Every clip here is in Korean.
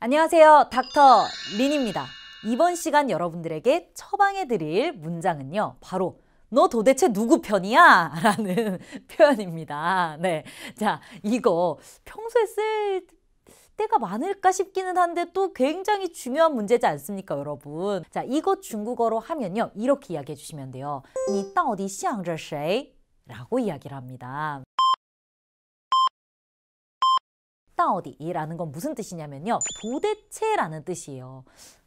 안녕하세요. 닥터 린입니다. 이번 시간 여러분들에게 처방해 드릴 문장은요. 바로 너 도대체 누구 편이야? 라는 표현입니다. 네. 자, 이거 평소에 쓸 때가 많을까 싶기는 한데 또 굉장히 중요한 문제지 않습니까 여러분 자 이거 중국어로 하면요 이렇게 이야기해 주시면 돼요 니到底想着谁? 라고 이야기를 합니다 到底이라는 건 무슨 뜻이냐면요. 도대체라는 뜻이에요.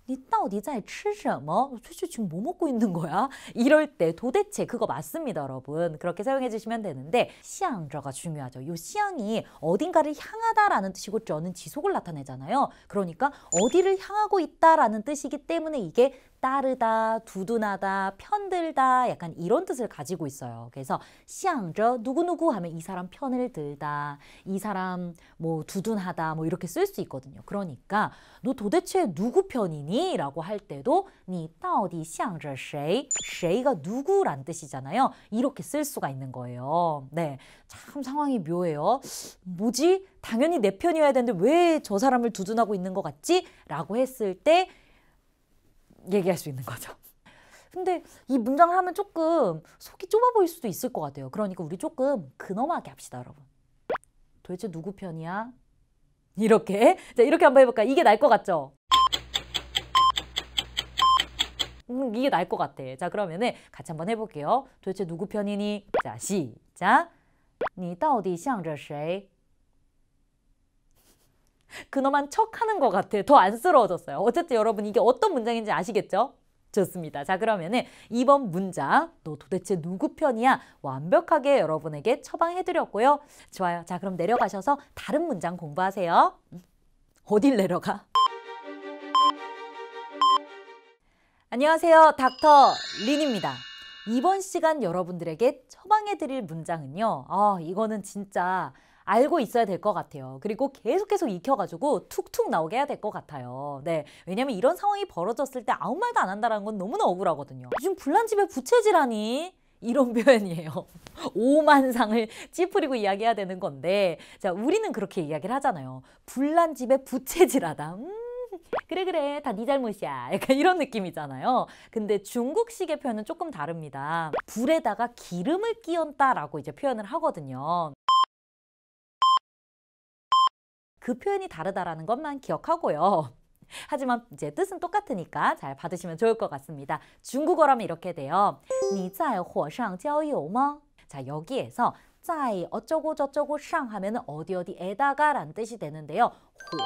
니到底在吃什么? 도대체 지금 뭐 먹고 있는 거야? 이럴 때 도대체 그거 맞습니다, 여러분. 그렇게 사용해 주시면 되는데 시향저가 중요하죠. 요 시향이 어딘가를 향하다라는 뜻이고 저는 지속을 나타내잖아요. 그러니까 어디를 향하고 있다라는 뜻이기 때문에 이게 따르다, 두둔하다, 편들다 약간 이런 뜻을 가지고 있어요. 그래서 시앙저 누구누구 하면 이 사람 편을 들다, 이 사람 뭐 두둔하다 뭐 이렇게 쓸 수 있거든요. 그러니까 너 도대체 누구 편이니? 라고 할 때도 니到底 시앙저 谁, 谁가 누구란 뜻이잖아요. 이렇게 쓸 수가 있는 거예요. 네, 참 상황이 묘해요. 뭐지? 당연히 내 편이어야 되는데 왜 저 사람을 두둔하고 있는 것 같지? 라고 했을 때 얘기할 수 있는 거죠. 근데 이 문장을 하면 조금 속이 좁아 보일 수도 있을 것 같아요. 그러니까 우리 조금 근엄하게 합시다, 여러분. 도대체 누구 편이야? 이렇게. 자, 이렇게 한번 해볼까? 요 이게 날것 같죠? 음, 이게 날것 같아. 자, 그러면은 같이 한번 해볼게요. 도대체 누구 편이니? 자, 시작. 你到底向着谁 그놈한 척하는 것 같아. 더 안쓰러워졌어요. 어쨌든 여러분 이게 어떤 문장인지 아시겠죠? 좋습니다. 자 그러면은 이번 문장 너 도대체 누구 편이야? 완벽하게 여러분에게 처방해드렸고요. 좋아요. 자 그럼 내려가셔서 다른 문장 공부하세요. 어딜 내려가? 안녕하세요. 닥터 린입니다. 이번 시간 여러분들에게 처방해드릴 문장은요. 아 이거는 진짜 알고 있어야 될 것 같아요. 그리고 계속 계속 익혀가지고 툭툭 나오게 해야 될 것 같아요. 네, 왜냐면 이런 상황이 벌어졌을 때 아무 말도 안 한다는 건 너무나 억울하거든요. 요즘 불난집에 부채질하니? 이런 표현이에요. 오만상을 찌푸리고 이야기해야 되는 건데 자 우리는 그렇게 이야기를 하잖아요. 불난 집에 부채질하다. 음. 그래 그래 다 네 잘못이야 약간 이런 느낌이잖아요 근데 중국식의 표현은 조금 다릅니다 불에다가 기름을 끼얹다 라고 이제 표현을 하거든요 그 표현이 다르다라는 것만 기억하고요. 하지만 이제 뜻은 똑같으니까 잘 받으시면 좋을 것 같습니다. 중국어라면 이렇게 돼요. 你在火上浇油吗? 자, 여기에서 在 어쩌고 저쩌고 상하면 어디 어디에다가 란 뜻이 되는데요.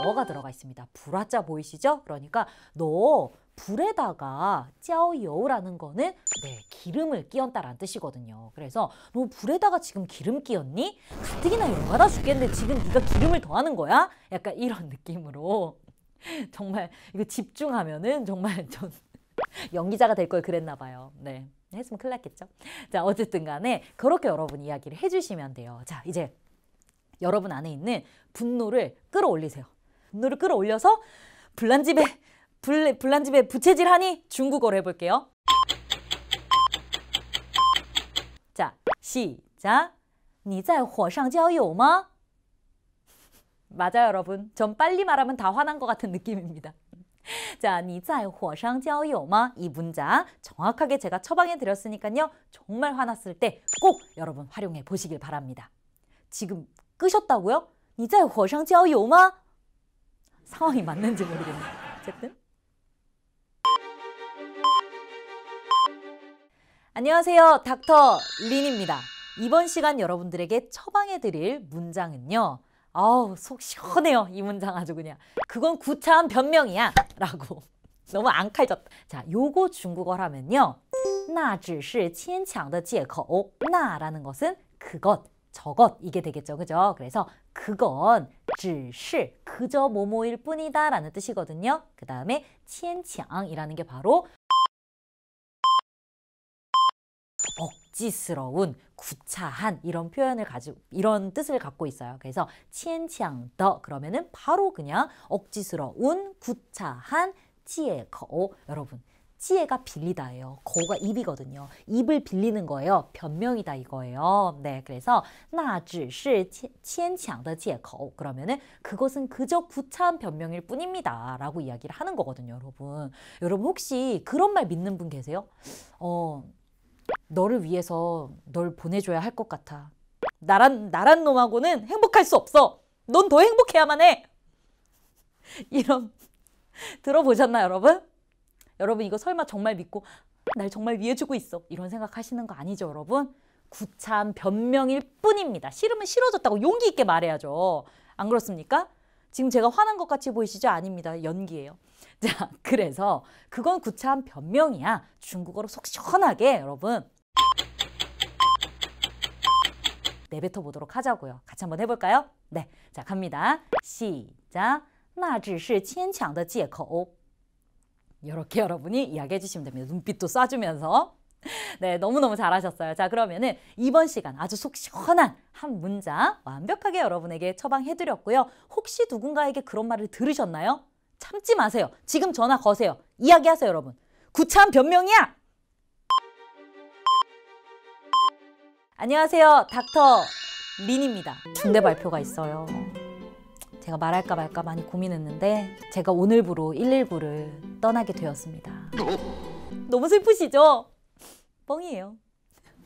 호가 들어가 있습니다. 불화자 보이시죠? 그러니까 너 불에다가 짜오여우라는 거는 네, 기름을 끼얹다라는 뜻이거든요. 그래서 너 불에다가 지금 기름 끼얹니? 가뜩이나 열받아 죽겠는데 지금 네가 기름을 더하는 거야? 약간 이런 느낌으로 정말 이거 집중하면은 정말 전 연기자가 될 걸 그랬나 봐요. 네. 했으면 큰일 났겠죠. 자, 어쨌든 간에 그렇게 여러분 이야기를 해주시면 돼요. 자, 이제 여러분 안에 있는 분노를 끌어올리세요. 분노를 끌어올려서 불난 집에 불, 불난집에 부채질하니? 중국어로 해볼게요. 자, 시작. 你在火上浇油吗? 맞아요, 여러분. 전 빨리 말하면 다 화난 것 같은 느낌입니다. 자, 你在火上浇油吗?이 문장 정확하게 제가 처방해 드렸으니까요. 정말 화났을 때 꼭 여러분 활용해 보시길 바랍니다. 지금 끄셨다고요? 你在火上浇油吗? 상황이 맞는지 모르겠네요. 어쨌든 안녕하세요. 닥터 린입니다. 이번 시간 여러분들에게 처방해 드릴 문장은요. 아우, 속 시원해요. 이 문장 아주 그냥. 그건 구차한 변명이야. 라고. 너무 안 칼졌다. 자, 요거 중국어라면요. 나只是牵强的借口. 나라는 것은 그것, 저것 이게 되겠죠. 그죠? 그래서 그건 只是 그저 뭐뭐일 뿐이다 라는 뜻이거든요. 그 다음에 牵强이라는 게 바로 잡지스러운, 구차한 이런 표현을 가지고 이런 뜻을 갖고 있어요. 그래서 치엔치앙더 그러면은 바로 그냥 억지스러운, 구차한 치에거 여러분 치에가 빌리다예요. 거가 입이거든요. 입을 빌리는 거예요. 변명이다 이거예요. 네, 그래서 나只是牵强的借口 그러면은 그것은 그저 구차한 변명일 뿐입니다. 라고 이야기를 하는 거거든요, 여러분. 여러분 혹시 그런 말 믿는 분 계세요? 어... 너를 위해서 널 보내줘야 할 것 같아. 나란, 나란 놈하고는 행복할 수 없어. 넌 더 행복해야만 해. 이런 들어보셨나 여러분? 여러분 이거 설마 정말 믿고 날 정말 위해주고 있어 이런 생각하시는 거 아니죠 여러분? 구차한 변명일 뿐입니다. 싫으면 싫어졌다고 용기 있게 말해야죠. 안 그렇습니까? 지금 제가 화난 것 같이 보이시죠? 아닙니다. 연기예요. 자, 그래서 그건 구차한 변명이야. 중국어로 속 시원하게 여러분 내뱉어 보도록 하자고요. 같이 한번 해볼까요? 네, 자 갑니다. 시작. 那只是牵强的借口。이렇게 여러분이 이야기해 주시면 됩니다. 눈빛도 쏴주면서. 네, 너무너무 잘하셨어요. 자, 그러면은 이번 시간 아주 속 시원한 한 문장 완벽하게 여러분에게 처방해드렸고요. 혹시 누군가에게 그런 말을 들으셨나요? 참지 마세요. 지금 전화 거세요. 이야기하세요, 여러분. 구차한 변명이야! 안녕하세요. 닥터 린입니다. 중대 발표가 있어요. 제가 말할까 말까 많이 고민했는데 제가 오늘부로 119를 떠나게 되었습니다. 어? 너무 슬프시죠? 뻥이에요.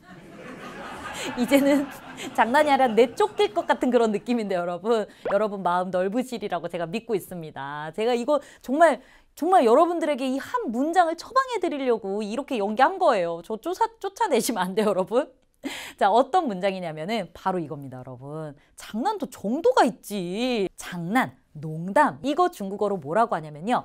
이제는 장난이 아니라 내쫓길 것 같은 그런 느낌인데 여러분 여러분 마음 넓으시리라고 제가 믿고 있습니다 제가 이거 정말 정말 여러분들에게 이 한 문장을 처방해 드리려고 이렇게 연기한 거예요 저 쫓아, 쫓아내시면 안 돼요 여러분 자 어떤 문장이냐면은 바로 이겁니다 여러분 장난도 정도가 있지 장난 농담 이거 중국어로 뭐라고 하냐면요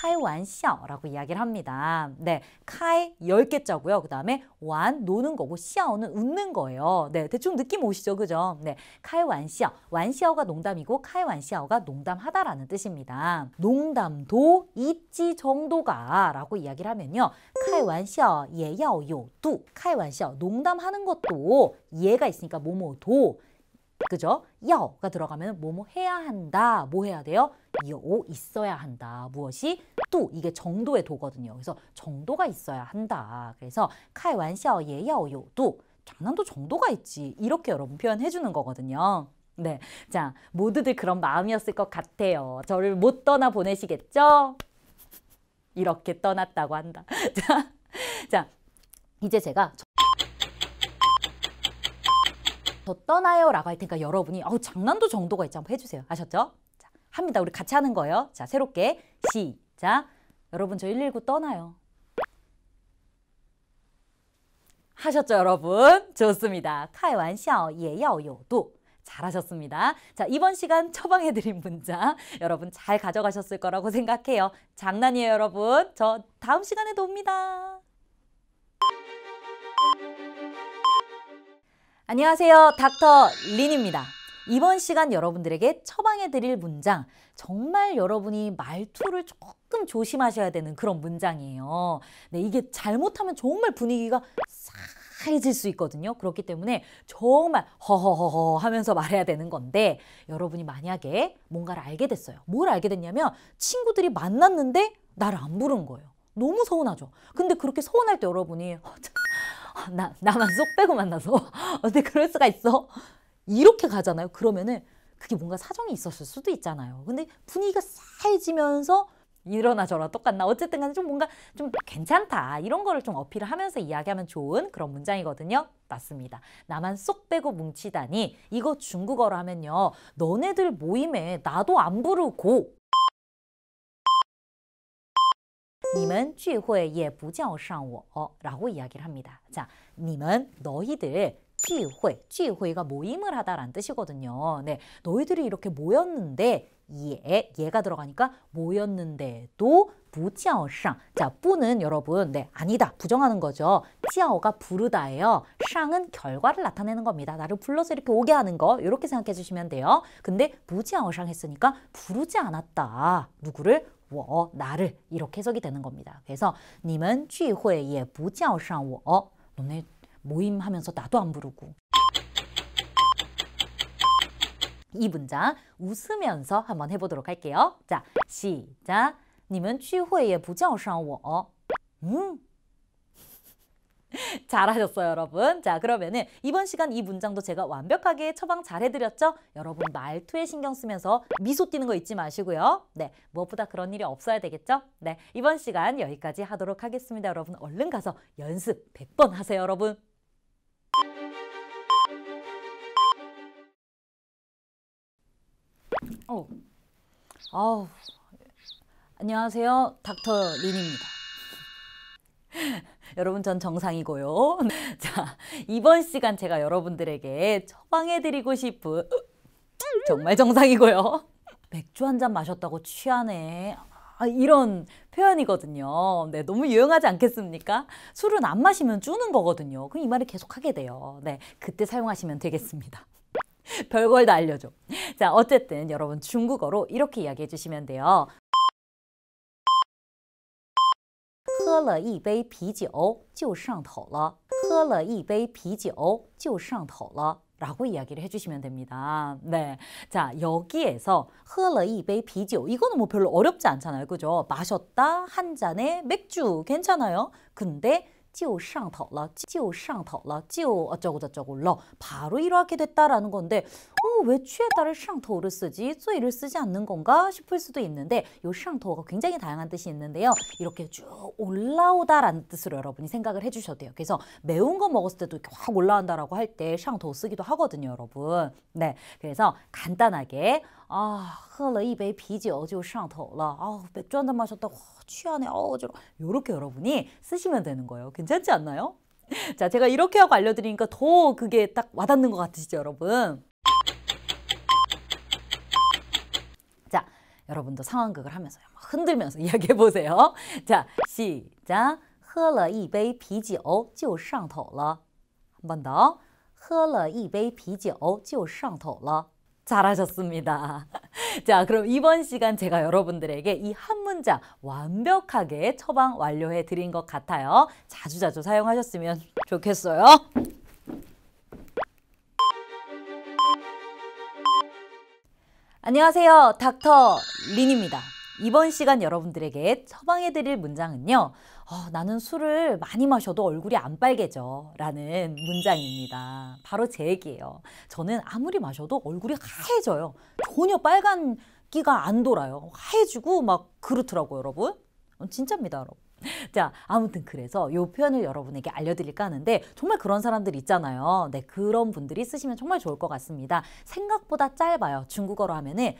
开玩笑라고 이야기를 합니다. 네, 카이 열개짜고요그 다음에 완 노는 거고 시아오는 웃는 거예요. 네, 대충 느낌 오시죠? 그죠? 네, 카이 완샤, 시 완샤오가 농담이고 카이 완샤오가 농담하다라는 뜻입니다. 농담도 있지 정도가 라고 이야기를 하면요. 카이 완샤 시 예야오요 두, 카이 완샤 시 농담하는 것도 예가 있으니까 뭐뭐도 그죠? 야가 들어가면 뭐뭐 해야 한다. 뭐 해야 돼요? 요 있어야 한다. 무엇이? 또 이게 정도의 도거든요. 그래서 정도가 있어야 한다. 그래서 카이완샤 예야요 도 장난도 정도가 있지. 이렇게 여러분 표현해 주는 거거든요. 네. 자, 모두들 그런 마음이었을 것 같아요. 저를 못 떠나 보내시겠죠? 이렇게 떠났다고 한다. 자, 자, 이제 제가 저 떠나요 라고 할 테니까 여러분이 어우 장난도 정도가 있지 한번 해주세요. 아셨죠? 자, 합니다. 우리 같이 하는 거예요. 자, 새롭게 시작. 여러분 저 119 떠나요. 하셨죠, 여러분? 좋습니다. 카이완샤오 예요요도 잘하셨습니다. 자, 이번 시간 처방해드린 문자 여러분 잘 가져가셨을 거라고 생각해요. 장난이에요, 여러분. 저 다음 시간에도 옵니다. 안녕하세요. 닥터 린입니다. 이번 시간 여러분들에게 처방해 드릴 문장 정말 여러분이 말투를 조금 조심하셔야 되는 그런 문장이에요. 네, 이게 잘못하면 정말 분위기가 싸해질 수 있거든요. 그렇기 때문에 정말 허허허허 하면서 말해야 되는 건데 여러분이 만약에 뭔가를 알게 됐어요. 뭘 알게 됐냐면 친구들이 만났는데 나를 안 부른 거예요. 너무 서운하죠. 근데 그렇게 서운할 때 여러분이 어, 나, 나만 쏙 빼고 만나서 어떻게 그럴 수가 있어? 이렇게 가잖아요. 그러면은 그게 뭔가 사정이 있었을 수도 있잖아요. 근데 분위기가 싸해지면서 이러나 저나 똑같나 어쨌든 간에 좀 뭔가 좀 괜찮다 이런 거를 좀 어필을 하면서 이야기하면 좋은 그런 문장이거든요 맞습니다 나만 쏙 빼고 뭉치다니 이거 중국어로 하면요 너네들 모임에 나도 안 부르고 你们聚会也不叫上我. 라고 이야기를 합니다. 자, 님은 너희들聚会,聚회가 모임을 하다라는 뜻이거든요. 네, 너희들이 이렇게 모였는데 예, 예가 들어가니까 모였는데도 부지어상. 자, 뿌는 여러분, 네, 아니다. 부정하는 거죠. 지어가 부르다예요. 상은 결과를 나타내는 겁니다. 나를 불러서 이렇게 오게 하는 거. 이렇게 생각해 주시면 돼요. 근데 부지어상 했으니까 부르지 않았다. 누구를? 我 어， 나를 이렇게 해석이 되는 겁니다. 그래서 님은 聚会에부叫上我 너네 어， 모임하면서 나도 안 부르고 이 문장 웃으면서 한번 해보도록 할게요. 자, 시작. 님은 聚会에부叫上我嗯 어， 음. 잘하셨어요 여러분 자 그러면은 이번 시간 이 문장도 제가 완벽하게 처방 잘 해드렸죠 여러분 말투에 신경 쓰면서 미소 띄는 거 잊지 마시고요 네 무엇보다 그런 일이 없어야 되겠죠 네 이번 시간 여기까지 하도록 하겠습니다 여러분 얼른 가서 연습 100번 하세요 여러분 어. 아우. 안녕하세요. 닥터 린입니다. 여러분 전 정상이고요. 네. 자, 이번 시간 제가 여러분들에게 처방해드리고 싶은 정말 정상이고요. 맥주 한 잔 마셨다고 취하네. 아, 이런 표현이거든요. 네, 너무 유용하지 않겠습니까? 술은 안 마시면 주는 거거든요. 그럼 이 말을 계속 하게 돼요. 네, 그때 사용하시면 되겠습니다. 별걸 다 알려줘. 자, 어쨌든 여러분 중국어로 이렇게 이야기해 주시면 돼요. 喝了一杯啤酒就上头了。喝了 이杯 啤酒就上头了 라고 이야기를 해주시면 됩니다. 네. 자, 여기에서 喝了 이杯 啤酒 이거는 뭐 별로 어렵지 않잖아요. 그죠? 마셨다 한 잔의 맥주 괜찮아요. 근데 就 상터러,就 상터러, 就 어쩌고저쩌고러 바로 이렇게 됐다라는 건데 어, 왜 취에 따라 상터를 쓰지? 쯔이를 쓰지 않는 건가 싶을 수도 있는데 이 상터가 굉장히 다양한 뜻이 있는데요. 이렇게 쭉 올라오다라는 뜻으로 여러분이 생각을 해주셔도 돼요. 그래서 매운 거 먹었을 때도 이렇게 확 올라온다라고 할때 상터 쓰기도 하거든요, 여러분. 네, 그래서 간단하게 아, 喝了一杯啤酒就上头了. 아, 맥주 한 잔 마셨다고 취하네. 어, 저 요렇게 여러분이 쓰시면 되는 거예요. 괜찮지 않나요? 자, 제가 이렇게 하고 알려드리니까 더 그게 딱 와닿는 것 같으시죠, 여러분? 자, 여러분도 상황극을 하면서 흔들면서 이야기해 보세요. 자, 시작. 喝了一杯啤酒就上头了.한번 더. 喝了一杯啤酒就上头了. 잘하셨습니다. 자, 그럼 이번 시간 제가 여러분들에게 이 한 문장 완벽하게 처방 완료해 드린 것 같아요. 자주자주 사용하셨으면 좋겠어요. 안녕하세요. 닥터 린입니다. 이번 시간 여러분들에게 처방해 드릴 문장은요. 어, 나는 술을 많이 마셔도 얼굴이 안 빨개져 라는 문장입니다. 바로 제 얘기예요. 저는 아무리 마셔도 얼굴이 하얘져요. 전혀 빨간 끼가 안 돌아요. 하얘지고 막 그렇더라고요, 여러분. 어, 진짜입니다, 여러분. 자, 아무튼 그래서 요 표현을 여러분에게 알려드릴까 하는데 정말 그런 사람들 있잖아요. 네, 그런 분들이 쓰시면 정말 좋을 것 같습니다. 생각보다 짧아요. 중국어로 하면은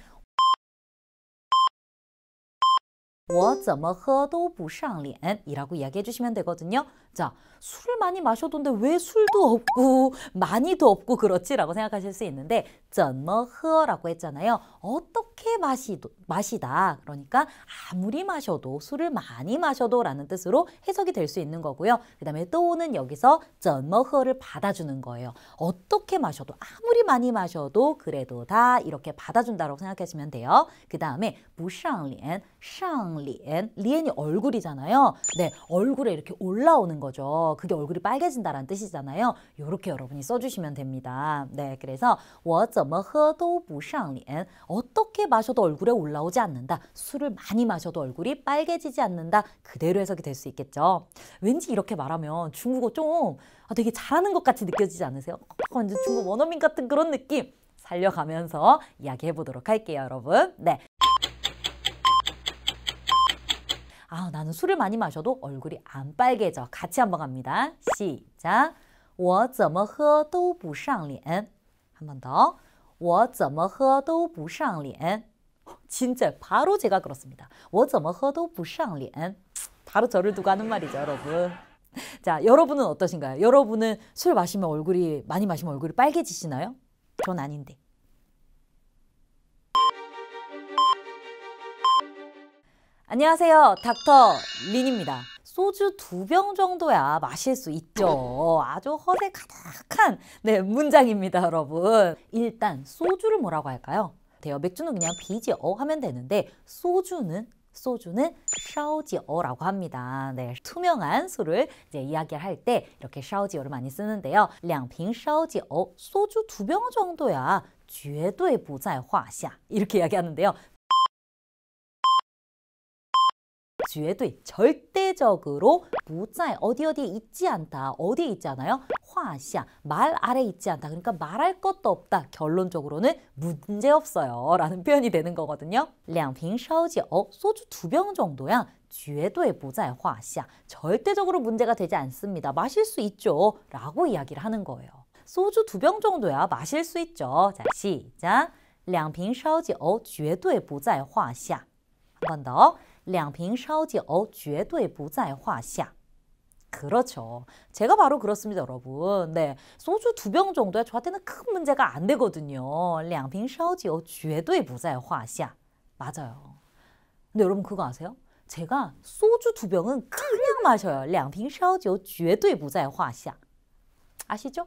我怎么喝都不上脸이라고 이야기해 주시면 되거든요. 자, 술을 많이 마셔도인데 왜 술도 없고 많이도 없고 그렇지라고 생각하실 수 있는데 怎么喝라고 했잖아요. 어떻게 마시 도 마시다. 그러니까 아무리 마셔도 술을 많이 마셔도라는 뜻으로 해석이 될 수 있는 거고요. 그다음에 또는 여기서 怎么喝를 받아주는 거예요. 어떻게 마셔도 아무리 많이 마셔도 그래도 다 이렇게 받아준다라고 생각하시면 돼요. 그다음에 不上脸上 리엔, 리엔이 얼굴이잖아요. 네, 얼굴에 이렇게 올라오는 거죠. 그게 얼굴이 빨개진다라는 뜻이잖아요. 이렇게 여러분이 써주시면 됩니다. 네, 그래서 我怎么喝都不上脸 어떻게 마셔도 얼굴에 올라오지 않는다. 술을 많이 마셔도 얼굴이 빨개지지 않는다. 그대로 해석이 될 수 있겠죠. 왠지 이렇게 말하면 중국어 좀 아, 되게 잘하는 것 같이 느껴지지 않으세요? 완전 중국 원어민 같은 그런 느낌. 살려가면서 이야기해 보도록 할게요, 여러분. 네. 아, 나는 술을 많이 마셔도 얼굴이 안 빨개져. 같이 한번 갑니다. 시작. 我怎么喝都不上脸한 번 더. 我怎么喝都不上脸 진짜 바로 제가 그렇습니다. 我怎么喝都不上脸 바로 저를 두고 하는 말이죠, 여러분. 자, 여러분은 어떠신가요? 여러분은 술 마시면 얼굴이 많이 마시면 얼굴이 빨개지시나요? 전 아닌데. 안녕하세요. 닥터 린입니다. 소주 두 병 정도야 마실 수 있죠. 아주 허세 가득한 네, 문장입니다, 여러분. 일단 소주를 뭐라고 할까요? 돼요. 맥주는 그냥 비지어 하면 되는데 소주는 소주는 샤오지어라고 합니다. 네, 투명한 술을 이제 이야기할 때 이렇게 샤오지어를 많이 쓰는데요. 两瓶 샤오지어 소주 두 병 정도야 绝对不在话下 이렇게 이야기하는데요. 绝对 절대적으로 무자에 어디 어디에 있지 않다. 어디에 있잖아요화샤말 아래 있지 않다. 그러니까 말할 것도 없다. 결론적으로는 문제없어요. 라는 표현이 되는 거거든요. 两瓶烧 어? 소주 두 병 정도야. 绝对 무자에 화샤 절대적으로 문제가 되지 않습니다. 마실 수 있죠. 라고 이야기를 하는 거예요. 소주 두 병 정도야. 마실 수 있죠. 자, 시작. 两瓶烧酒绝对 무자에 화샤 한번 더. 两瓶烧酒 绝对不在话下。그렇죠. 제가 바로 그렇습니다, 여러분. 네, 소주 두 병 정도야 저한테는 큰 문제가 안 되거든요. 两瓶烧酒绝对不在话下. 맞아요. 근데 여러분 그거 아세요? 제가 소주 두 병은 그냥 마셔요. 两瓶烧酒绝对不在话下. 아시죠?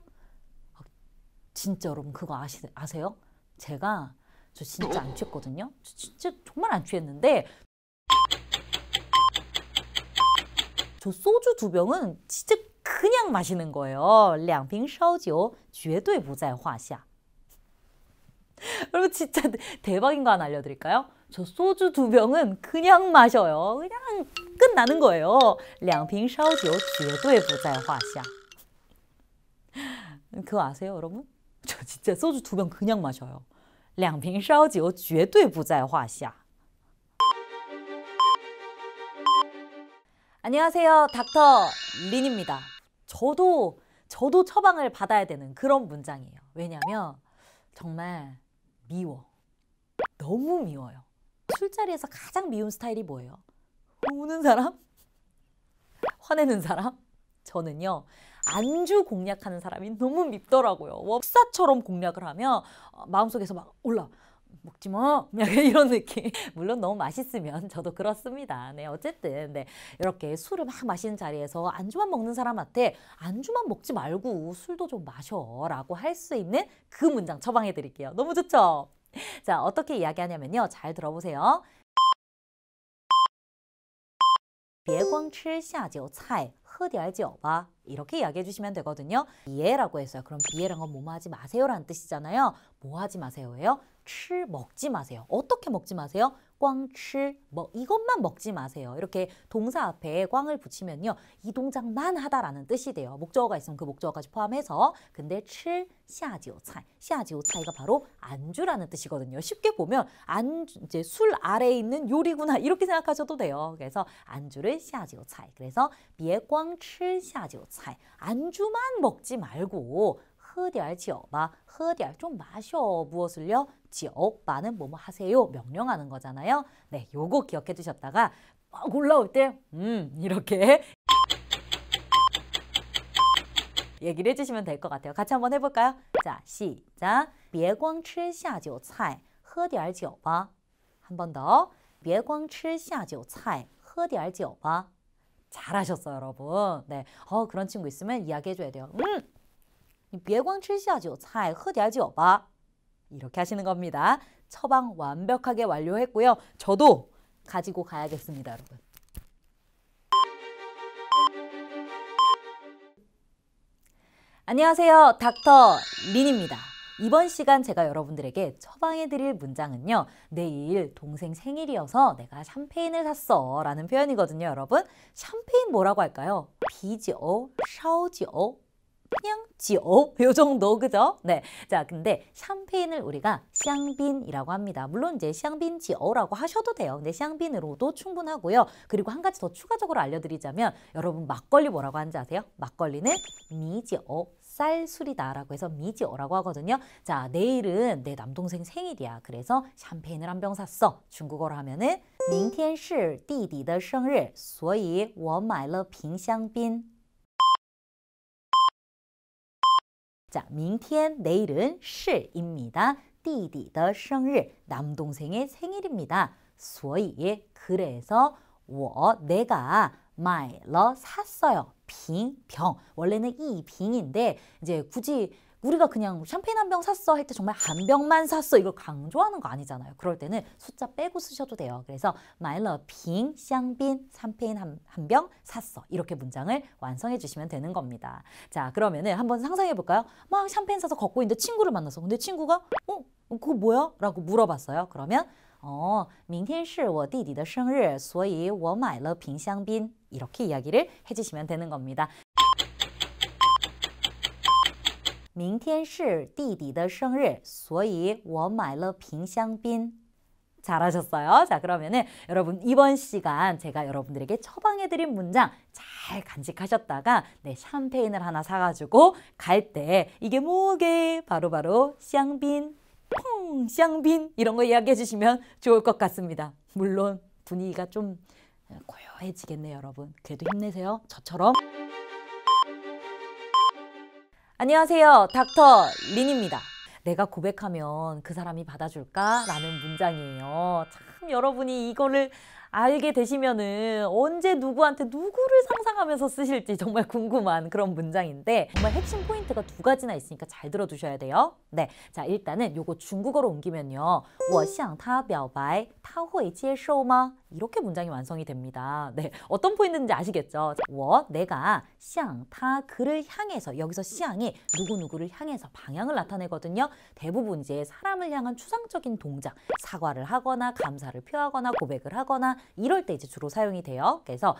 진짜 여러분 그거 아시, 아세요? 제가 저 진짜 안 취했거든요. 저 진짜 정말 안 취했는데 저 소주 두 병은 진짜 그냥 마시는 거예요. 两瓶烧酒绝对不在话下. 여러분 진짜 대박인 거 하나 알려드릴까요? 저 소주 두 병은 그냥 마셔요. 그냥 끝나는 거예요. 两瓶烧酒绝对不在话下. 그거 아세요 여러분? 저 진짜 소주 두 병 그냥 마셔요. 两瓶烧酒绝对不在话下. 안녕하세요. 닥터 린입니다. 저도 저도 처방을 받아야 되는 그런 문장이에요. 왜냐면 정말 미워. 너무 미워요. 술자리에서 가장 미운 스타일이 뭐예요? 우는 사람? 화내는 사람? 저는요. 안주 공략하는 사람이 너무 밉더라고요. 뭐, 사처럼 공략을 하면 어, 마음속에서 막 올라. 먹지 마! 뭐? 약간 이런 느낌. 물론 너무 맛있으면 저도 그렇습니다. 네, 어쨌든 네, 이렇게 술을 막 마시는 자리에서 안주만 먹는 사람한테 안주만 먹지 말고 술도 좀 마셔라고 할 수 있는 그 문장 처방해 드릴게요. 너무 좋죠? 자, 어떻게 이야기하냐면요. 잘 들어보세요. 别光吃下酒菜 허디알지어바 이렇게 이야기해 주시면 되거든요. 비에라고 했어요. 그럼 비에란 건 뭐뭐 하지 마세요라는 뜻이잖아요. 뭐 하지 마세요예요? 칠 먹지 마세요. 어떻게 먹지 마세요? 꽝치 뭐 이것만 먹지 마세요. 이렇게 동사 앞에 꽝을 붙이면요. 이 동작만 하다라는 뜻이 돼요. 목적어가 있으면 그 목적어까지 포함해서 근데 칠 샤지오 차이 샤지오 차이가 바로 안주라는 뜻이거든요. 쉽게 보면 안 이제 술 아래에 있는 요리구나 이렇게 생각하셔도 돼요. 그래서 안주를 샤지오 차이 그래서 비에 꽝칠 샤지오 차이 안주만 먹지 말고 喝点酒 마, 喝点좀 마셔. 무엇을요? 酒, 마는 뭐뭐 하세요. 명령하는 거잖아요. 네, 요거 기억해 두셨다가 막 올라올 때 음, 이렇게 얘기를 해주시면 될 것 같아요. 같이 한번 해볼까요? 자, 시작. 别光吃下酒菜,喝点酒吧. 한 번 더. 别光吃下酒菜,喝点酒吧. 잘하셨어요, 여러분. 네. 어, 그런 친구 있으면 이야기해줘야 돼요. 음! 别光吃下酒菜喝点酒 봐. 이렇게 하시는 겁니다. 처방 완벽하게 완료했고요. 저도 가지고 가야겠습니다, 여러분. 안녕하세요. 닥터 린입니다. 이번 시간 제가 여러분들에게 처방해드릴 문장은요. 내일 동생 생일이어서 내가 샴페인을 샀어 라는 표현이거든요. 여러분 샴페인 뭐라고 할까요? 비지오, 샤오지오 그냥 지오 요 정도 그죠? 네. 자, 근데 샴페인을 우리가 샹빈이라고 합니다. 물론 이제 샹빈 지오라고 하셔도 돼요. 근데 샹빈으로도 충분하고요. 그리고 한 가지 더 추가적으로 알려드리자면 여러분 막걸리 뭐라고 하는지 아세요? 막걸리는 미지오 쌀술이다라고 해서 미지어라고 하거든요. 자, 내일은 내 남동생 생일이야. 그래서 샴페인을 한 병 샀어. 중국어로 하면은 明天是弟弟的生日，所以我买了瓶香槟。 자, 明天 내일은 是입니다. 弟弟的 생일, 남동생의 생일입니다. 所以 그래서 我 내가 买了 샀어요. 빙, 병. 원래는 이 빙인데 이제 굳이 우리가 그냥 샴페인 한 병 샀어 할 때 정말 한 병만 샀어 이걸 강조하는 거 아니잖아요. 그럴 때는 숫자 빼고 쓰셔도 돼요. 그래서 마일러핑 샹빈 샴페인 한 병 샀어 이렇게 문장을 완성해 주시면 되는 겁니다. 자 그러면은 한번 상상해 볼까요? 막 샴페인 사서 걷고 있는데 친구를 만나서 근데 친구가 어, 어 그거 뭐야? 라고 물어봤어요. 그러면 어, 明天是我弟弟的生日,所以我买了瓶香槟. 이렇게 이야기를 해주시면 되는 겁니다. 明天是弟弟的生日所以我买了瓶香槟 잘하셨어요. 자, 그러면은 여러분 이번 시간 제가 여러분들에게 처방해드린 문장 잘 간직하셨다가 네, 샴페인을 하나 사가지고 갈 때 이게 뭐게? 바로바로 쌍빈, 퐁, 쌍빈 이런 거 이야기해 주시면 좋을 것 같습니다. 물론 분위기가 좀 고요해지겠네요, 여러분. 그래도 힘내세요. 저처럼. 안녕하세요. 닥터 린입니다. 내가 고백하면 그 사람이 받아줄까? 라는 문장이에요. 참 여러분이 이거를 알게 되시면은 언제 누구한테 누구를 상상하면서 쓰실지 정말 궁금한 그런 문장인데 정말 핵심 포인트가 두 가지나 있으니까 잘 들어두셔야 돼요. 네, 자 일단은 요거 중국어로 옮기면요. 我向他表白,他会接受吗? 이렇게 문장이 완성이 됩니다. 네, 어떤 포인트인지 아시겠죠? 我, 내가, 向타 그를 향해서 여기서 向이 누구누구를 향해서 방향을 나타내거든요. 대부분 이제 사람을 향한 추상적인 동작, 사과를 하거나 감사를 표하거나 고백을 하거나 이럴 때 이제 주로 사용이 돼요. 그래서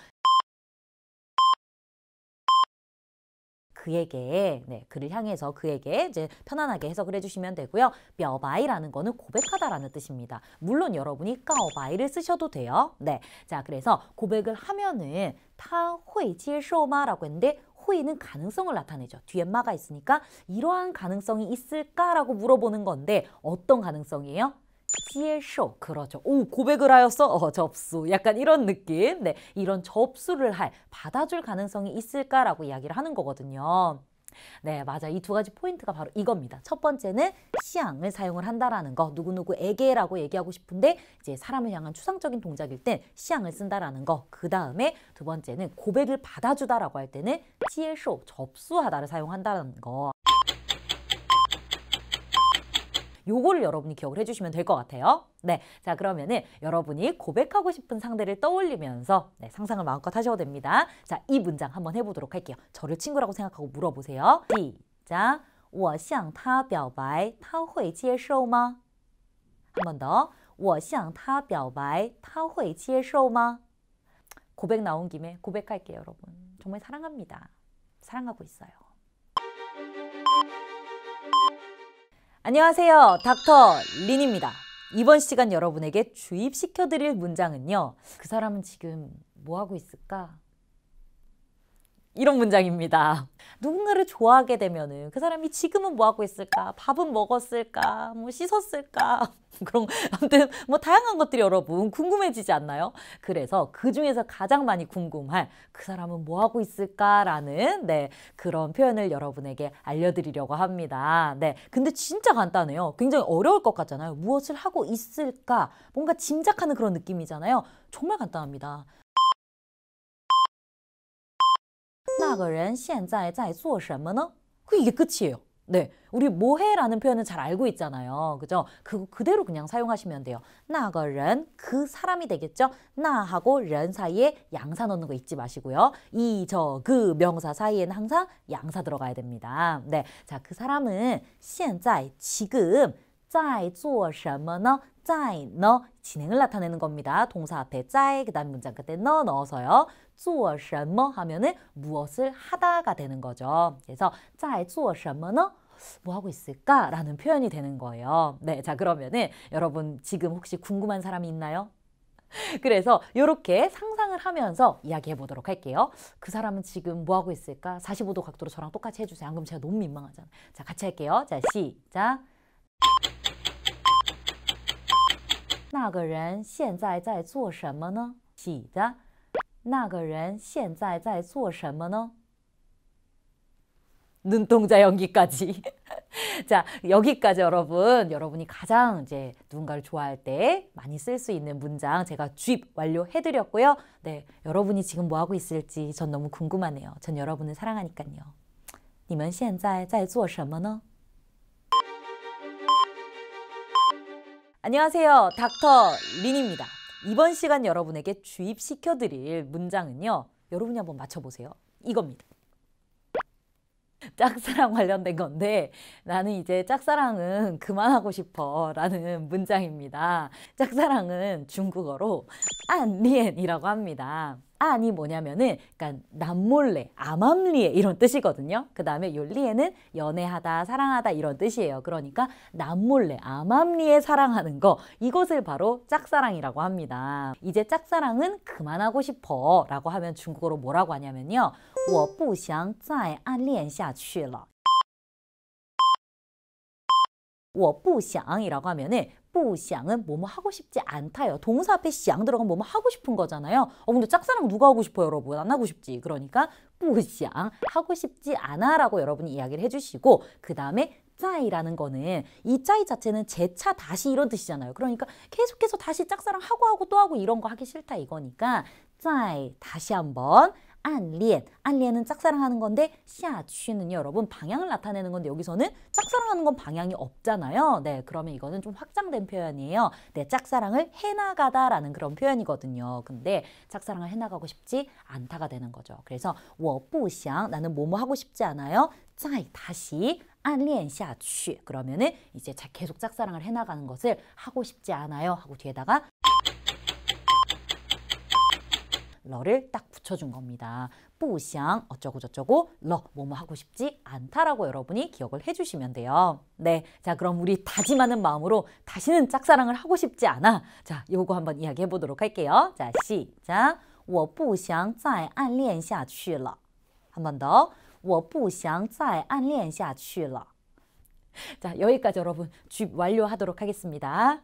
그에게 네, 그를 향해서 그에게 이제 편안하게 해석을 해주시면 되고요. 뼈바이라는 거는 고백하다라는 뜻입니다. 물론 여러분이 까오바이를 쓰셔도 돼요. 네, 자 그래서 고백을 하면은 타호이지쇼마라고 했는데 호의는 가능성을 나타내죠. 뒤에 마가 있으니까 이러한 가능성이 있을까라고 물어보는 건데 어떤 가능성이에요? 接受 그러죠. 오 고백을 하였어. 어, 접수. 약간 이런 느낌. 네, 이런 접수를 할 받아줄 가능성이 있을까라고 이야기를 하는 거거든요. 네, 맞아. 이 두 가지 포인트가 바로 이겁니다. 첫 번째는 시향을 사용을 한다라는 거. 누구누구에게라고 얘기하고 싶은데 이제 사람을 향한 추상적인 동작일 땐 시향을 쓴다라는 거. 그 다음에 두 번째는 고백을 받아주다라고 할 때는 接受, 접수하다를 사용한다는 라 거. 요거를 여러분이 기억을 해주시면 될 것 같아요. 네, 자 그러면은 여러분이 고백하고 싶은 상대를 떠올리면서 네, 상상을 마음껏 하셔도 됩니다. 자, 이 문장 한번 해보도록 할게요. 저를 친구라고 생각하고 물어보세요. 시작! 我向他表白,他会接受吗? 한번 더. 我向他表白,他会接受吗? 고백 나온 김에 고백할게요, 여러분. 정말 사랑합니다. 사랑하고 있어요. 안녕하세요. 닥터 린입니다. 이번 시간 여러분에게 주입시켜드릴 문장은요. 그 사람은 지금 뭐 하고 있을까? 이런 문장입니다. 누군가를 좋아하게 되면은 그 사람이 지금은 뭐 하고 있을까? 밥은 먹었을까? 뭐 씻었을까? 그런 아무튼 뭐 다양한 것들이 여러분 궁금해지지 않나요? 그래서 그 중에서 가장 많이 궁금할 그 사람은 뭐 하고 있을까라는 네 그런 표현을 여러분에게 알려드리려고 합니다. 네 근데 진짜 간단해요. 굉장히 어려울 것 같잖아요. 무엇을 하고 있을까? 뭔가 짐작하는 그런 느낌이잖아요. 정말 간단합니다. 那个人现在在做什么呢?그 이게 끝이에요. 네, 우리 뭐해라는 표현은 잘 알고 있잖아요. 그죠? 그 그대로 그냥 사용하시면 돼요. 나거른 그 사람이 되겠죠? 나하고 른 사이에 양사 넣는 거 잊지 마시고요. 이, 저, 그 명사 사이에는 항상 양사 들어가야 됩니다. 네, 자, 그 사람은 现在 지금 在做什么呢? 在너 진행을 나타내는 겁니다. 동사 앞에 在 그다음 문장 끝에 너 넣어서요. 做什么 하면은 무엇을 하다가 되는 거죠. 그래서 在做什么呢?뭐 하고 있을까? 라는 표현이 되는 거예요. 네, 자 그러면은 여러분 지금 혹시 궁금한 사람이 있나요? 그래서 이렇게 상상을 하면서 이야기해 보도록 할게요. 그 사람은 지금 뭐 하고 있을까? 45도 각도로 저랑 똑같이 해주세요. 안그러면 제가 너무 민망하잖아. 요 자, 같이 할게요. 자, 시작. 那个人现在在做什么呢？시작. 那个人现在在做什么呢？ 눈동자 연기까지. 자, 여기까지 여러분, 여러분이 가장 이제 누군가를 좋아할 때 많이 쓸 수 있는 문장 제가 주 완료해드렸고요. 네, 여러분이 지금 뭐 하고 있을지 전 너무 궁금하네요. 전 여러분을 사랑하니까요. 你们现在在做什么呢? 안녕하세요. 닥터 린입니다. 이번 시간 여러분에게 주입시켜드릴 문장은요. 여러분이 한번 맞춰보세요. 이겁니다. 짝사랑 관련된 건데 나는 이제 짝사랑은 그만하고 싶어 라는 문장입니다. 짝사랑은 중국어로 안니엔이라고 합니다. 안이 뭐냐면은 그러니까 남몰래, 암암리에 이런 뜻이거든요. 그 다음에 율리에는 연애하다, 사랑하다 이런 뜻이에요. 그러니까 남몰래, 암암리에 사랑하는 거 이것을 바로 짝사랑이라고 합니다. 이제 짝사랑은 그만하고 싶어 라고 하면 중국어로 뭐라고 하냐면요. 我不想再暗恋下去了。我不想이라고 하면은 不想은 뭐 뭐뭐 하고 싶지 않다요. 동사 앞에 시想 들어가면 뭐뭐 하고 싶은 거잖아요. 어 근데 짝사랑 누가 하고 싶어요, 여러분? 안 하고 싶지. 그러니까 不想 뭐 하고 싶지 않아라고 여러분이 이야기를 해주시고 그 다음에 짜이라는 거는 이 짜이 자체는 재차 다시 이런 뜻이잖아요. 그러니까 계속해서 다시 짝사랑 하고 하고 또 하고 이런 거 하기 싫다 이거니까 짜이 다시 한번 暗恋, 안리엔은 짝사랑하는 건데 샤취는 여러분 방향을 나타내는 건데 여기서는 짝사랑하는 건 방향이 없잖아요. 네, 그러면 이거는 좀 확장된 표현이에요. 네, 짝사랑을 해나가다라는 그런 표현이거든요. 근데 짝사랑을 해나가고 싶지 않다가 되는 거죠. 그래서 워不샹 나는 뭐 뭐 하고 싶지 않아요. 짜 다시 안리엔下去 그러면은 이제 계속 짝사랑을 해나가는 것을 하고 싶지 않아요 하고 뒤에다가 러를 딱 붙여준 겁니다. 뿌샹 어쩌고저쩌고 러 뭐뭐 하고 싶지 않다라고 여러분이 기억을 해주시면 돼요. 네, 자 그럼 우리 다짐하는 마음으로 다시는 짝사랑을 하고 싶지 않아. 자, 요거 한번 이야기해 보도록 할게요. 자, 시작. 我不想再暗恋下去了.한 번 더. 我不想再暗恋下去了. 자, 여기까지 여러분 주 완료하도록 하겠습니다.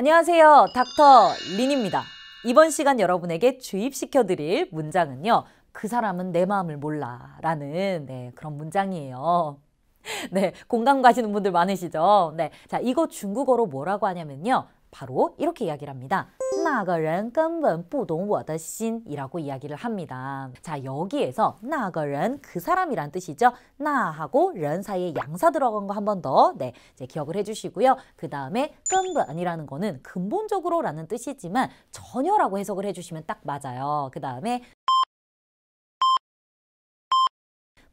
안녕하세요. 닥터 린입니다. 이번 시간 여러분에게 주입시켜 드릴 문장은요. 그 사람은 내 마음을 몰라 라는 네, 그런 문장이에요. 네, 공감 가시는 분들 많으시죠? 네, 자, 이거 중국어로 뭐라고 하냐면요. 바로 이렇게 이야기를 합니다. 那个人根本 부동 我的心이라고 이야기를 합니다. 자 여기에서 那个人그 사람이란 뜻이죠. 나하고 런 사이에 양사 들어간 거 한 번 더 네, 이제 기억을 해주시고요. 그 다음에 根本이라는 거는 근본적으로 라는 뜻이지만 전혀라고 해석을 해주시면 딱 맞아요. 그 다음에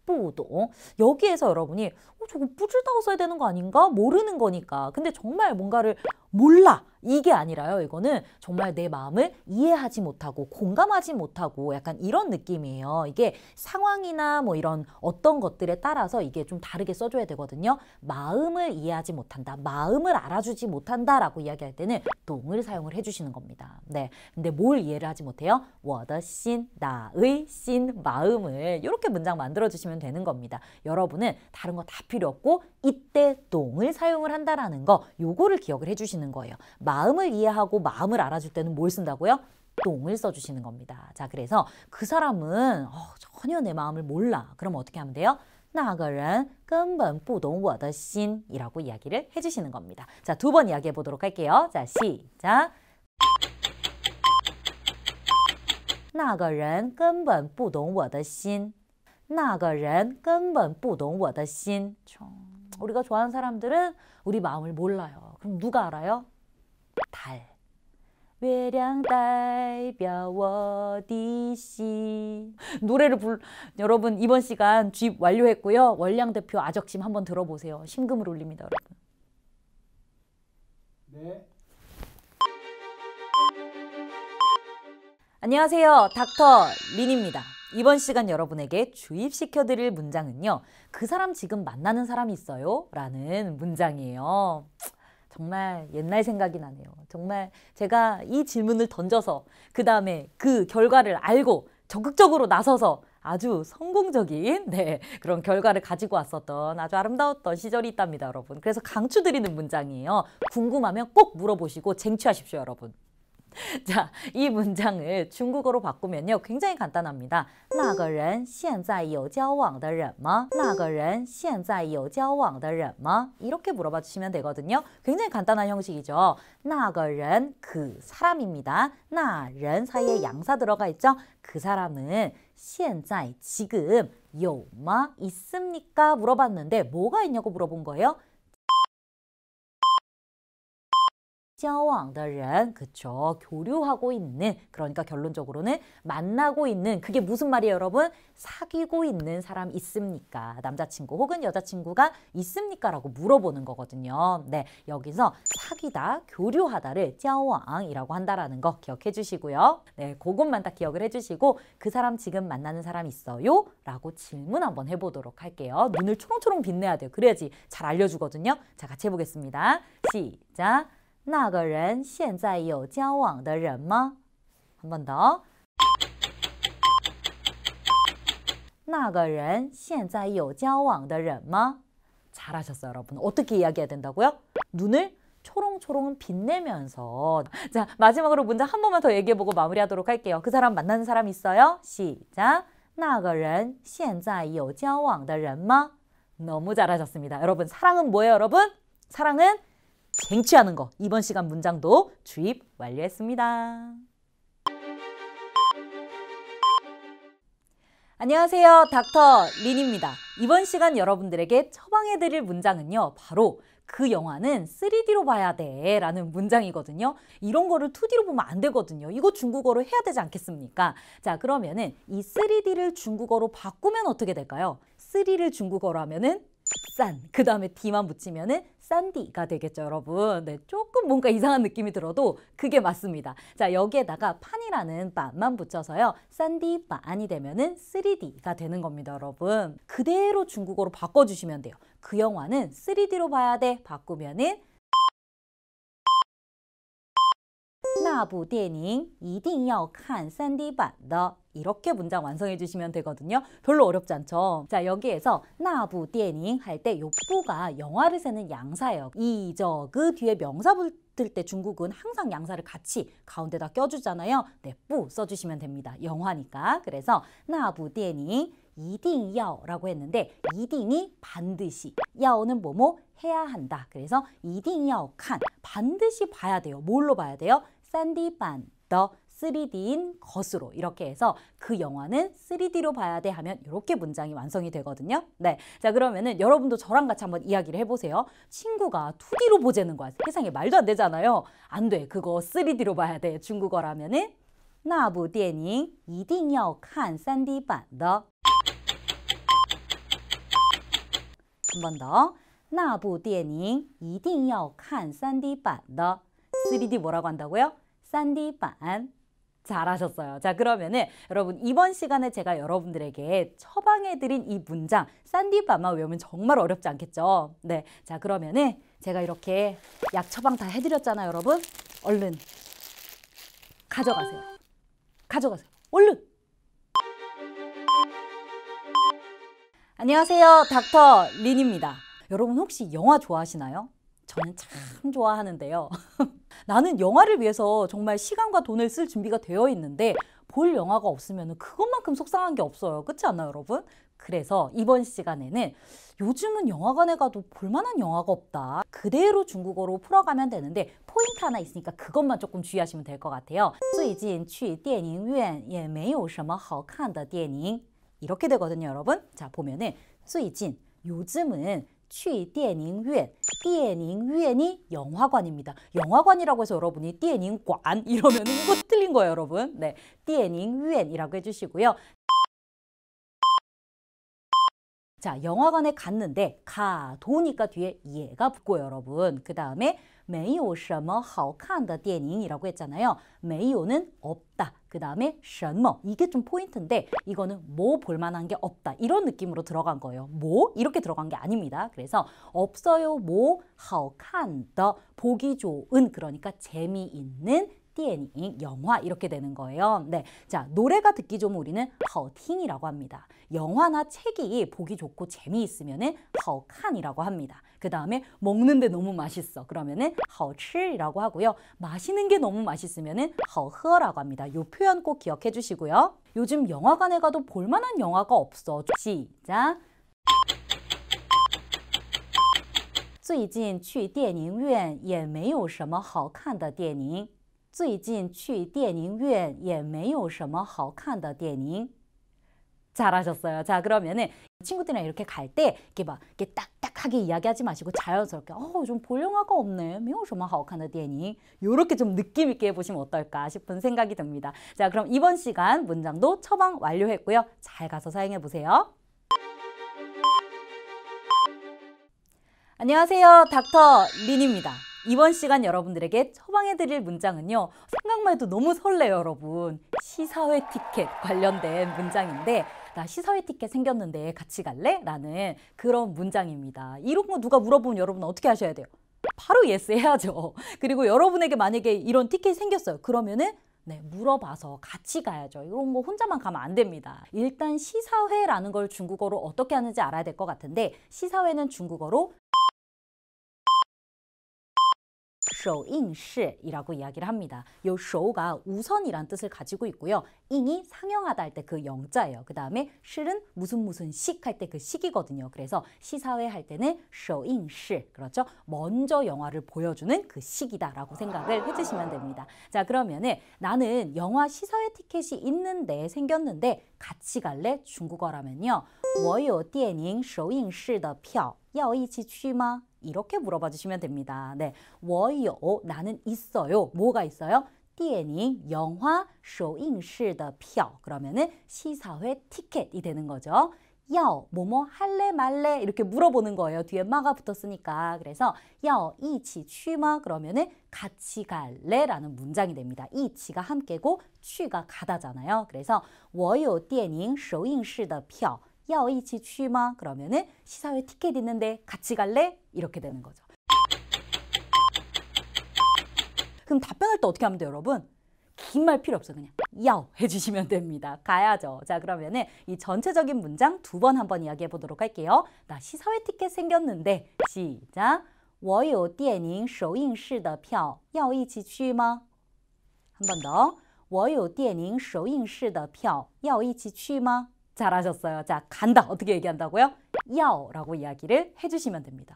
뿌동 여기에서 여러분이 어, 저거 뿌질 다고 써야 되는 거 아닌가? 모르는 거니까 근데 정말 뭔가를 몰라 이게 아니라요. 이거는 정말 내 마음을 이해하지 못하고 공감하지 못하고 약간 이런 느낌이에요. 이게 상황이나 뭐 이런 어떤 것들에 따라서 이게 좀 다르게 써줘야 되거든요. 마음을 이해하지 못한다. 마음을 알아주지 못한다 라고 이야기할 때는 동을 사용을 해주시는 겁니다. 네. 근데 뭘 이해를 하지 못해요? 워더신 나의 신, 마음을 이렇게 문장 만들어주시면 되는 겁니다. 여러분은 다른 거 다 필요 없고 이때 동을 사용을 한다라는 거 요거를 기억을 해주시는 거예요. 마음을 이해하고 마음을 알아줄 때는 뭘 쓴다고요? 똥을 써주시는 겁니다. 자, 그래서 그 사람은 어, 전혀 내 마음을 몰라. 그럼 어떻게 하면 돼요? 那个人根本不懂我的心이라고 이야기를 해주시는 겁니다. 자, 두 번 이야기해 보도록 할게요. 자, 시작. 那个人根本不懂我的心.那个人根本不懂我的心. 우리가 좋아하는 사람들은 우리 마음을 몰라요. 그럼 누가 알아요? 달 외량 달벼워 디시 노래를 불 여러분 이번 시간 주 완료했고요. 원량 대표 아적심 한번 들어보세요. 심금을 울립니다, 여러분. 네. 안녕하세요. 닥터 린입니다. 이번 시간 여러분에게 주입시켜 드릴 문장은요. 그 사람 지금 만나는 사람이 있어요? 라는 문장이에요. 정말 옛날 생각이 나네요. 정말 제가 이 질문을 던져서 그 다음에 그 결과를 알고 적극적으로 나서서 아주 성공적인 네, 그런 결과를 가지고 왔었던 아주 아름다웠던 시절이 있답니다, 여러분. 그래서 강추드리는 문장이에요. 궁금하면 꼭 물어보시고 쟁취하십시오, 여러분. 자, 이 문장을 중국어로 바꾸면요. 굉장히 간단합니다. 那个人现在有交往的人吗?那个人现在有交往的人吗? 이렇게 물어봐 주시면 되거든요. 굉장히 간단한 형식이죠. 那个人그 사람입니다. 那人 사이에 양사 들어가 있죠. 그 사람은 现在 지금 요마 있습니까? 물어봤는데 뭐가 있냐고 물어본 거예요. 交往的人, 그쵸. 교류하고 있는, 그러니까 결론적으로는 만나고 있는, 그게 무슨 말이에요, 여러분? 사귀고 있는 사람 있습니까? 남자친구 혹은 여자친구가 있습니까? 라고 물어보는 거거든요. 네, 여기서 사귀다, 교류하다를 交往이라고 한다라는 거 기억해 주시고요. 네, 그것만 딱 기억을 해 주시고, 그 사람 지금 만나는 사람 있어요? 라고 질문 한번 해보도록 할게요. 눈을 초롱초롱 빛내야 돼요. 그래야지 잘 알려주거든요. 자, 같이 해보겠습니다. 시작. 那个人现在有交往的人吗？한 번 더. 那个人现在有交往的人吗？ 잘하셨어요, 여러분. 어떻게 이야기해야 된다고요? 눈을 초롱초롱 빛내면서 자 마지막으로 문장 한 번만 더 얘기해보고 마무리하도록 할게요. 그 사람 만나는 사람 있어요? 시작. 那个人现在有交往的人吗? 너무 잘하셨습니다. 여러분 사랑은 뭐예요, 여러분? 사랑은 쟁취하는 거 이번 시간 문장도 주입 완료했습니다. 안녕하세요. 닥터 린입니다. 이번 시간 여러분들에게 처방해드릴 문장은요. 바로 그 영화는 3D로 봐야 돼 라는 문장이거든요. 이런 거를 2D로 보면 안 되거든요. 이거 중국어로 해야 되지 않겠습니까? 자 그러면은 이 3D를 중국어로 바꾸면 어떻게 될까요? 3를 중국어로 하면은 싼, 그 다음에 D만 붙이면은 산디가 되겠죠, 여러분. 네, 조금 뭔가 이상한 느낌이 들어도 그게 맞습니다. 자, 여기에다가 판이라는 반만 붙여서요. 산디 반이 되면은 3D가 되는 겁니다, 여러분. 그대로 중국어로 바꿔주시면 돼요. 그 영화는 3D로 봐야 돼. 바꾸면은 那部电影一定要칸샌디版的 이렇게 문장 완성해 주시면 되거든요. 별로 어렵지 않죠? 자, 여기에서 나부 디에닝 할때 욕부가 영화를 세는 양사역 이, 저, 그 뒤에 명사 붙을 때 중국은 항상 양사를 같이 가운데다 껴주잖아요. 네, 뿌 써주시면 됩니다. 영화니까. 그래서 나부 디에닝 이딩야라고 했는데 이딩이 반드시 야오는 뭐뭐 해야 한다. 그래서 이딩야오 칸 반드시 봐야 돼요. 뭘로 봐야 돼요? 산디반 더 3D인 것으로 이렇게 해서 그 영화는 3D로 봐야 돼 하면 이렇게 문장이 완성이 되거든요. 네, 자 그러면은 여러분도 저랑 같이 한번 이야기를 해보세요. 친구가 2D로 보자는 거야. 세상에 말도 안 되잖아요. 안 돼, 그거 3D로 봐야 돼. 중국어라면은 那部电影一定要看3D版的. 한번 더. 那部电影一定要看3D版的. 3D 뭐라고 한다고요? 산디반. 잘하셨어요. 자 그러면은 여러분 이번 시간에 제가 여러분들에게 처방해드린 이 문장 산디반만 외우면 정말 어렵지 않겠죠? 네, 자 그러면은 제가 이렇게 약 처방 다 해드렸잖아요 여러분. 얼른 가져가세요. 가져가세요. 얼른! 안녕하세요 닥터 린입니다. 여러분 혹시 영화 좋아하시나요? 저는 참 좋아하는데요. 나는 영화를 위해서 정말 시간과 돈을 쓸 준비가 되어 있는데 볼 영화가 없으면 그것만큼 속상한 게 없어요. 그렇지 않나요, 여러분? 그래서 이번 시간에는 요즘은 영화관에 가도 볼만한 영화가 없다. 그대로 중국어로 풀어가면 되는데 포인트 하나 있으니까 그것만 조금 주의하시면 될 것 같아요. 最近去电影院也没有什么好看的电影 이렇게 되거든요, 여러분. 자, 보면은 最近 요즘은 去电影院, 电影院이 영화관입니다. 영화관이라고 해서 여러분이 电影관 이러면 이거 틀린 거예요, 여러분. 네, 电影院이라고 해주시고요. 자, 영화관에 갔는데 가도니까 뒤에 예가 붙고요, 여러분. 그 다음에 没有什么好看的电影이라고 했잖아요. 没有는 없다. 그 다음에 什么 이게 좀 포인트인데 이거는 뭐 볼만한 게 없다 이런 느낌으로 들어간 거예요. 뭐 이렇게 들어간 게 아닙니다. 그래서 없어요 뭐好看的 보기 좋은 그러니까 재미있는 띠엔잉 영화 이렇게 되는 거예요. 네, 자 노래가 듣기 좋은 우리는 허팅이라고 합니다. 영화나 책이 보기 좋고 재미있으면은 허칸이라고 합니다. 그 다음에 먹는데 너무 맛있어 그러면은 허칠이라고 하고요. 마시는 게 너무 맛있으면은 허허라고 합니다. 요 표현 꼭 기억해 주시고요. 요즘 영화관에 가도 볼만한 영화가 없어. 시작. 最近去电影院也没有什么好看的电影。最近去电影院也没有什么好看的电影。 잘하셨어요. 자 그러면은 친구들이랑 이렇게 갈 때 이렇게 막 이렇게 딱딱하게 이야기하지 마시고 자연스럽게 어좀 볼 영화가 없네. 매우什么 하오칸닝 요렇게 좀 느낌 있게 해보시면 어떨까 싶은 생각이 듭니다. 자 그럼 이번 시간 문장도 처방 완료했고요. 잘 가서 사용해 보세요. 안녕하세요. 닥터 린입니다. 이번 시간 여러분들에게 처방해드릴 문장은요. 생각만 해도 너무 설레요, 여러분. 시사회 티켓 관련된 문장인데 나 시사회 티켓 생겼는데 같이 갈래? 라는 그런 문장입니다. 이런 거 누가 물어보면 여러분 어떻게 하셔야 돼요? 바로 예스 해야죠. 그리고 여러분에게 만약에 이런 티켓이 생겼어요. 그러면은 네, 물어봐서 같이 가야죠. 이런 거 혼자만 가면 안 됩니다. 일단 시사회라는 걸 중국어로 어떻게 하는지 알아야 될 것 같은데 시사회는 중국어로 쇼잉시라고 이야기를 합니다. 요 쇼가 우선이란 뜻을 가지고 있고요. 잉이 상영하다 할 때 그 영자예요. 그 다음에 실은 무슨 무슨 식 할 때 그 식이거든요. 그래서 시사회 할 때는 쇼잉시 그렇죠? 먼저 영화를 보여주는 그 식이다라고 생각을 해주시면 됩니다. 자 그러면은 나는 영화 시사회 티켓이 있는데 생겼는데 같이 갈래 중국어라면요. 我有电影首映式的 표, 要一起去吗? 이렇게 물어봐 주시면 됩니다. 네, 我有 나는 있어요. 뭐가 있어요? 电影 영화 首映式的 표. 그러면은 시사회 티켓이 되는 거죠. 야 뭐뭐 할래 말래 이렇게 물어보는 거예요. 뒤에 마가 붙었으니까. 그래서 야오 이치 취 그러면은 같이 갈래라는 문장이 됩니다. 이치가 함께고 취가 가다잖아요. 그래서 我有电影首映式的票 야이치 취마 그러면은 시사회 티켓 있는데 같이 갈래? 이렇게 되는 거죠. 그럼 답변할 때 어떻게 하면 돼요, 여러분? 긴 말 필요 없어 그냥 야오 해주시면 됩니다. 가야죠. 자 그러면은 이 전체적인 문장 두 번 한번 이야기해 보도록 할게요. 나 시사회 티켓 생겼는데 시작 我有电影首映式的票要一起去吗?한번 더. 我有电影首映式的票要一起去吗? 잘하셨어요. 자, 간다. 어떻게 얘기한다고요? 야오라고 이야기를 해주시면 됩니다.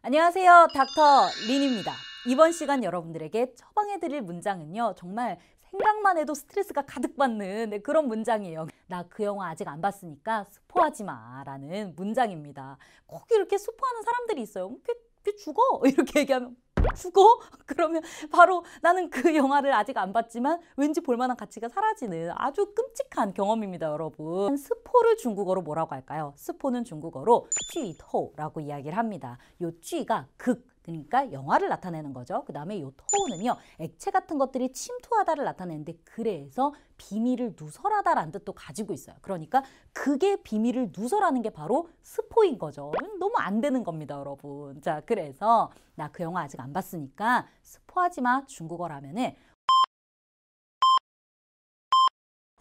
안녕하세요. 닥터 린입니다. 이번 시간 여러분들에게 처방해드릴 문장은요. 정말 생각만 해도 스트레스가 가득 받는 네, 그런 문장이에요. 나 그 영화 아직 안 봤으니까 스포하지 마라는 문장입니다. 꼭 이렇게 스포하는 사람들이 있어요. 어떻 죽어? 이렇게 얘기하면 죽어? 그러면 바로 나는 그 영화를 아직 안 봤지만 왠지 볼만한 가치가 사라지는 아주 끔찍한 경험입니다 여러분 스포를 중국어로 뭐라고 할까요? 스포는 중국어로 쥐토라고 이야기를 합니다 요 쥐가 극 그러니까 영화를 나타내는 거죠. 그 다음에 이 토우는요. 액체 같은 것들이 침투하다를 나타내는데 그래서 비밀을 누설하다라는 뜻도 가지고 있어요. 그러니까 그게 비밀을 누설하는 게 바로 스포인 거죠. 음, 너무 안 되는 겁니다, 여러분. 자, 그래서 나 그 영화 아직 안 봤으니까 스포하지 마 중국어라면은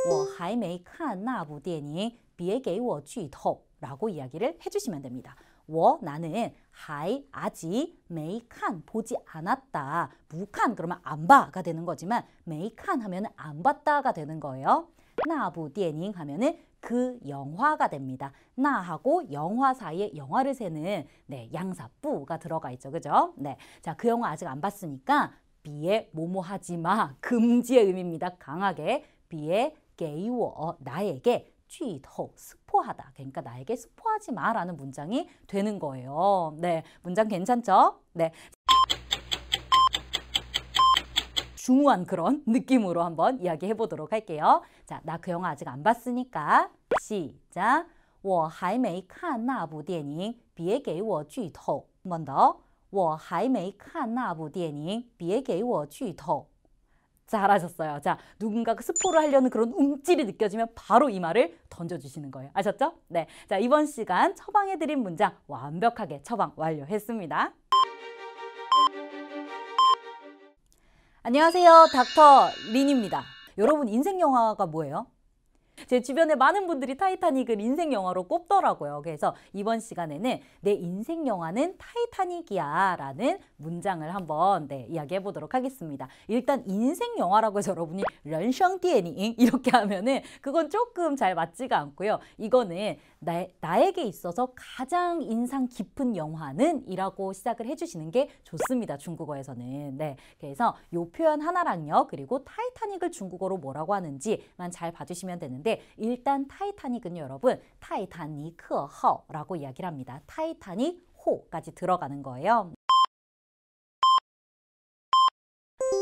我还没看那部电影别给我剧透라고 뭐, 이야기를 해주시면 됩니다. 워 나는 하이 아직 메이칸 보지 않았다. 무칸 그러면 안 봐가 되는 거지만 메이칸 하면은 안 봤다가 되는 거예요. 나부디에닝 하면은 그 영화가 됩니다. 나하고 영화 사이에 영화를 세는 네, 양사뿌가 들어가 있죠. 그죠? 네. 자, 그 영화 아직 안 봤으니까 비에 뭐뭐 하지 마. 금지의 의미입니다. 강하게 비에 게이워 어, 나에게 쥐더 스포하다. 그러니까 나에게 스포하지 마라는 문장이 되는 거예요. 네, 문장 괜찮죠? 네. 중후한 그런 느낌으로 한번 이야기해 보도록 할게요. 자, 나 그 영화 아직 안 봤으니까 시작. 我还没看那部电影，别给我剧透。 한번 더. 我还没看那部电影，别给我剧透。 잘하셨어요. 자, 누군가그 스포를 하려는 그런 움찔이 느껴지면 바로 이 말을 던져주시는 거예요. 아셨죠? 네. 자, 이번 시간 처방해드린 문장 완벽하게 처방 완료했습니다. 안녕하세요. 닥터 린입니다. 여러분 인생 영화가 뭐예요? 제 주변에 많은 분들이 타이타닉을 인생 영화로 꼽더라고요. 그래서 이번 시간에는 내 인생 영화는 타이타닉이야 라는 문장을 한번 네, 이야기해 보도록 하겠습니다. 일단 인생 영화라고 해서 여러분이 런샹띠에니 이렇게 하면은 그건 조금 잘 맞지가 않고요. 이거는 나, 나에게 있어서 가장 인상 깊은 영화는 이라고 시작을 해주시는 게 좋습니다. 중국어에서는. 네. 그래서 요 표현 하나랑요. 그리고 타이타닉을 중국어로 뭐라고 하는지만 잘 봐주시면 되는데 있는데 일단 타이타닉은 여러분 타이타닉허라고 이야기를 합니다. 타이타닉 호까지 들어가는 거예요.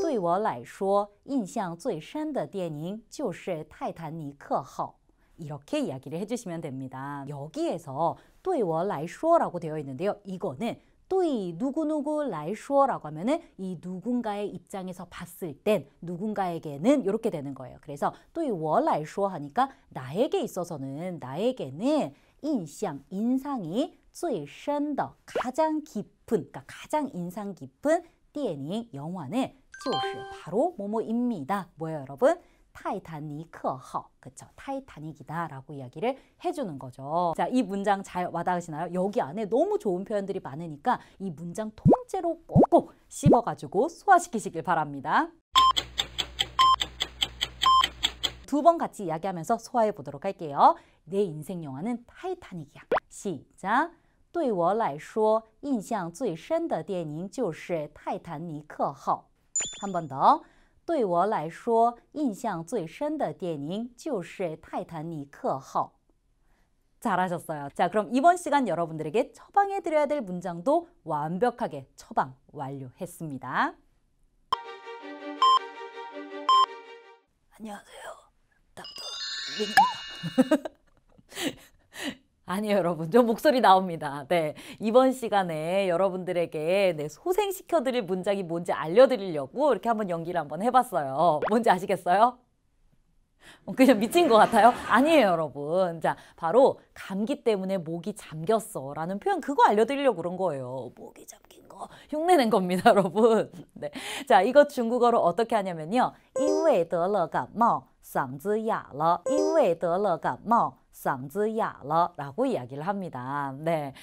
对我来说，印象最深的电影就是《泰坦尼克号》。 음. 이렇게 이야기를 해주시면 됩니다. 여기에서 对我来说라고 되어 있는데요. 이거는 또이 누구누구라이쇼라고 하면은 이 누군가의 입장에서 봤을 땐 누군가에게는 이렇게 되는 거예요. 그래서 또 이 워라이쇼 하니까 나에게 있어서는 나에게는 인상, 인상이 最深的 가장 깊은, 그러니까 가장 인상 깊은 띠에이 영화는 就是 바로 뭐뭐입니다. 뭐예요 여러분? 타이타닉크허 그쵸 타이타닉이다라고 이야기를 해주는 거죠 자 이 문장 잘 와닿으시나요? 여기 안에 너무 좋은 표현들이 많으니까 이 문장 통째로 꼭꼭 씹어가지고 소화시키시길 바랍니다 두 번 같이 이야기하면서 소화해 보도록 할게요 내 인생 영화는 타이타닉이야 시작 对我来说，印象最深的电影就是《泰坦尼克号》。한번더 对我来说，印象最深的电影就是《泰坦尼克号》。 잘하셨어요. 자, 그럼 이번 시간 여러분들에게 처방해드려야 될 문장도 완벽하게 처방 완료했습니다. 안녕하세요. 닥터 윙입니다. 아니요, 여러분. 저 목소리 나옵니다. 네. 이번 시간에 여러분들에게 네, 소생시켜드릴 문장이 뭔지 알려드리려고 이렇게 한번 연기를 한번 해봤어요. 뭔지 아시겠어요? 어, 그냥 미친 것 같아요? 아니에요, 여러분. 자, 바로 감기 때문에 목이 잠겼어 라는 표현 그거 알려드리려고 그런 거예요. 목이 잠긴 거 흉내낸 겁니다, 여러분. 네. 자, 이거 중국어로 어떻게 하냐면요. 因为得了感冒嗓子哑了因为得了感冒 嗓즈 야러 라고 이야기를 합니다. 네.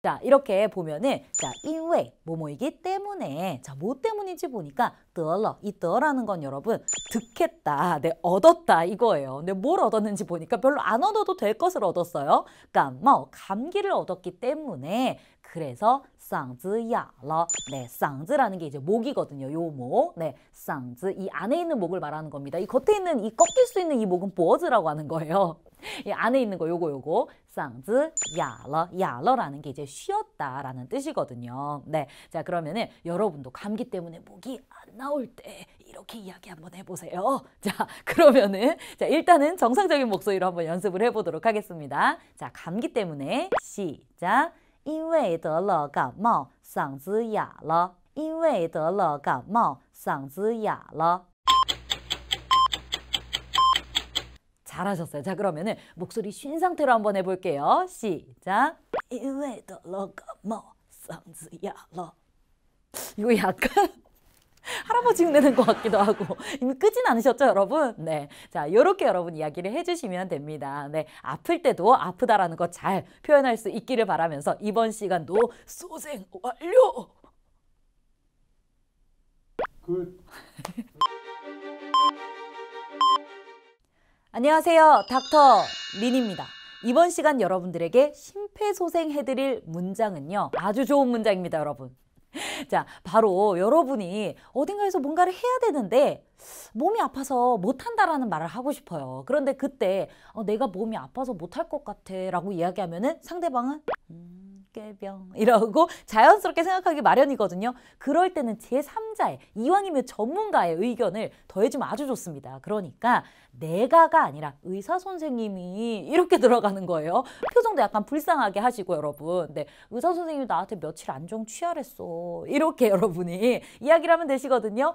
자 이렇게 보면은 자 인웨이 뭐뭐이기 때문에 자 뭐 때문인지 보니까 더러 이 더라는 건 여러분 득했다 네 얻었다 이거예요 근데 뭘 얻었는지 보니까 별로 안 얻어도 될 것을 얻었어요 그러니까 뭐 감기를 얻었기 때문에 그래서 쌍즈야러. 네, 쌍즈라는 게 이제 목이거든요. 요 목. 네, 쌍즈 이 안에 있는 목을 말하는 겁니다. 이 겉에 있는 이 꺾일 수 있는 이 목은 보어즈라고 하는 거예요. 이 안에 있는 거 요거 요거 쌍즈 야러 야러라는 게 이제 쉬었다라는 뜻이거든요. 네, 자 그러면은 여러분도 감기 때문에 목이 안 나올 때 이렇게 이야기 한번 해보세요. 자 그러면은 자 일단은 정상적인 목소리로 한번 연습을 해보도록 하겠습니다. 자 감기 때문에 시작. 因为得了感冒，嗓子哑了。因为得了感冒，嗓子哑了。 잘하셨어요. 자 그러면은 목소리 쉰 상태로 한번 해볼게요. 시작. 因为得了感冒嗓子哑了 이거 약간 할아버지 흉내는것 같기도 하고 이미 끄진 않으셨죠 여러분? 네, 자요렇게 여러분 이야기를 해주시면 됩니다. 네, 아플 때도 아프다라는 거잘 표현할 수 있기를 바라면서 이번 시간도 소생 완료! 안녕하세요 닥터 린입니다. 이번 시간 여러분들에게 심폐소생해드릴 문장은요. 아주 좋은 문장입니다 여러분. 자, 바로 여러분이 어딘가에서 뭔가를 해야 되는데 몸이 아파서 못한다라는 말을 하고 싶어요. 그런데 그때 어, 내가 몸이 아파서 못할 것 같아 라고 이야기하면 상대방은 음... 도깨병 이러고 자연스럽게 생각하기 마련이거든요. 그럴 때는 제3자의 이왕이면 전문가의 의견을 더해주면 아주 좋습니다. 그러니까 내가가 아니라 의사 선생님이 이렇게 들어가는 거예요. 표정도 약간 불쌍하게 하시고 여러분. 네, 의사 선생님이 나한테 며칠 안정 취하랬어. 이렇게 여러분이 이야기를 하면 되시거든요.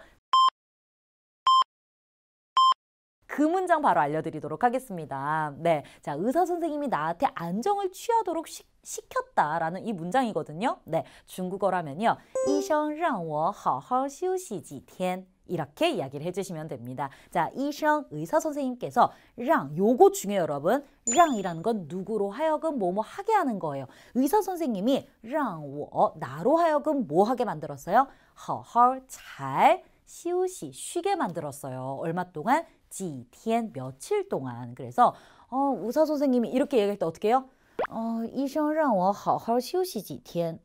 그 문장 바로 알려드리도록 하겠습니다. 네, 자 의사 선생님이 나한테 안정을 취하도록 시, 시켰다라는 이 문장이거든요. 네, 중국어라면요. 이성让我好好休息几天 이렇게 이야기를 해주시면 됩니다. 자, 이성 의사 선생님께서 랑 요거 중에 여러분 랑이라는 건 누구로 하여금 뭐 뭐 하게 하는 거예요. 의사 선생님이 랑 워 나로 하여금 뭐 하게 만들었어요? 허허 잘 시우시 쉬게 만들었어요. 얼마 동안 지天 며칠 동안 그래서 어, 의사 선생님이 이렇게 얘기할 때 어떻게 해요? 어, 이생让我好好休息几天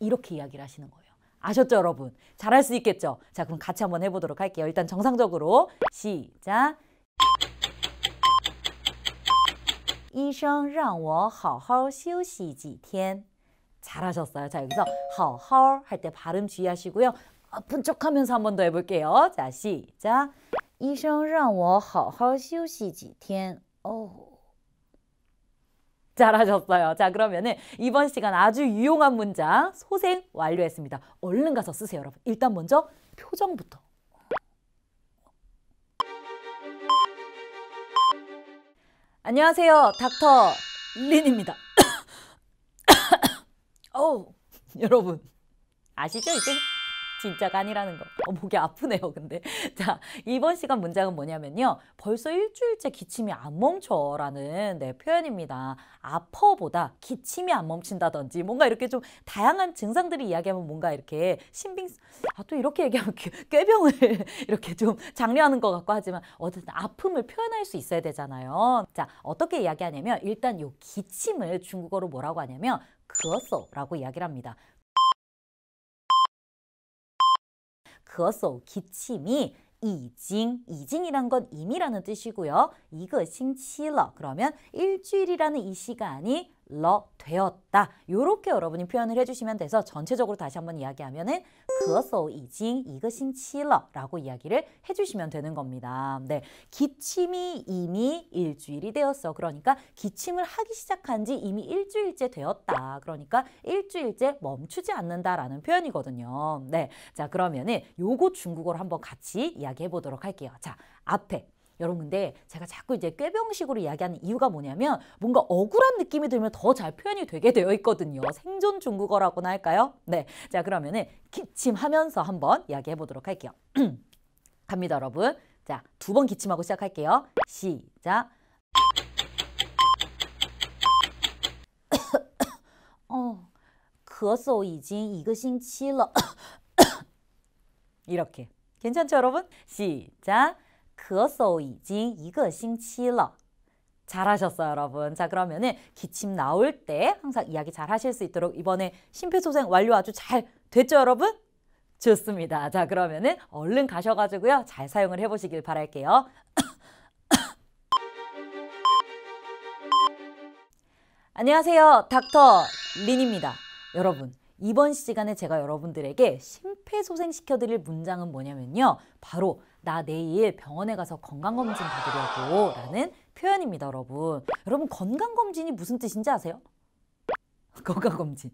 이렇게 이야기를 하시는 거예요. 아셨죠 여러분? 잘할 수 있겠죠? 자 그럼 같이 한번 해보도록 할게요. 일단 정상적으로 시작医生让我好好休息几天 잘하셨어요. 자 여기서 허허 할때 발음 주의하시고요. 아픈 척하면서 한 번 더 해볼게요. 자 시작 医生让我好好休息几天. 오. 잘하셨어요. 자, 그러면은 이번 시간 아주 유용한 문장 소생 완료했습니다. 얼른 가서 쓰세요, 여러분. 일단 먼저 표정부터. 안녕하세요. 닥터 린입니다. 오, oh. 여러분. 아시죠, 이제? 진짜가 아니라는 거. 어, 목이 아프네요, 근데. 자, 이번 시간 문장은 뭐냐면요. 벌써 일주일째 기침이 안 멈춰라는 네, 표현입니다. 아퍼보다 기침이 안 멈춘다든지 뭔가 이렇게 좀 다양한 증상들이 이야기하면 뭔가 이렇게 신빙, 아, 또 이렇게 얘기하면 꾀병을 이렇게 좀 장려하는 것 같고 하지만 어쨌든 아픔을 표현할 수 있어야 되잖아요. 자, 어떻게 이야기하냐면 일단 요 기침을 중국어로 뭐라고 하냐면 그었어라고 이야기를 합니다. 可手 기침이 이징, 이징이란 건 이미라는 뜻이고요. 이거 싱치러 그러면 일주일이라는 이 시간이 러 되었다. 이렇게 여러분이 표현을 해주시면 돼서 전체적으로 다시 한번 이야기하면 그어서 이징 이것신 치러 라고 이야기를 해주시면 되는 겁니다. 네, 기침이 이미 일주일이 되었어. 그러니까 기침을 하기 시작한 지 이미 일주일째 되었다. 그러니까 일주일째 멈추지 않는다라는 표현이거든요. 네, 자 그러면은 요거 중국어로 한번 같이 이야기해 보도록 할게요. 자, 앞에 여러분 근데 제가 자꾸 이제 꾀병식으로 이야기하는 이유가 뭐냐면 뭔가 억울한 느낌이 들면 더 잘 표현이 되게 되어 있거든요. 생존 중국어라고나 할까요? 네. 자 그러면은 기침하면서 한번 이야기해 보도록 할게요. 갑니다 여러분. 자두 번 기침하고 시작할게요. 시작. 어, 咳嗽已经一个星期了。이렇게. 괜찮죠, 여러분? 시작. 咳嗽已经 이거 星期了. 잘하셨어요, 여러분. 자, 그러면은 기침 나올 때 항상 이야기 잘 하실 수 있도록 이번에 심폐소생 완료 아주 잘 됐죠, 여러분? 좋습니다. 자, 그러면은 얼른 가셔가지고요. 잘 사용을 해보시길 바랄게요. 안녕하세요. 닥터 린입니다. 여러분, 이번 시간에 제가 여러분들에게 심폐소생시켜드릴 문장은 뭐냐면요. 바로 나 내일 병원에 가서 건강검진 받으려고 라는 표현입니다, 여러분. 여러분, 건강검진이 무슨 뜻인지 아세요? 건강검진.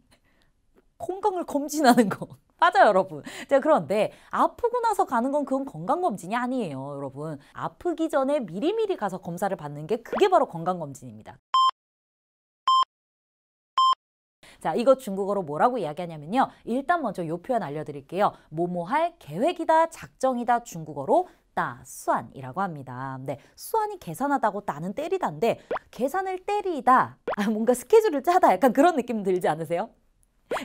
건강을 검진하는 거. 맞아요, 여러분. 자, 그런데 아프고 나서 가는 건 그건 건강검진이 아니에요, 여러분. 아프기 전에 미리미리 가서 검사를 받는 게 그게 바로 건강검진입니다. 자, 이거 중국어로 뭐라고 이야기하냐면요. 일단 먼저 요 표현 알려드릴게요. 뭐뭐 할 계획이다, 작정이다 중국어로 따수안이라고 합니다. 네, 수안이 계산하다고 따는 때리다인데 계산을 때리다, 아, 뭔가 스케줄을 짜다 약간 그런 느낌 들지 않으세요?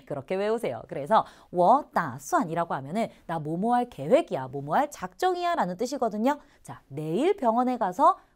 그렇게 외우세요. 그래서 워따수안이라고 하면은 나 뭐뭐 할 계획이야, 뭐뭐 할 작정이야 라는 뜻이거든요. 자, 내일 병원에 가서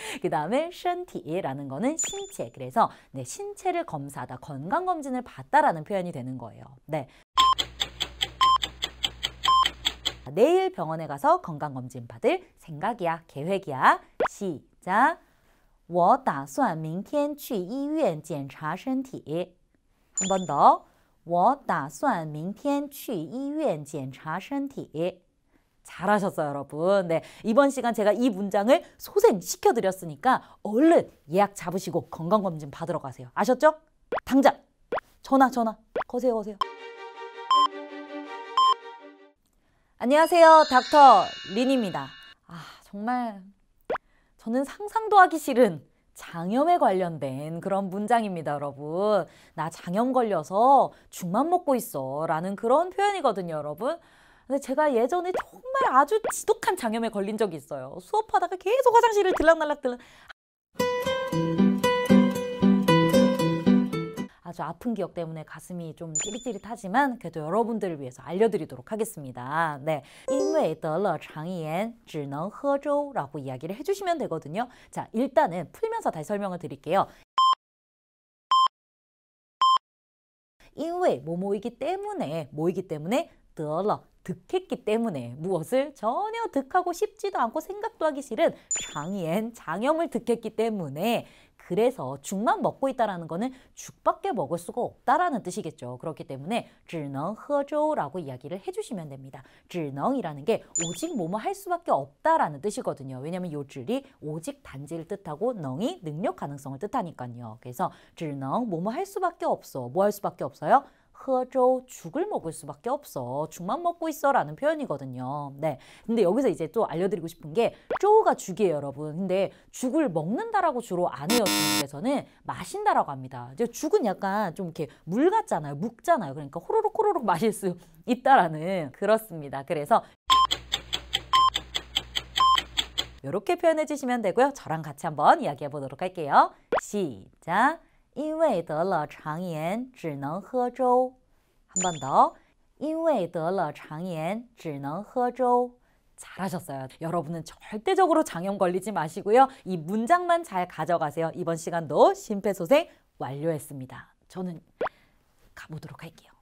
그 다음에 션티라는 거는 신체. 그래서 네, 신체를 검사하다, 건강검진을 받다라는 표현이 되는 거예요. 네. 내일 병원에 가서 건강검진 받을 생각이야, 계획이야. 시작. 我打算明天去医院检查身体。한 번 더. 我打算明天去医院检查身体。 잘하셨어요, 여러분. 네. 이번 시간 제가 이 문장을 소생시켜 드렸으니까 얼른 예약 잡으시고 건강검진 받으러 가세요. 아셨죠? 당장 전화 전화 거세요, 거세요. 안녕하세요. 닥터 린입니다. 아, 정말 저는 상상도 하기 싫은 장염에 관련된 그런 문장입니다, 여러분. 나 장염 걸려서 죽만 먹고 있어. 라는 그런 표현이거든요, 여러분. 근데 제가 예전에 정말 아주 지독한 장염에 걸린 적이 있어요. 수업하다가 계속 화장실을 들락날락 들락 아주 아픈 기억 때문에 가슴이 좀 찌릿찌릿하지만 그래도 여러분들을 위해서 알려드리도록 하겠습니다. 네, 因为得了肠炎只能喝粥라고 이야기를 해주시면 되거든요. 자, 일단은 풀면서 다시 설명을 드릴게요. 因为뭐뭐이기 때문에 뭐이기 때문에 得了 득했기 때문에 무엇을 전혀 득하고 싶지도 않고 생각도 하기 싫은 장이엔 장염을 득했기 때문에 그래서 죽만 먹고 있다라는 거는 죽밖에 먹을 수가 없다라는 뜻이겠죠. 그렇기 때문에 질능 허조라고 이야기를 해주시면 됩니다. 질능이라는 게 오직 뭐뭐 할 수밖에 없다라는 뜻이거든요. 왜냐하면 요 질이 오직 단지를 뜻하고 능이 능력 가능성을 뜻하니까요. 그래서 질능 뭐뭐 할 수밖에 없어. 뭐 할 수밖에 없어요? 喝粥 죽을 먹을 수밖에 없어. 죽만 먹고 있어라는 표현이거든요. 네. 근데 여기서 이제 또 알려드리고 싶은 게 쪼가 죽이에요, 여러분. 근데 죽을 먹는다라고 주로 아해여 중국에서는 마신다라고 합니다. 이제 죽은 약간 좀 이렇게 물 같잖아요. 묵잖아요. 그러니까 호로록 호로록 마실 수 있다라는 그렇습니다. 그래서 이렇게 표현해 주시면 되고요. 저랑 같이 한번 이야기해 보도록 할게요. 시작! 因为得了肠炎只能喝粥.한번 더. 因为得了 장엔 只能喝粥. 잘하셨어요. 여러분은 절대적으로 장염 걸리지 마시고요. 이 문장만 잘 가져가세요. 이번 시간도 심폐소생 완료했습니다. 저는 가보도록 할게요.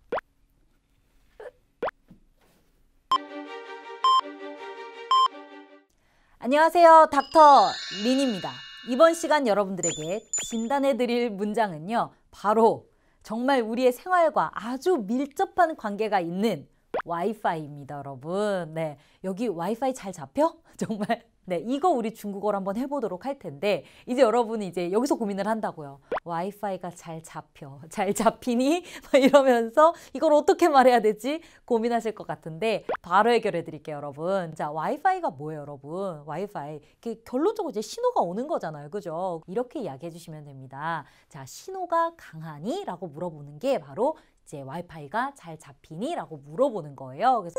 안녕하세요. 닥터 린입니다. 이번 시간 여러분들에게 진단해 드릴 문장은요. 바로 정말 우리의 생활과 아주 밀접한 관계가 있는 와이파이입니다, 여러분. 네. 여기 와이파이 잘 잡혀? 정말 네, 이거 우리 중국어로 한번 해보도록 할 텐데 이제 여러분이 이제 여기서 고민을 한다고요. 와이파이가 잘 잡혀, 잘 잡히니? 막 이러면서 이걸 어떻게 말해야 되지? 고민하실 것 같은데 바로 해결해 드릴게요, 여러분. 자, 와이파이가 뭐예요, 여러분? 와이파이. 결론적으로 이제 신호가 오는 거잖아요, 그죠? 이렇게 이야기해 주시면 됩니다. 자, 신호가 강하니? 라고 물어보는 게 바로 이제 와이파이가 잘 잡히니? 라고 물어보는 거예요. 그래서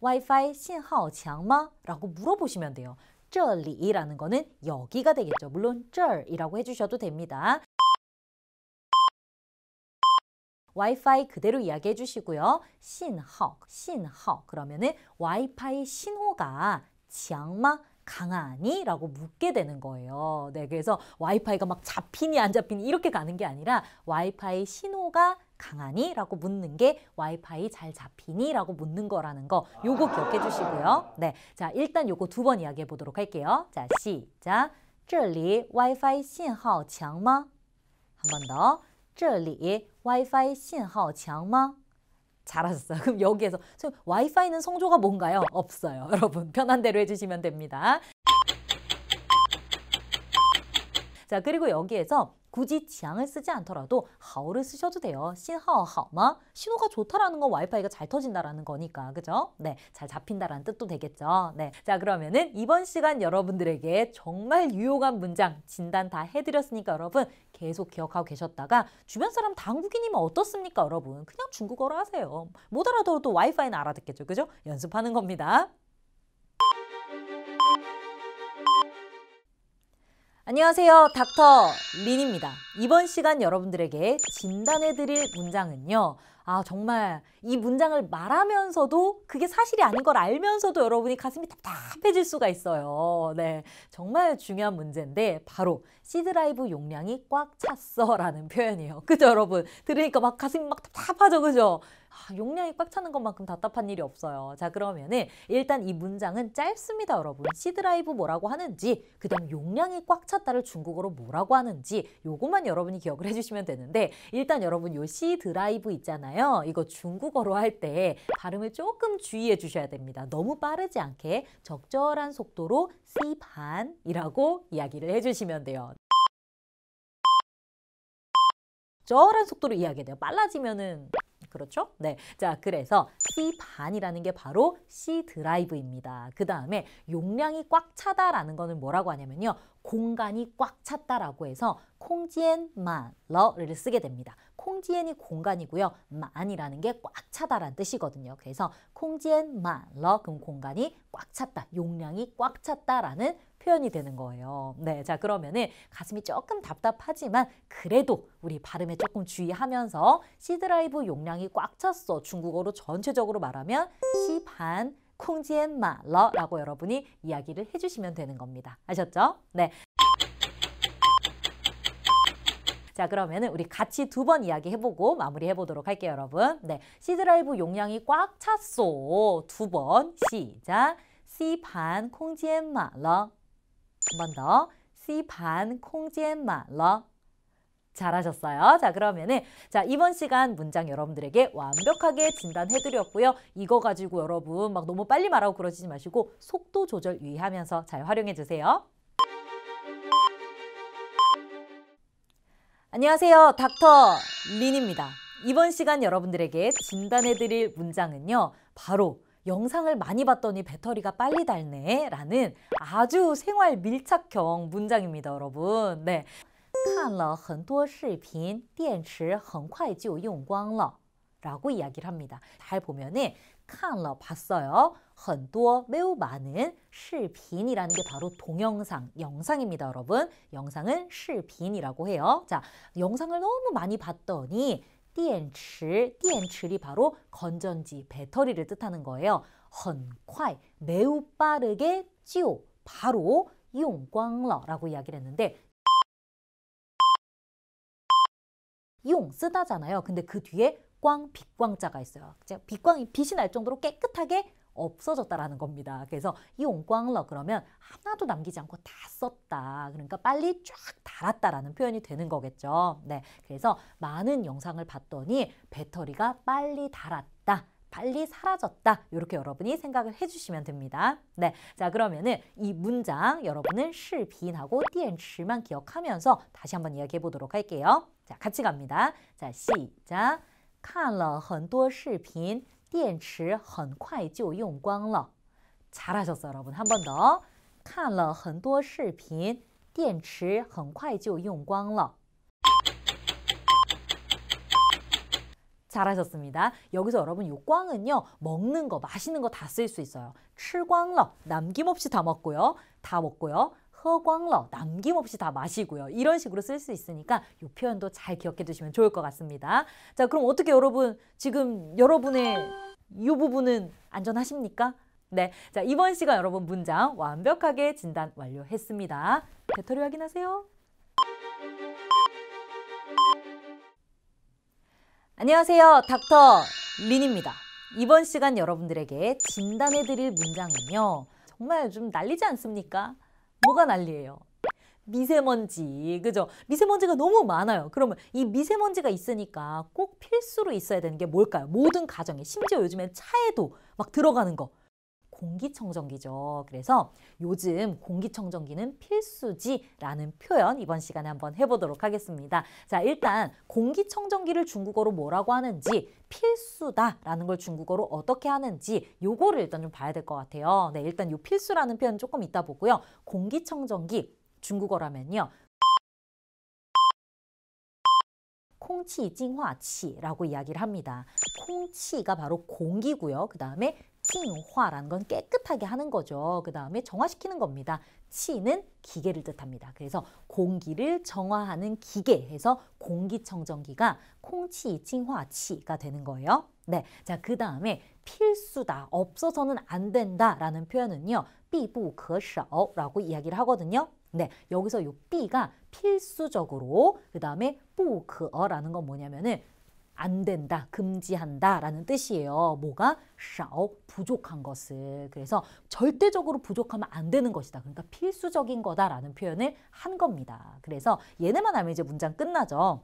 와이파이 신호오 장마? 라고 물어보시면 돼요. 这里라는 거는 여기가 되겠죠. 물론 这이라고 해주셔도 됩니다. 와이파이 그대로 이야기해 주시고요. 신호, 신호 그러면은 와이파이 신호가 장마 강하니? 라고 묻게 되는 거예요. 네, 그래서 와이파이가 막 잡히니 안 잡히니 이렇게 가는 게 아니라 와이파이 신호가 강하니? 라고 묻는 게 와이파이 잘 잡히니? 라고 묻는 거라는 거 요거 아. 기억해 주시고요. 네, 자 일단 요거 두 번 이야기해 보도록 할게요. 자, 시작! 这리 와이파이 신호 强마 한 번 더. 这리 와이파이 신호 强마 잘하셨어요. 그럼 여기에서 와이파이는 성조가 뭔가요? 없어요. 여러분 편한 대로 해주시면 됩니다. 자 그리고 여기에서 굳이 지향을 쓰지 않더라도 하오를 쓰셔도 돼요. 신하오 하오마 신호가 좋다라는 건 와이파이가 잘 터진다라는 거니까 그죠? 네, 잘 잡힌다라는 뜻도 되겠죠. 네, 자 그러면은 이번 시간 여러분들에게 정말 유용한 문장 진단 다 해드렸으니까 여러분 계속 기억하고 계셨다가 주변 사람 당국인이면 어떻습니까 여러분? 그냥 중국어로 하세요. 못 알아들어도 와이파이는 알아듣겠죠. 그죠? 연습하는 겁니다. 안녕하세요. 닥터 린입니다. 이번 시간 여러분들에게 진단해 드릴 문장은요. 아, 정말 이 문장을 말하면서도 그게 사실이 아닌 걸 알면서도 여러분이 가슴이 답답해질 수가 있어요. 네. 정말 중요한 문제인데 바로 C드라이브 용량이 꽉 찼어 라는 표현이에요. 그죠, 여러분? 들으니까 막 가슴이 막 답답하죠, 그죠? 아, 용량이 꽉 차는 것만큼 답답한 일이 없어요. 자 그러면은 일단 이 문장은 짧습니다 여러분. C드라이브 뭐라고 하는지 그 다음 용량이 꽉 찼다를 중국어로 뭐라고 하는지 요것만 여러분이 기억을 해주시면 되는데 일단 여러분 요 C드라이브 있잖아요. 이거 중국어로 할 때 발음을 조금 주의해 주셔야 됩니다. 너무 빠르지 않게 적절한 속도로 C반이라고 이야기를 해주시면 돼요. 적절한 속도로 이야기해요 빨라지면은 그렇죠? 네. 자, 그래서 C반이라는 게 바로 C 드라이브입니다. 그 다음에 용량이 꽉 차다라는 거는 뭐라고 하냐면요. 공간이 꽉 찼다라고 해서 콩지엔만 러를 쓰게 됩니다. 콩지엔이 공간이고요. 만이라는 게 꽉 차다란 뜻이거든요. 그래서 콩지엔 만러 그럼 공간이 꽉 찼다. 용량이 꽉 찼다라는 표현이 되는 거예요. 네, 자 그러면은 가슴이 조금 답답하지만 그래도 우리 발음에 조금 주의하면서 C 드라이브 용량이 꽉 찼어. 중국어로 전체적으로 말하면 시 반 콩지엔 마러라고 여러분이 이야기를 해주시면 되는 겁니다. 아셨죠? 네, 자, 그러면은 우리 같이 두 번 이야기 해보고 마무리 해보도록 할게요, 여러분. 네, C드라이브 용량이 꽉 찼소. 두 번 시작. C반 공간 满러 한번 더. C반 공간 满러 잘하셨어요. 자 그러면은 자 이번 시간 문장 여러분들에게 완벽하게 진단해드렸고요. 이거 가지고 여러분 막 너무 빨리 말하고 그러지 마시고 속도 조절 유의하면서 잘 활용해주세요. 안녕하세요. 닥터 린입니다. 이번 시간 여러분들에게 진단해드릴 문장은요. 바로 영상을 많이 봤더니 배터리가 빨리 닳네 라는 아주 생활 밀착형 문장입니다. 여러분. 네. 看了很多视频,电池很快就用光了라고 이야기를 합니다. 잘 보면은 看了 봤어요. 很多 매우 많은 视频이라는 게 바로 동영상, 영상입니다, 여러분. 영상은 视频이라고 해요. 자, 영상을 너무 많이 봤더니 电池, 电池이 바로 건전지, 배터리를 뜻하는 거예요. 很快, 매우 빠르게 就 바로 用光了라고 이야기를 했는데 용 쓰다잖아요. 근데 그 뒤에 역광, 빛광자가 있어요. 빛광이 빛이 날 정도로 깨끗하게 없어졌다라는 겁니다. 그래서 이 온광러 그러면 하나도 남기지 않고 다 썼다. 그러니까 빨리 쫙 달았다라는 표현이 되는 거겠죠. 네, 그래서 많은 영상을 봤더니 배터리가 빨리 달았다. 빨리 사라졌다. 이렇게 여러분이 생각을 해주시면 됩니다. 네, 자 그러면은 이 문장 여러분은 실빈하고 디엔치만 기억하면서 다시 한번 이야기해 보도록 할게요. 자 같이 갑니다. 자 시작. 看了很多视频，电池很快就用光了。잘하셨어요여러분한 번 더。 看了很多视频，电池很快就用光了。 잘하셨습니다. 여기서 여러분 요 꽝은요. 먹는 거, 맛있는 거 다 쓸 수 있어요. 칠광러 남김없이 다 먹고요. 다 먹고요. 허광러 남김없이 다 마시고요. 이런 식으로 쓸 수 있으니까 이 표현도 잘 기억해 두시면 좋을 것 같습니다. 자 그럼 어떻게 여러분 지금 여러분의 이 부분은 안전하십니까? 네, 자 이번 시간 여러분 문장 완벽하게 진단 완료했습니다. 배터리 확인하세요. 안녕하세요. 닥터 린입니다. 이번 시간 여러분들에게 진단해드릴 문장은요. 정말 좀 난리지 않습니까? 뭐가 난리예요? 미세먼지, 그죠? 미세먼지가 너무 많아요. 그러면 이 미세먼지가 있으니까 꼭 필수로 있어야 되는 게 뭘까요? 모든 가정에, 심지어 요즘엔 차에도 막 들어가는 거. 공기청정기죠. 그래서 요즘 공기청정기는 필수지라는 표현 이번 시간에 한번 해보도록 하겠습니다. 자, 일단 공기청정기를 중국어로 뭐라고 하는지 필수다라는 걸 중국어로 어떻게 하는지 요거를 일단 좀 봐야 될 것 같아요. 네, 일단 요 필수라는 표현 조금 이따 보고요. 공기청정기 중국어라면요. 콩치 징화치라고 이야기를 합니다. 콩치가 바로 공기고요. 그 다음에 칭화라는 건 깨끗하게 하는 거죠. 그 다음에 정화시키는 겁니다. 치는 기계를 뜻합니다. 그래서 공기를 정화하는 기계 해서 공기청정기가 콩치 칭화치가 되는 거예요. 네, 자그 다음에 필수다, 없어서는 안 된다라는 표현은요. 비부거셔라고 이야기를 하거든요. 네, 여기서 요 삐가 필수적으로 그 다음에 부거라는 건 뭐냐면은 안 된다, 금지한다라는 뜻이에요. 뭐가 少 부족한 것을. 그래서 절대적으로 부족하면 안 되는 것이다. 그러니까 필수적인 거다라는 표현을 한 겁니다. 그래서 얘네만 알면 이제 문장 끝나죠.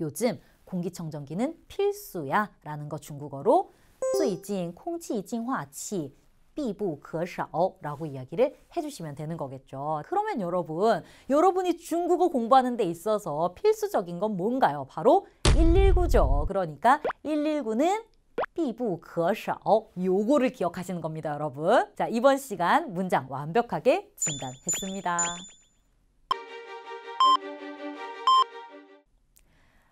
요즘 공기청정기는 필수야 라는 거 중국어로 수이징 콩치 이징 화치 必不可少라고 이야기를 해주시면 되는 거겠죠. 그러면 여러분, 여러분이 중국어 공부하는 데 있어서 필수적인 건 뭔가요? 바로 119죠. 그러니까 119는 비부거셔 요거를 기억하시는 겁니다 여러분 자 이번 시간 문장 완벽하게 진단했습니다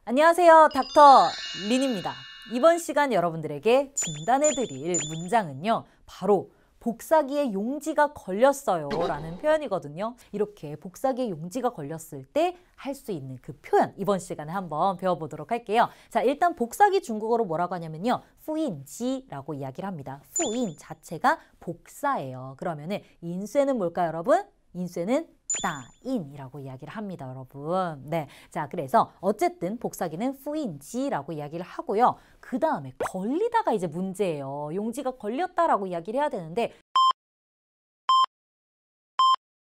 안녕하세요 닥터 린입니다 이번 시간 여러분들에게 진단해드릴 문장은요 바로 복사기에 용지가 걸렸어요 라는 표현이거든요. 이렇게 복사기에 용지가 걸렸을 때 할 수 있는 그 표현 이번 시간에 한번 배워보도록 할게요. 자 일단 복사기 중국어로 뭐라고 하냐면요. 후인지라고 이야기를 합니다. 후인 자체가 복사예요. 그러면은 인쇄는 뭘까 요 여러분? 인쇄는 사인이라고 이야기를 합니다, 여러분. 네. 자, 그래서 어쨌든 복사기는 후인지라고 이야기를 하고요. 그 다음에 걸리다가 이제 문제예요. 용지가 걸렸다라고 이야기를 해야 되는데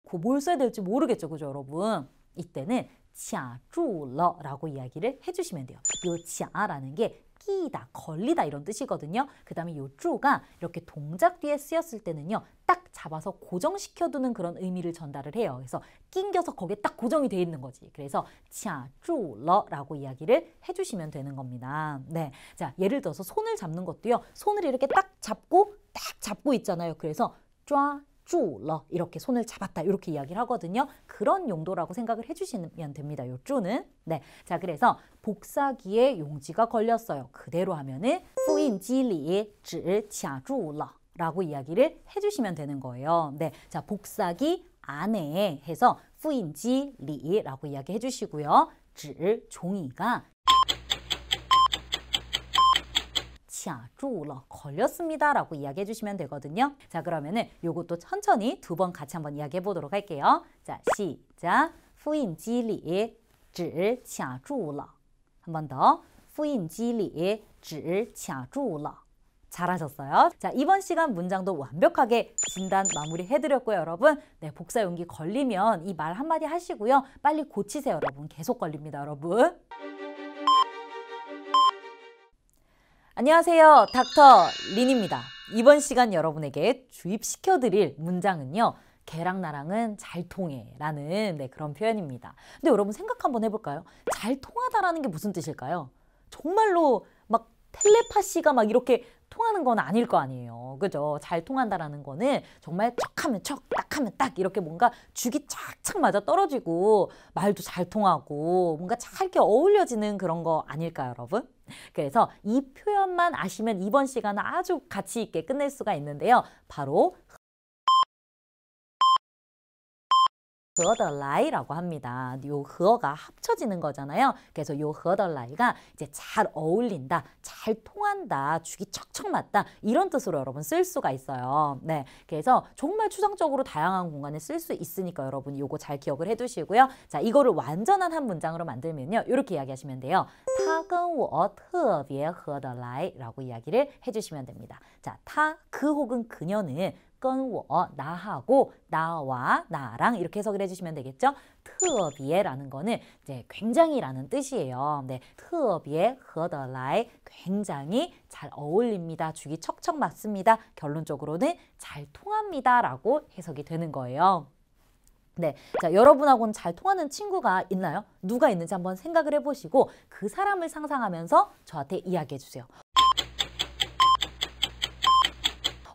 그뭘 써야 될지 모르겠죠, 그죠, 여러분? 이때는 자주了라고 이야기를 해주시면 돼요. 요 卡라는 게 끼이다, 걸리다 이런 뜻이거든요. 그 다음에 요 쪼가 이렇게 동작 뒤에 쓰였을 때는요. 딱 잡아서 고정시켜두는 그런 의미를 전달을 해요. 그래서 낑겨서 거기에 딱 고정이 돼 있는 거지. 그래서 자,쪼러라고 이야기를 해주시면 되는 겁니다. 네, 자 예를 들어서 손을 잡는 것도요. 손을 이렇게 딱 잡고 딱 잡고 있잖아요. 그래서 쫘, 쪼러 이렇게 손을 잡았다 이렇게 이야기를 하거든요. 그런 용도라고 생각을 해주시면 됩니다. 요 쪼는 네, 자 그래서 복사기에 용지가 걸렸어요. 그대로 하면은 复印机里只卡住了라고 이야기를 해주시면 되는 거예요. 네, 자 복사기 안에 해서 复인지리라고 이야기해 주시고요. 질 종이가 샤울러 걸렸습니다. 라고 이야기해 주시면 되거든요. 자 그러면은 요것도 천천히 두 번 같이 한번 이야기해 보도록 할게요. 자 시작 复印机里纸卡住了 한번 더复印机里纸卡住了 잘하셨어요. 자, 이번 시간 문장도 완벽하게 진단 마무리해드렸고요, 여러분. 네, 복사 용기 걸리면 이 말 한마디 하시고요. 빨리 고치세요, 여러분. 계속 걸립니다, 여러분. 안녕하세요. 닥터 린입니다. 이번 시간 여러분에게 주입시켜드릴 문장은요. 개랑 나랑은 잘 통해 라는 네, 그런 표현입니다. 근데 여러분 생각 한번 해볼까요? 잘 통하다라는 게 무슨 뜻일까요? 정말로 막 텔레파시가 막 이렇게 통하는 건 아닐 거 아니에요. 그죠? 잘 통한다라는 거는 정말 척하면 척, 딱하면 딱 이렇게 뭔가 죽이 착착 맞아 떨어지고 말도 잘 통하고 뭔가 잘이게 어울려지는 그런 거 아닐까요, 여러분? 그래서 이 표현만 아시면 이번 시간은 아주 가치 있게 끝낼 수가 있는데요. 바로 허덜라이라고 합니다. 요 허가 합쳐지는 거잖아요. 그래서 요허덜라이가 이제 잘 어울린다, 잘 통한다, 죽이 척척 맞다 이런 뜻으로 여러분 쓸 수가 있어요. 네, 그래서 정말 추상적으로 다양한 공간에 쓸 수 있으니까 여러분 요거 잘 기억을 해두시고요. 자, 이거를 완전한 한 문장으로 만들면요, 이렇게 이야기하시면 돼요. 他跟我特别合得来라고 이야기를 해주시면 됩니다. 자, 타, 그 혹은 그녀는 跟我 나하고 나와 나랑 이렇게 해석을 해주시면 되겠죠. 특비라는 거는 이제 굉장히라는 뜻이에요. 네, 특비에 허더 굉장히 잘 어울립니다. 주기 척척 맞습니다. 결론적으로는 잘 통합니다라고 해석이 되는 거예요. 네, 자 여러분하고는 잘 통하는 친구가 있나요? 누가 있는지 한번 생각을 해보시고 그 사람을 상상하면서 저한테 이야기해 주세요.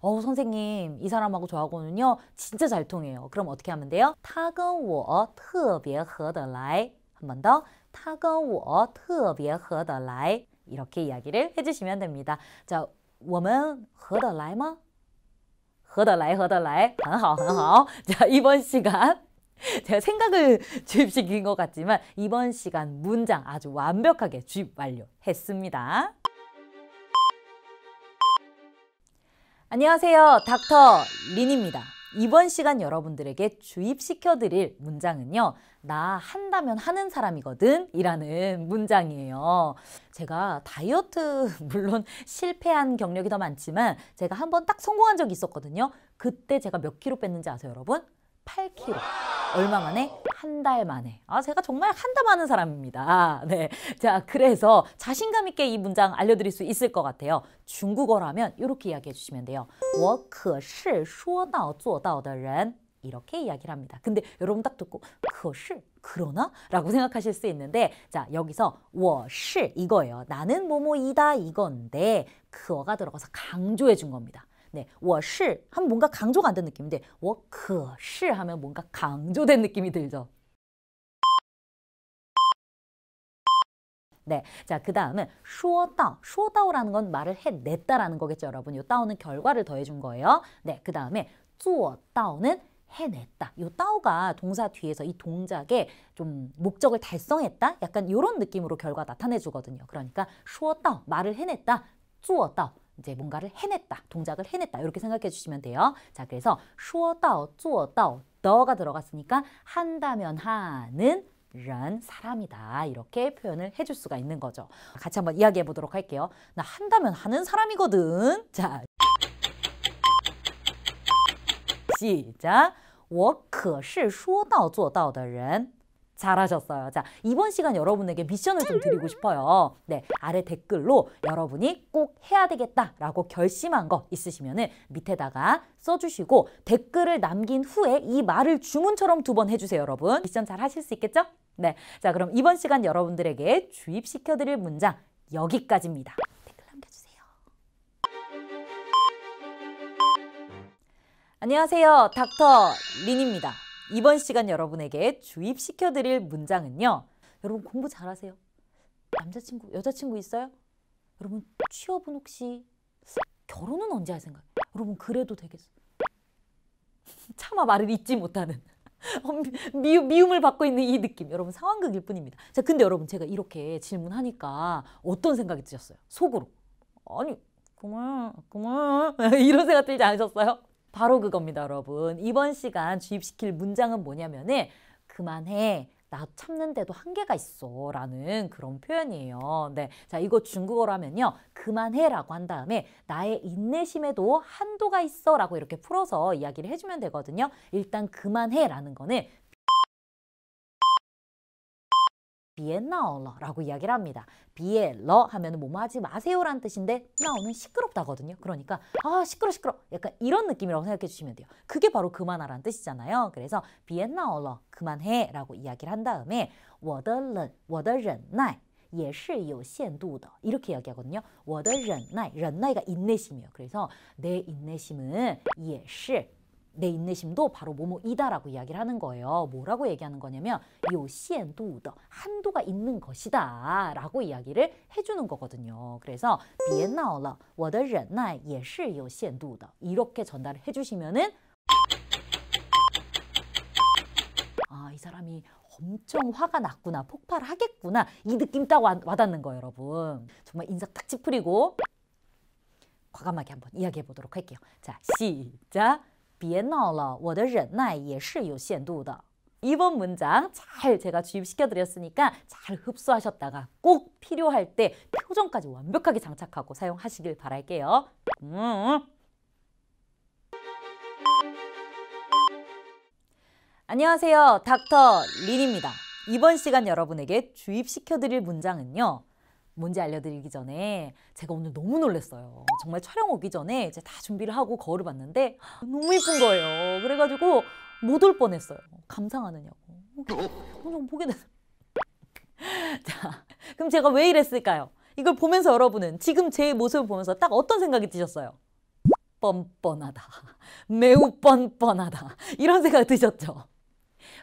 어 선생님 이 사람하고 저하고는요 진짜 잘 통해요. 그럼 어떻게 하면 돼요? 他跟我特别合得来 한번 더他跟我特别合得来 이렇게 이야기를 해주시면 됩니다. 자, 我们合得来吗?合得来合得来很好很好 뭐? 자, 이번 시간 제가 생각을 주입시킨 것 같지만 이번 시간 문장 아주 완벽하게 주입 완료했습니다. 안녕하세요. 닥터 린입니다. 이번 시간 여러분들에게 주입시켜 드릴 문장은요. 나 한다면 하는 사람이거든 이라는 문장이에요. 제가 다이어트 물론 실패한 경력이 더 많지만 제가 한 번 딱 성공한 적이 있었거든요. 그때 제가 몇키로 뺐는지 아세요 여러분? 8kg. 얼마 만에? 한 달 만에. 아, 제가 정말 한담 하는 사람입니다. 아, 네. 자, 그래서 자신감 있게 이 문장 알려드릴 수 있을 것 같아요. 중국어라면 이렇게 이야기해 주시면 돼요. 我可是说到做到的人. 이렇게 이야기를 합니다. 근데 여러분 딱 듣고 可是 그러나? 라고 생각하실 수 있는데 자 여기서 我是 이거예요. 나는 뭐뭐이다 이건데 그어가 들어가서 강조해 준 겁니다. 네, 워시 하면 뭔가 강조가 안 된 느낌인데 워크시 하면 뭔가 강조된 느낌이 들죠. 네, 자, 그 다음은 쇼다오. 쇼다오라는 건 말을 해냈다라는 거겠죠, 여러분. 요 따오는 결과를 더해준 거예요. 네, 그 다음에 쪼다오는 해냈다. 요 따오가 동사 뒤에서 이 동작에 좀 목적을 달성했다? 약간 요런 느낌으로 결과 나타내주거든요. 그러니까 쇼다오, 말을 해냈다. 쪼다오, 이제 뭔가를 해냈다, 동작을 해냈다 이렇게 생각해 주시면 돼요. 자, 그래서 说到做到 너가 들어갔으니까 한다면 하는 란 사람이다 이렇게 표현을 해줄 수가 있는 거죠. 같이 한번 이야기해 보도록 할게요. 나 한다면 하는 사람이거든. 자, 시작. 我可是说到做到的人。 잘하셨어요. 자, 이번 시간 여러분에게 미션을 좀 드리고 싶어요. 네, 아래 댓글로 여러분이 꼭 해야 되겠다라고 결심한 거 있으시면은 밑에다가 써주시고 댓글을 남긴 후에 이 말을 주문처럼 두 번 해주세요, 여러분. 미션 잘 하실 수 있겠죠? 네, 자 그럼 이번 시간 여러분들에게 주입시켜드릴 문장 여기까지입니다. 댓글 남겨주세요. 안녕하세요, 닥터 린입니다. 이번 시간 여러분에게 주입시켜 드릴 문장은요. 여러분 공부 잘하세요? 남자친구, 여자친구 있어요? 여러분 취업은 혹시 결혼은 언제 할 생각? 여러분 그래도 되겠어. 차마 말을 잊지 못하는 미, 미움을 받고 있는 이 느낌 여러분 상황극일 뿐입니다 자 근데 여러분 제가 이렇게 질문하니까 어떤 생각이 드셨어요 속으로 아니 그만 그만 이런 생각 들지 않으셨어요 바로 그겁니다, 여러분. 이번 시간 주입시킬 문장은 뭐냐면은 그만해. 나 참는데도 한계가 있어 라는 그런 표현이에요. 네. 자, 이거 중국어로 하면요. 그만해 라고 한 다음에 나의 인내심에도 한도가 있어 라고 이렇게 풀어서 이야기를 해주면 되거든요. 일단 그만해 라는 거는 비엔나어러라고 이야기를 합니다. 비엘러 하면 뭐뭐 하지 마세요라는 뜻인데 나오는 시끄럽다거든요. 그러니까 아 시끄러 시끄러 약간 이런 느낌이라고 생각해 주시면 돼요. 그게 바로 그만하라는 뜻이잖아요. 그래서 비엔나어러 그만해 라고 이야기를 한 다음에 워我的忍我的忍耐也是有限度的 이렇게 이야기하거든요. 我的忍耐忍耐가 인내심이에요. 그래서 내 인내심은 也是내 인내심도 바로 뭐뭐이다라고 이야기를 하는 거예요. 뭐라고 얘기하는 거냐면 요시엔도우더 한도가 있는 것이다 라고 이야기를 해주는 거거든요. 그래서 비엔나오러我的忍耐也是有限度的 이렇게 전달을 해주시면은 아이 사람이 엄청 화가 났구나 폭발하겠구나 이 느낌 딱 와, 와닿는 거예요 여러분 정말 인사딱 찌푸리고 과감하게 한번 이야기해 보도록 할게요 자 시작 别闹了，我的忍耐也是有限度的。이번 문장 잘 제가 주입시켜 드렸으니까 잘 흡수하셨다가 꼭 필요할 때 표정까지 완벽하게 장착하고 사용하시길 바랄게요. 음. 안녕하세요. 닥터 린입니다. 이번 시간 여러분에게 주입시켜 드릴 문장은요. 뭔지 알려드리기 전에 제가 오늘 너무 놀랐어요. 정말 촬영 오기 전에 이제 다 준비를 하고 거울을 봤는데 너무 예쁜 거예요. 그래가지고 못 올 뻔했어요. 감상하느냐고. 그냥 어? 어? 어, 보게 됐어 자, 그럼 제가 왜 이랬을까요? 이걸 보면서 여러분은 지금 제 모습을 보면서 딱 어떤 생각이 드셨어요? 뻔뻔하다. 매우 뻔뻔하다. 이런 생각 드셨죠?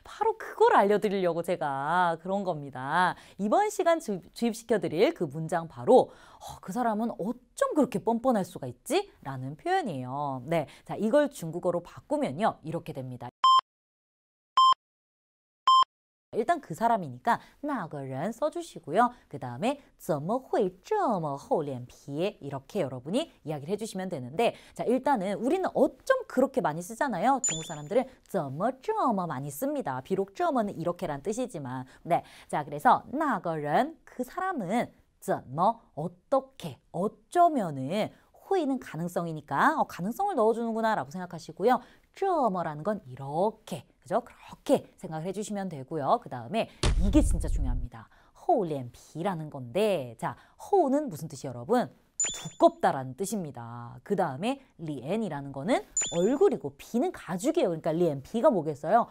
바로 그걸 알려드리려고 제가 그런 겁니다. 이번 시간 주입시켜드릴 그 문장 바로 어, 그 사람은 어쩜 그렇게 뻔뻔할 수가 있지? 라는 표현이에요. 네, 자 이걸 중국어로 바꾸면요. 이렇게 됩니다. 일단 그 사람이니까 나个런 써주시고요. 그 다음에 怎么会这么厚脸皮 이렇게 여러분이 이야기를 해주시면 되는데 자 일단은 우리는 어쩜 그렇게 많이 쓰잖아요. 중국 사람들은 怎么这么 많이 씁니다. 비록 这么는 이렇게란 뜻이지만 네자 그래서 나个런그 사람은 怎么 어떻게 어쩌면은 호이는 가능성이니까 어, 가능성을 넣어주는구나 라고 생각하시고요. 这么라는 건 이렇게 그죠? 그렇게 생각을 해주시면 되고요. 그 다음에 이게 진짜 중요합니다. 허울리엔비라는 건데 자 허우는 무슨 뜻이 여러분? 두껍다라는 뜻입니다. 그 다음에 리엔이라는 거는 얼굴이고 비는 가죽이에요. 그러니까 리엔 비가 뭐겠어요?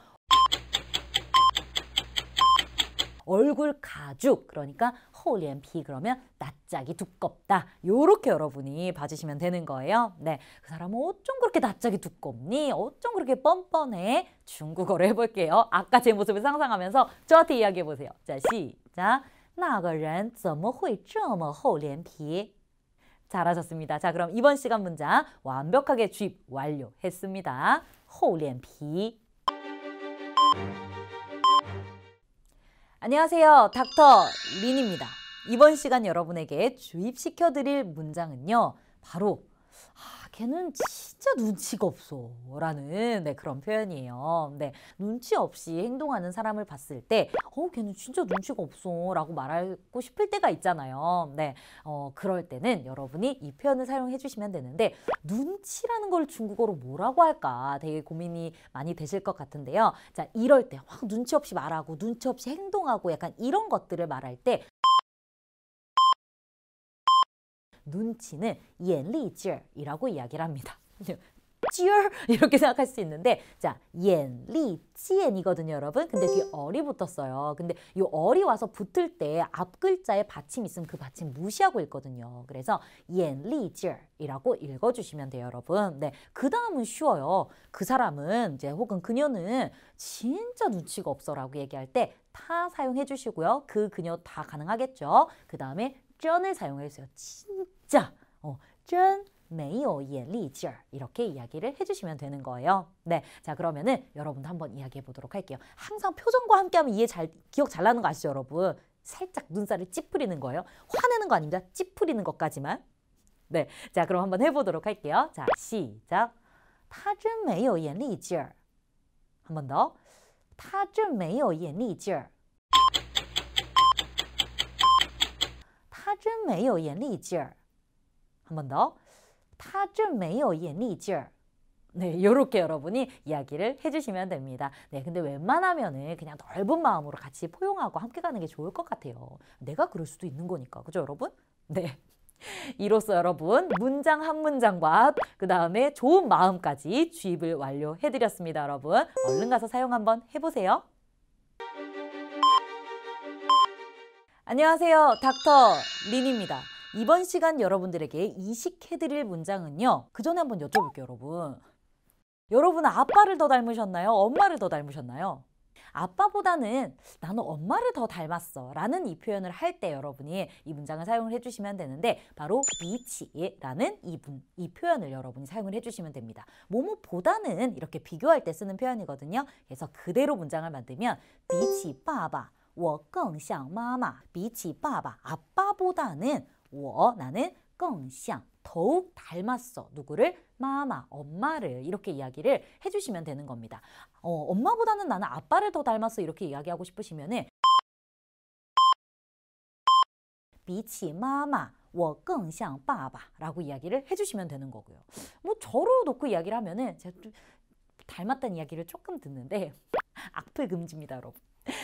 얼굴 가죽 그러니까 厚脸皮 그러면 낯짝이 두껍다. 요렇게 여러분이 봐주시면 되는 거예요. 네, 그 사람은 어쩜 그렇게 낯짝이 두껍니? 어쩜 그렇게 뻔뻔해? 중국어로 해볼게요. 아까 제 모습을 상상하면서 저한테 이야기해보세요. 자, 시작. 那个人怎么会这么厚脸皮? 잘하셨습니다. 자, 그럼 이번 시간 문장 완벽하게 주입 완료했습니다. 厚脸皮 안녕하세요. 닥터 린입니다. 이번 시간 여러분에게 주입시켜 드릴 문장은요. 바로 걔는 진짜 눈치가 없어. 라는 네, 그런 표현이에요. 네, 눈치 없이 행동하는 사람을 봤을 때, 어, 걔는 진짜 눈치가 없어. 라고 말하고 싶을 때가 있잖아요. 네, 어, 그럴 때는 여러분이 이 표현을 사용해 주시면 되는데, 눈치라는 걸 중국어로 뭐라고 할까 되게 고민이 많이 되실 것 같은데요. 자, 이럴 때 확 눈치 없이 말하고, 눈치 없이 행동하고 약간 이런 것들을 말할 때, 눈치는 옌리지이라고 이야기를 합니다. 이렇게 생각할 수 있는데 자 옌리 찌이거든요 여러분 근데 뒤에 어리 붙었어요 근데 이 어리 와서 붙을 때 앞 글자에 받침 있으면 그 받침 무시하고 읽거든요 그래서 옌리 찌이라고 읽어주시면 돼요 여러분 네그 다음은 쉬워요 그 사람은 이제 혹은 그녀는 진짜 눈치가 없어 라고 얘기할 때 다 사용해 주시고요 그 그녀 다 가능하겠죠 그 다음에 쩐을 사용해주세요 진짜 진짜 어, 쩐 메이오 예리얼 이렇게 이야기를 해주시면 되는 거예요. 네, 자 그러면은 여러분도 한번 이야기해 보도록 할게요. 항상 표정과 함께하면 이해 잘 기억 잘 나는 거 아시죠, 여러분? 살짝 눈살을 찌푸리는 거예요. 화내는 거 아닙니다. 찌푸리는 것까지만. 네, 자 그럼 한번 해보도록 할게요. 자 시작. 타준 메이오 예리얼 한번 더. 타준 메이오 예리얼 타준 메이오 예리얼 한번 더. 타就没有眼力劲儿. 네, 요렇게 여러분이 이야기를 해주시면 됩니다. 네, 근데 웬만하면은 그냥 넓은 마음으로 같이 포용하고 함께 가는 게 좋을 것 같아요. 내가 그럴 수도 있는 거니까. 그죠, 여러분? 네. 이로써 여러분 문장 한 문장과 그 다음에 좋은 마음까지 주입을 완료해드렸습니다. 여러분 얼른 가서 사용 한번 해보세요. 안녕하세요. 닥터 린입니다. 이번 시간 여러분들에게 이식해드릴 문장은요. 그 전에 한번 여쭤볼게요, 여러분. 여러분은 아빠를 더 닮으셨나요? 엄마를 더 닮으셨나요? 아빠보다는 나는 엄마를 더 닮았어 라는 이 표현을 할 때 여러분이 이 문장을 사용을 해주시면 되는데 바로 미치라는 이, 문, 이 표현을 여러분이 사용을 해주시면 됩니다. 뭐뭐보다는 이렇게 비교할 때 쓰는 표현이거든요. 그래서 그대로 문장을 만들면 미치 바바 我更像 마마 比치爸바아빠보다는 我 나는 更像 더욱 닮았어. 누구를? 마마, 엄마를 이렇게 이야기를 해주시면 되는 겁니다. 어, 엄마보다는 나는 아빠를 더 닮았어 이렇게 이야기하고 싶으시면은 比起妈妈我更像爸爸라고 이야기를 해주시면 되는 거고요. 뭐 저로 놓고 이야기를 하면은 제가 좀 닮았다는 이야기를 조금 듣는데 악플 금지입니다, 여러분.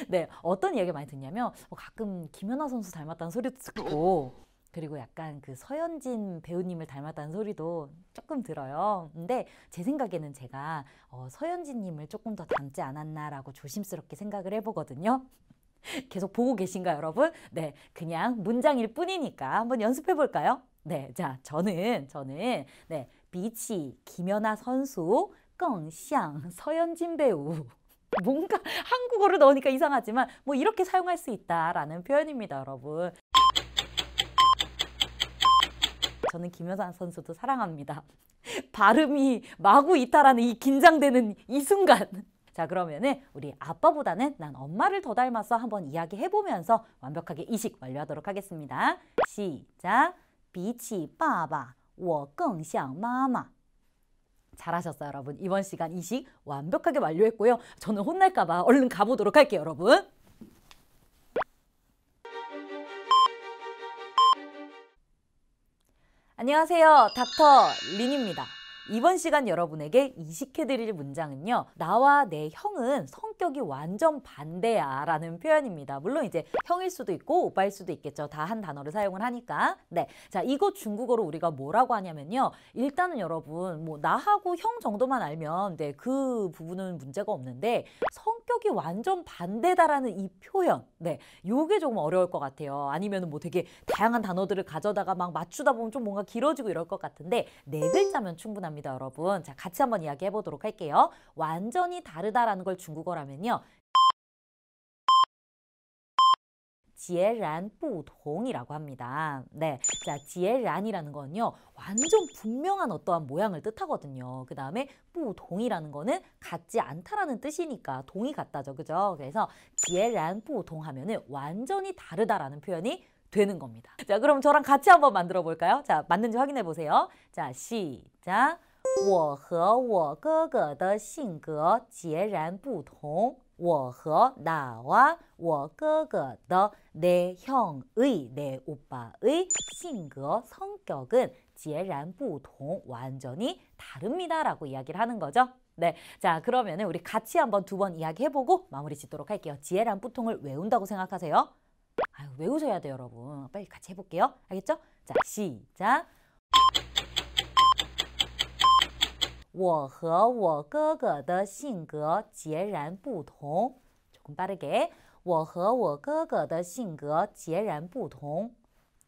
네, 어떤 이야기 많이 듣냐면 어, 가끔 김연아 선수 닮았다는 소리도 듣고 그리고 약간 그 서현진 배우님을 닮았다는 소리도 조금 들어요. 근데 제 생각에는 제가 어, 서현진님을 조금 더 닮지 않았나라고 조심스럽게 생각을 해보거든요. 계속 보고 계신가요, 여러분? 네, 그냥 문장일 뿐이니까 한번 연습해 볼까요? 네, 자, 저는, 저는, 네, 비치, 김연아 선수, 껑샹, 서현진 배우. 뭔가 한국어를 넣으니까 이상하지만 뭐 이렇게 사용할 수 있다라는 표현입니다, 여러분. 저는 김연아 선수도 사랑합니다. 발음이 마구 이탈하는 이 긴장되는 이 순간. 자 그러면은 우리 아빠보다는 난 엄마를 더닮아서 한번 이야기해보면서 완벽하게 이식 완료하도록 하겠습니다. 시작! 比起爸爸我更像妈妈 잘하셨어요 여러분 이번 시간 이식 완벽하게 완료했고요 저는 혼날까봐 얼른 가보도록 할게요 여러분 안녕하세요. 닥터 린입니다. 이번 시간 여러분에게 이식해드릴 문장은요. 나와 내 형은 성격이 완전 반대야 라는 표현입니다. 물론 이제 형일 수도 있고 오빠일 수도 있겠죠. 다 한 단어를 사용을 하니까. 네, 자 이거 중국어로 우리가 뭐라고 하냐면요. 일단은 여러분 뭐 나하고 형 정도만 알면 네, 그 부분은 문제가 없는데 성격이 완전 반대다라는 이 표현. 네, 요게 조금 어려울 것 같아요. 아니면 뭐 되게 다양한 단어들을 가져다가 막 맞추다 보면 좀 뭔가 길어지고 이럴 것 같은데 네 글자면 충분합니다. 겁니다, 여러분. 자, 같이 한번 이야기해 보도록 할게요. 완전히 다르다라는 걸 중국어라면요. 지혜란不同이라고 합니다. 네, 자 지혜란이라는 건요 완전 분명한 어떠한 모양을 뜻하거든요. 그 다음에 不同이라는 거는 같지 않다라는 뜻이니까 동이 같다죠, 그죠? 그래서 지혜란不同 하면은 완전히 다르다라는 표현이 되는 겁니다. 자, 그럼 저랑 같이 한번 만들어 볼까요? 자, 맞는지 확인해 보세요. 자, 시작. 我和我哥哥的性格截然不同我和 나와 我哥哥的내 형의 내 오빠의 性格 성격은 截然不同 완전히 다릅니다 라고 이야기를 하는 거죠. 네, 자 그러면 우리 같이 한번 두 번 이야기해보고 마무리 짓도록 할게요. 지혜란 부통을 외운다고 생각하세요. 아유, 외우셔야 돼요, 여러분. 빨리 같이 해볼게요. 알겠죠? 자, 시작. 我和我哥哥的性格截然不同。조금빠르게。我和我哥哥的性格截然不同。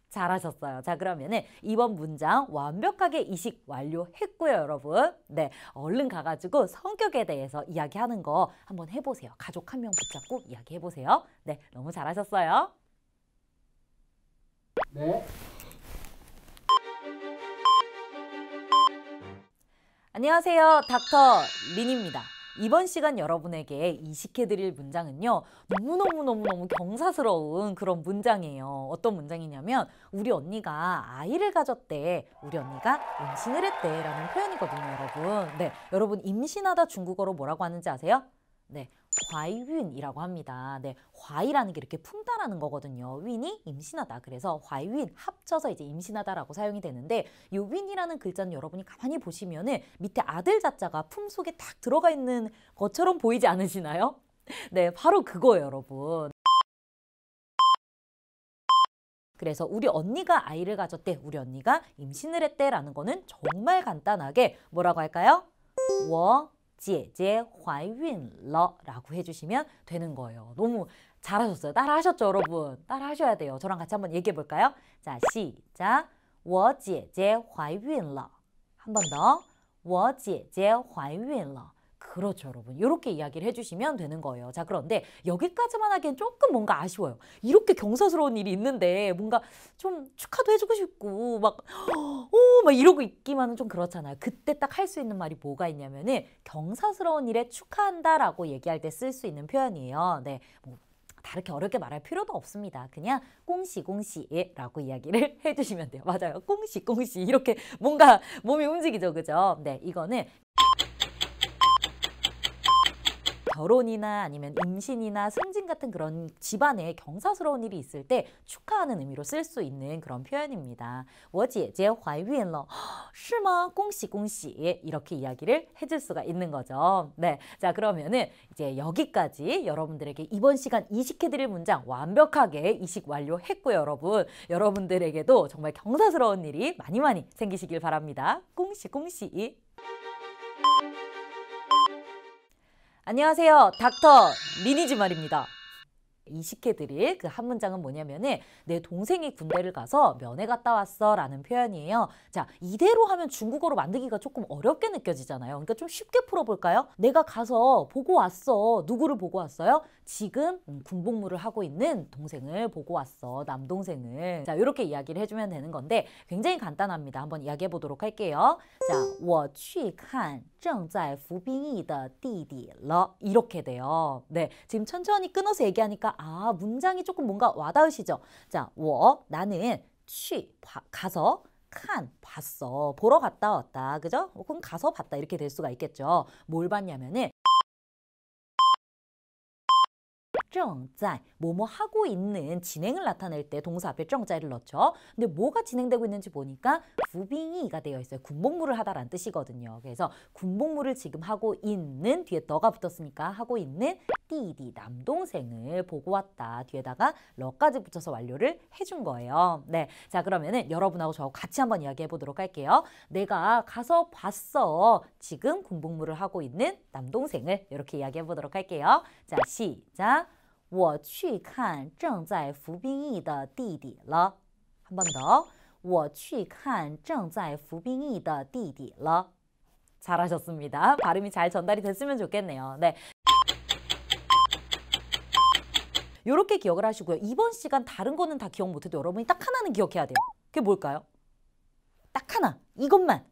잘하셨어요. 자 그러면은 이번 문장 완벽하게 이식 완료했고요 여러분. 네 얼른 가가지고 성격에 대해서 이야기하는 거 한번 해보세요. 가족 한 명 붙잡고 이야기해보세요. 네 너무 잘하셨어요. 네. 안녕하세요 닥터 린입니다. 이번 시간 여러분에게 이식해드릴 문장은요. 너무너무너무너무 경사스러운 그런 문장이에요. 어떤 문장이냐면 우리 언니가 아이를 가졌대, 우리 언니가 임신을 했대 라는 표현이거든요, 여러분. 네, 여러분 임신하다 중국어로 뭐라고 하는지 아세요? 네, 과이윈이라고 합니다. 네, 화이라는 게 이렇게 품다라는 거거든요. 윈이 임신하다. 그래서 과이윈 합쳐서 이제 임신하다라고 사용이 되는데 이 윈이라는 글자는 여러분이 가만히 보시면은 밑에 아들 자자가 품 속에 딱 들어가 있는 것처럼 보이지 않으시나요? 네, 바로 그거예요, 여러분. 그래서 우리 언니가 아이를 가졌대, 우리 언니가 임신을 했대라는 거는 정말 간단하게 뭐라고 할까요? 워 제姐怀孕러라고 해주시면 되는 거예요. 너무 잘하셨어요. 따라하셨죠, 여러분? 따라하셔야 돼요. 저랑 같이 한번 얘기해 볼까요? 자, 시작. 我姐姐怀孕了.한 번 더. 我姐姐怀孕了. 그렇죠, 여러분. 이렇게 이야기를 해주시면 되는 거예요. 자, 그런데 여기까지만 하기엔 조금 뭔가 아쉬워요. 이렇게 경사스러운 일이 있는데 뭔가 좀 축하도 해주고 싶고 막, 오, 어, 막 이러고 있기만은 좀 그렇잖아요. 그때 딱 할 수 있는 말이 뭐가 있냐면은 경사스러운 일에 축하한다라고 얘기할 때 쓸 수 있는 표현이에요. 네, 뭐 다르게 어렵게 말할 필요도 없습니다. 그냥 꽁시꽁시라고 이야기를 해주시면 돼요. 맞아요. 꽁시꽁시 이렇게 뭔가 몸이 움직이죠. 그죠? 네, 이거는 결혼이나 아니면 임신이나 승진 같은 그런 집안에 경사스러운 일이 있을 때 축하하는 의미로 쓸 수 있는 그런 표현입니다. 我姐姐怀孕了.是吗?恭喜恭喜. 예, 이렇게 이야기를 해줄 수가 있는 거죠. 네. 자, 그러면은 이제 여기까지 여러분들에게 이번 시간 이식해드릴 문장 완벽하게 이식 완료했고요, 여러분. 여러분들에게도 정말 경사스러운 일이 많이 많이 생기시길 바랍니다. 꽁시꽁시. 안녕하세요. 닥터 미니즈 말입니다. 이식해드릴 그 한 문장은 뭐냐면은 내 동생이 군대를 가서 면회 갔다 왔어 라는 표현이에요. 자 이대로 하면 중국어로 만들기가 조금 어렵게 느껴지잖아요. 그러니까 좀 쉽게 풀어볼까요? 내가 가서 보고 왔어. 누구를 보고 왔어요? 지금 음, 군복무를 하고 있는 동생을 보고 왔어. 남동생을. 자 이렇게 이야기를 해주면 되는 건데 굉장히 간단합니다. 한번 이야기해 보도록 할게요. 자, 我去看正在服兵役的弟弟了. 이렇게 돼요. 네, 지금 천천히 끊어서 얘기하니까 아 문장이 조금 뭔가 와닿으시죠? 자, 워 나는 취 가서 칸 봤어 보러 갔다 왔다 그죠? 혹은 가서 봤다 이렇게 될 수가 있겠죠. 뭘 봤냐면은 정자 뭐뭐 하고 있는 진행을 나타낼 때 동사 앞에 정자를 넣죠. 근데 뭐가 진행되고 있는지 보니까 구빙이가 되어 있어요. 군복무를 하다라는 뜻이거든요. 그래서 군복무를 지금 하고 있는 뒤에 너가 붙었으니까 하고 있는 띠디 남동생을 보고 왔다. 뒤에다가 러까지 붙여서 완료를 해준 거예요. 네, 자 그러면은 여러분하고 저 같이 한번 이야기해 보도록 할게요. 내가 가서 봤어. 지금 군복무를 하고 있는 남동생을 이렇게 이야기해 보도록 할게요. 자 시작. 我去看正在服兵役的弟弟了。한 번 더. 我去看正在服兵役的弟弟了。 잘하셨습니다. 발음이 잘 전달이 됐으면 좋겠네요. 네. 이렇게 기억을 하시고요. 이번 시간 다른 거는 다 기억 못해도 여러분이 딱 하나는 기억해야 돼요. 그게 뭘까요? 딱 하나. 이것만.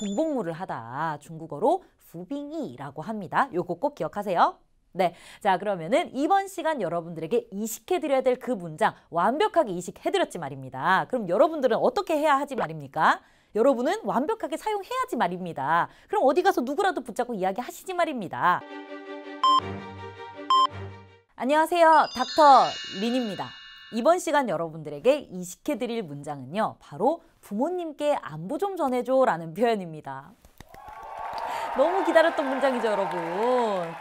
군복무를 하다. 중국어로 부빙이라고 합니다. 요거 꼭 기억하세요. 네, 자 그러면은 이번 시간 여러분들에게 이식해드려야 될 그 문장 완벽하게 이식해드렸지 말입니다. 그럼 여러분들은 어떻게 해야 하지 말입니까? 여러분은 완벽하게 사용해야지 말입니다. 그럼 어디 가서 누구라도 붙잡고 이야기하시지 말입니다. 안녕하세요. 닥터 린입니다. 이번 시간 여러분들에게 이식해드릴 문장은요. 바로 부모님께 안부 좀 전해줘 라는 표현입니다. 너무 기다렸던 문장이죠, 여러분.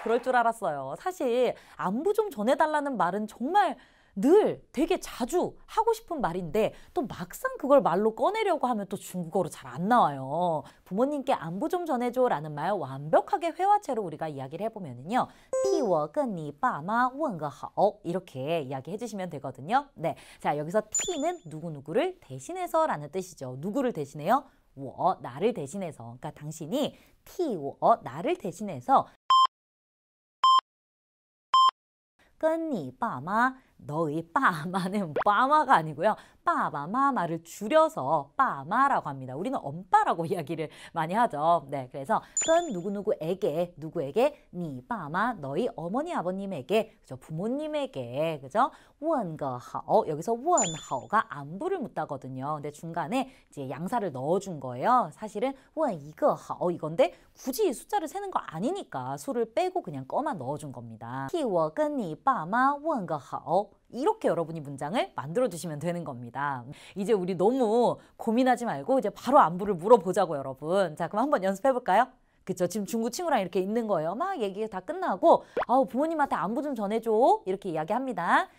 그럴 줄 알았어요. 사실 안부 좀 전해달라는 말은 정말 늘 되게 자주 하고 싶은 말인데 또 막상 그걸 말로 꺼내려고 하면 또 중국어로 잘 안 나와요. 부모님께 안부 좀 전해줘 라는 말 완벽하게 회화체로 우리가 이야기를 해보면은요. 替我跟你爸妈问个好 이렇게 이야기해 주시면 되거든요. 네, 자 여기서 티는 누구누구를 대신해서 라는 뜻이죠. 누구를 대신해요? 我 나를 대신해서 그러니까 당신이 替워 나를 대신해서 跟니 빠마 너의 빠마는 뭐 빠마가 아니고요. 빠마마마를 줄여서 빠마라고 합니다. 우리는 엄빠라고 이야기를 많이 하죠. 네, 그래서 건 누구누구에게 누구에게 니 빠마 너희 어머니 아버님에게 그죠 부모님에게 그죠 원거하오 여기서 원하오가 안부를 묻다거든요. 근데 중간에 이제 양사를 넣어준 거예요. 사실은 원 이거 하오 이건데 굳이 숫자를 세는 거 아니니까 수를 빼고 그냥 꺼만 넣어준 겁니다. 替我跟你爸妈问个好 이렇게 여러분이 문장을 만들어 주시면 되는 겁니다. 이제 우리 너무 고민하지 말고 이제 바로 안부를 물어보자고 여러분. 자 그럼 한번 연습해 볼까요? 그쵸 지금 중구 친구랑 이렇게 있는 거예요. 막 얘기 다 끝나고 아우 부모님한테 안부 좀 전해줘 이렇게 이야기합니다.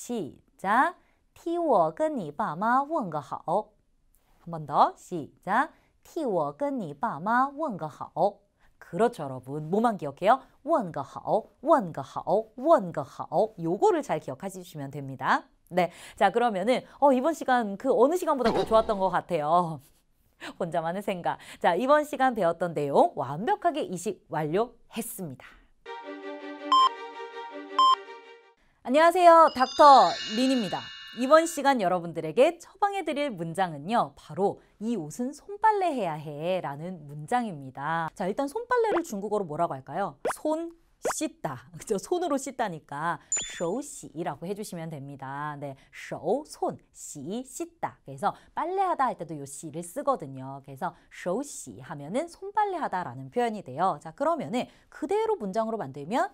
시작. 替我跟你爸妈问个好。한 번 더. 시작. 替我跟你爸妈问个好。 그렇죠, 여러분. 뭐만 기억해요? 원거하오, 원거하오, 원거하오. 요거를 잘 기억하시면 됩니다. 네, 자 그러면은 어, 이번 시간 그 어느 시간보다 더 좋았던 것 같아요. 혼자만의 생각. 자, 이번 시간 배웠던 내용 완벽하게 이식 완료했습니다. 안녕하세요. 닥터 린입니다. 이번 시간 여러분들에게 처방해 드릴 문장은요. 바로 이 옷은 손빨래 해야 해 라는 문장입니다. 자 일단 손빨래를 중국어로 뭐라고 할까요? 손 씻다. 그죠? 손으로 씻다니까 手洗라고 해주시면 됩니다. 네, 手, 손, 洗, 씻다. 그래서 빨래하다 할 때도 요 씨를 쓰거든요. 그래서 手洗 하면은 손빨래하다라는 표현이 돼요. 자, 그러면은 그대로 문장으로 만들면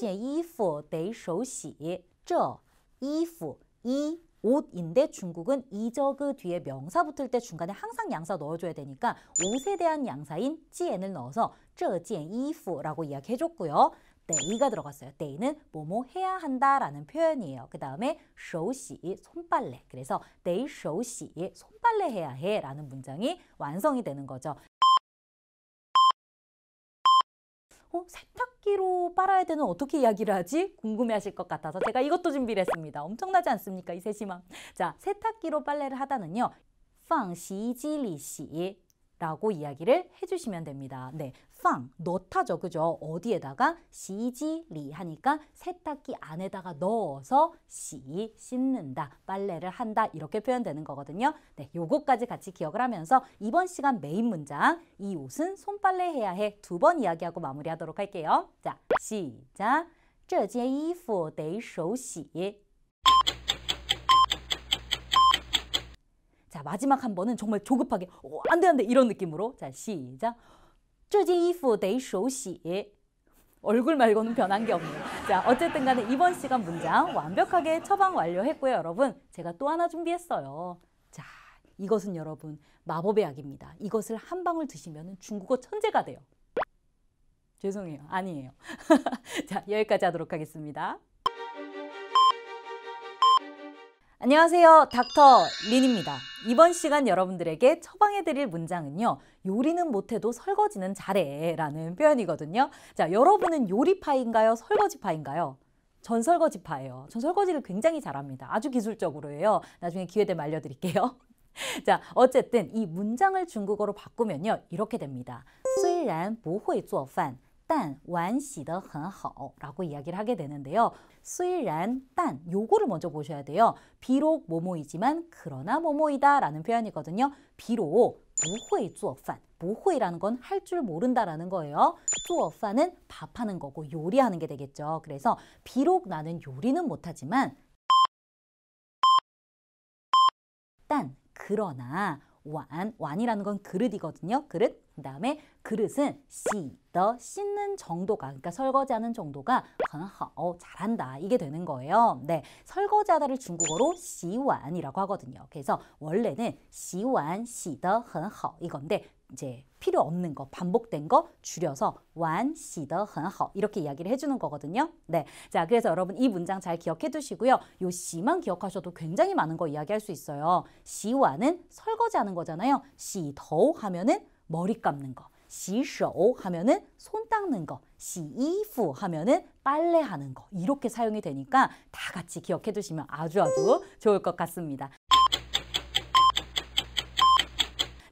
这이프 데이 手洗这 이프 이 옷인데 중국은 이저그 뒤에 명사 붙을 때 중간에 항상 양사 넣어줘야 되니까 옷에 대한 양사인 지엔을 넣어서 쩌지엔 이프라고 이야기해줬고요. 데이가 네, 들어갔어요. 데이는 뭐뭐 해야 한다라는 표현이에요. 그 다음에 쇼시 손빨래. 그래서 데이 쇼시 손빨래 해야 해라는 문장이 완성이 되는 거죠. 어, 세탁기로 빨아야 되는 어떻게 이야기를 하지? 궁금해하실 것 같아서 제가 이것도 준비를 했습니다. 엄청나지 않습니까? 이 세심함. 자, 세탁기로 빨래를 하다는요. 放洗衣机里洗라고 이야기를 해주시면 됩니다. 네, 放, 넣다죠. 그죠? 어디에다가 시지리 하니까 세탁기 안에다가 넣어서 시, 씻는다, 빨래를 한다 이렇게 표현되는 거거든요. 네, 요거까지 같이 기억을 하면서 이번 시간 메인 문장 이 옷은 손빨래 해야 해 두 번 이야기하고 마무리하도록 할게요. 자, 시작! 这件衣服得手洗.자 마지막 한 번은 정말 조급하게 오, 어, 안돼 안돼 이런 느낌으로 자 시작 这件衣服得手洗。 얼굴 말고는 변한 게 없네요. 자, 어쨌든 간에 이번 시간 문장 완벽하게 처방 완료했고요, 여러분. 제가 또 하나 준비했어요. 자, 이것은 여러분 마법의 약입니다. 이것을 한 방울 드시면 중국어 천재가 돼요. 죄송해요. 아니에요. 자, 여기까지 하도록 하겠습니다. 안녕하세요. 닥터 린입니다. 이번 시간 여러분들에게 처방해드릴 문장은요. 요리는 못해도 설거지는 잘해 라는 표현이거든요. 자, 여러분은 요리파인가요? 설거지파인가요? 전 설거지파예요. 전 설거지를 굉장히 잘합니다. 아주 기술적으로예요. 나중에 기회 되면 알려드릴게요. 자, 어쨌든 이 문장을 중국어로 바꾸면요. 이렇게 됩니다. 虽然不会做饭但碗洗得很好라고 이야기를 하게 되는데요. 虽然,但 요거를 먼저 보셔야 돼요. 비록 뭐뭐이지만 그러나 뭐뭐이다 라는 표현이거든요. 비록 不会做饭 무호이라는 건 할 줄 모른다라는 거예요. 쪼어파는 밥하는 거고 요리하는 게 되겠죠. 그래서 비록 나는 요리는 못하지만 단 그러나 완 완이라는 건 그릇이거든요. 그릇 그다음에 그릇은 씨더 씻는 정도가 그러니까 설거지하는 정도가 很好 어, 잘한다 이게 되는 거예요. 네, 설거지하다를 중국어로 시완이라고 하거든요. 그래서 원래는 시완 씨더 很好 이건데 이제 필요 없는 거 반복된 거 줄여서 완시더 헌허 이렇게 이야기를 해주는 거거든요. 네, 자 그래서 여러분 이 문장 잘 기억해 두시고요. 요 시만 기억하셔도 굉장히 많은 거 이야기할 수 있어요. 시완은 설거지하는 거잖아요. 시더 하면은 머리 감는 거. 洗手 하면은 손 닦는 거, 洗衣服 하면은 빨래하는 거 이렇게 사용이 되니까 다 같이 기억해 두시면 아주 아주 좋을 것 같습니다.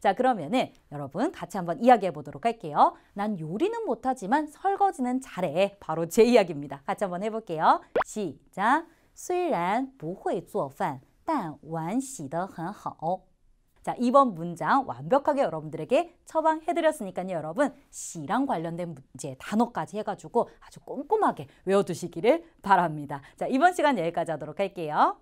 자 그러면은 여러분 같이 한번 이야기해 보도록 할게요. 난 요리는 못하지만 설거지는 잘해. 바로 제 이야기입니다. 같이 한번 해볼게요. 시작. 虽然不会做饭但碗洗得很好 자, 이번 문장 완벽하게 여러분들에게 처방해드렸으니까요. 여러분 시랑 관련된 문제 단어까지 해가지고 아주 꼼꼼하게 외워두시기를 바랍니다. 자, 이번 시간 여기까지 하도록 할게요.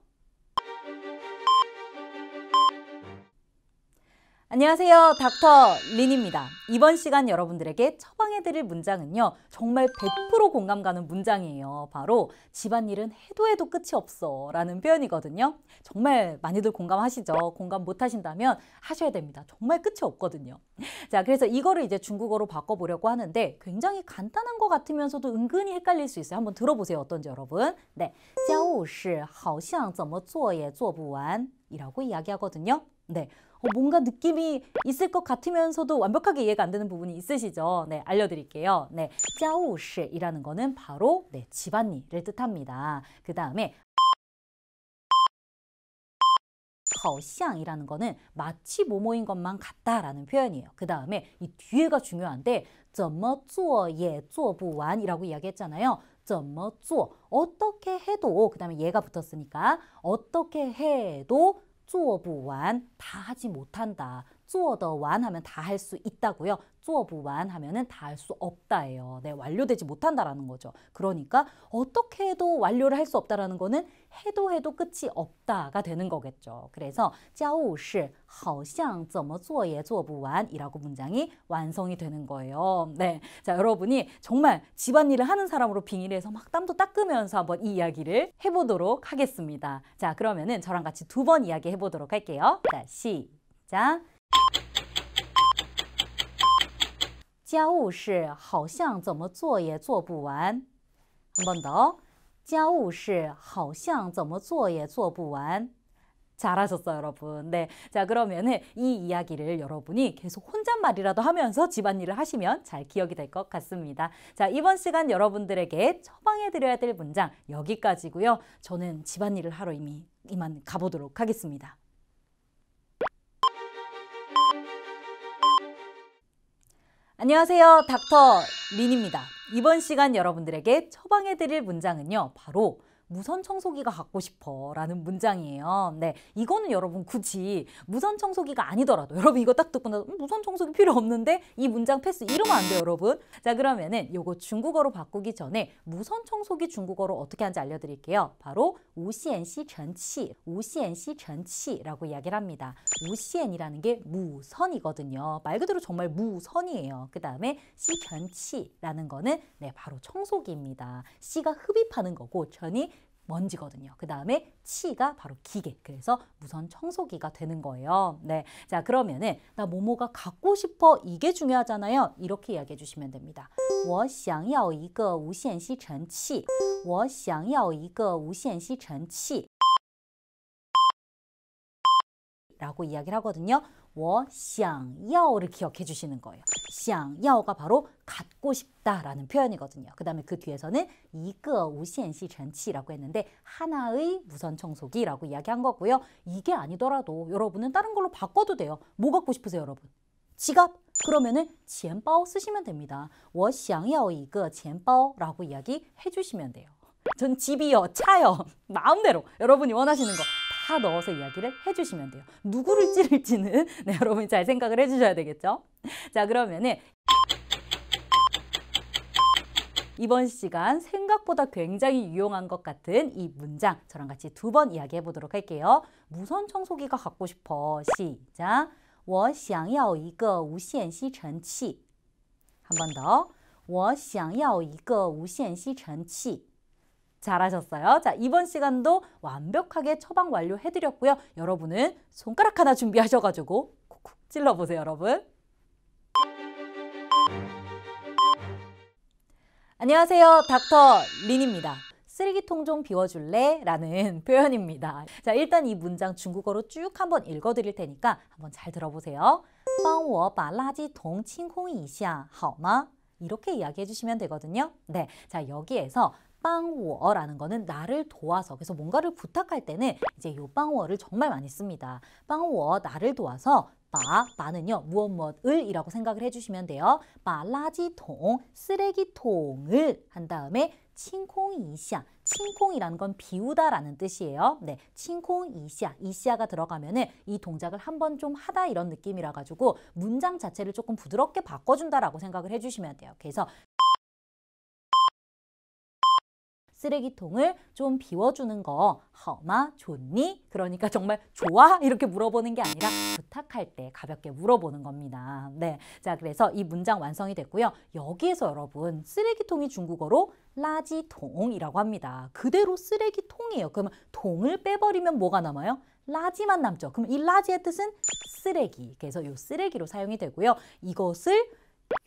안녕하세요. 닥터 린입니다. 이번 시간 여러분들에게 처방해드릴 문장은요. 정말 100% 공감 가는 문장이에요. 바로 집안일은 해도 해도 끝이 없어 라는 표현이거든요. 정말 많이들 공감하시죠. 공감 못하신다면 하셔야 됩니다. 정말 끝이 없거든요. 자, 그래서 이거를 이제 중국어로 바꿔보려고 하는데 굉장히 간단한 것 같으면서도 은근히 헷갈릴 수 있어요. 한번 들어보세요. 어떤지 여러분. 네, 家务事好像怎么做也做不完이라고 이야기하거든요. 네. 뭐 뭔가 느낌이 있을 것 같으면서도 완벽하게 이해가 안 되는 부분이 있으시죠? 네, 알려드릴게요. 네, 짜오시이라는 거는 바로 네, 집안일을 뜻합니다. 그 다음에 好像이라는 거는 마치 모모인 것만 같다라는 표현이에요. 그 다음에 이 뒤에가 중요한데 怎么做也做不完이라고 이야기했잖아요. 怎么做 어떻게 해도 그 다음에 얘가 붙었으니까 어떻게 해도 做不完,다 하지 못한다. 做得完 하면 다 할 수 있다고요. 做不完 하면은 다 할 수 없다예요. 네, 완료되지 못한다라는 거죠. 그러니까 어떻게 해도 완료를 할 수 없다라는 거는 해도 해도 끝이 없다가 되는 거겠죠. 그래서 教务是好像怎么做也做不完이라고 문장이 완성이 되는 거예요. 네, 자 여러분이 정말 집안일을 하는 사람으로 빙의를 해서 막 땀도 닦으면서 한번 이 이야기를 해보도록 하겠습니다. 자 그러면은 저랑 같이 두 번 이야기 해보도록 할게요. 자 시작. 家务事好像怎么做也做不完。한 번 더. 家务事好像怎么做 예, 做不完. 잘하셨어요, 여러분. 네. 자, 그러면은 이 이야기를 여러분이 계속 혼잣말이라도 하면서 집안일을 하시면 잘 기억이 될 것 같습니다. 자, 이번 시간 여러분들에게 처방해드려야 될 문장 여기까지고요. 저는 집안일을 하러 이미 이만 가보도록 하겠습니다. 안녕하세요. 닥터 린입니다. 이번 시간 여러분들에게 처방해드릴 문장은요. 바로 무선 청소기가 갖고 싶어 라는 문장이에요. 네, 이거는 여러분 굳이 무선 청소기가 아니더라도 여러분 이거 딱 듣고 나서 음, 무선 청소기 필요 없는데 이 문장 패스 이러면 안 돼요 여러분. 자 그러면은 요거 중국어로 바꾸기 전에 무선 청소기 중국어로 어떻게 하는지 알려드릴게요. 바로 오시엔시 전치, 오시엔시 전치라고 이야기를 합니다. 오시엔이라는 게 무선이거든요. 말 그대로 정말 무선이에요. 그 다음에 시 전치라는 거는 네 바로 청소기입니다. 시가 흡입하는 거고 전이 먼지거든요. 그 다음에 치가 바로 기계. 그래서 무선 청소기가 되는 거예요. 네. 자, 그러면은 나 모모가 갖고 싶어. 이게 중요하잖아요. 이렇게 이야기해 주시면 됩니다. 我想要一个无线吸尘器.我想要一个无线吸尘器. 라고 이야기를 하거든요. 我想要를 기억해 주시는 거예요. 想要가 바로 갖고 싶다라는 표현이거든요. 그 다음에 그 뒤에서는 이거 우시엔시 전치라고 했는데 하나의 무선 청소기라고 이야기한 거고요. 이게 아니더라도 여러분은 다른 걸로 바꿔도 돼요. 뭐 갖고 싶으세요 여러분? 지갑? 그러면은 钱包 쓰시면 됩니다. 我想要一个钱包라고 그 이야기해 주시면 돼요. 전 집이요, 차요, 마음대로 여러분이 원하시는 거다 넣어서 이야기를 해주시면 돼요. 누구를 음. 찌를지는 네, 여러분이 잘 생각을 해주셔야 되겠죠? 자 그러면은 이번 시간 생각보다 굉장히 유용한 것 같은 이 문장 저랑 같이 두 번 이야기해 보도록 할게요. 무선 청소기가 갖고 싶어. 시작. 我想要一个无线吸尘器.한 번 더. 我想要一个无线吸尘器. 잘하셨어요. 자, 이번 시간도 완벽하게 처방 완료해드렸고요. 여러분은 손가락 하나 준비하셔가지고 콕콕 찔러보세요, 여러분. 안녕하세요. 닥터 린입니다. 쓰레기통 좀 비워줄래? 라는 표현입니다. 자, 일단 이 문장 중국어로 쭉 한번 읽어드릴 테니까 한번 잘 들어보세요. 帮我把垃圾桶清空一下好吗? 이렇게 이야기해 주시면 되거든요. 네, 자 여기에서 빵워라는 거는 나를 도와서 그래서 뭔가를 부탁할 때는 이제 요 빵워를 정말 많이 씁니다. 빵워 나를 도와서 바, 바는요 무엇 무엇을 이라고 생각을 해주시면 돼요. 바 라지통, 쓰레기통을 한 다음에 칭콩이시아, 칭콩이라는 건 비우다라는 뜻이에요. 네, 칭콩이시아, 이시아가 들어가면은 이 동작을 한번 좀 하다 이런 느낌이라 가지고 문장 자체를 조금 부드럽게 바꿔준다라고 생각을 해주시면 돼요. 그래서 쓰레기통을 좀 비워주는 거 허마 좋니? 그러니까 정말 좋아? 이렇게 물어보는 게 아니라 부탁할 때 가볍게 물어보는 겁니다. 네, 자 그래서 이 문장 완성이 됐고요. 여기에서 여러분 쓰레기통이 중국어로 라지통이라고 합니다. 그대로 쓰레기통이에요. 그러면 통을 빼버리면 뭐가 남아요? 라지만 남죠. 그럼 이 라지의 뜻은 쓰레기. 그래서 이 쓰레기로 사용이 되고요. 이것을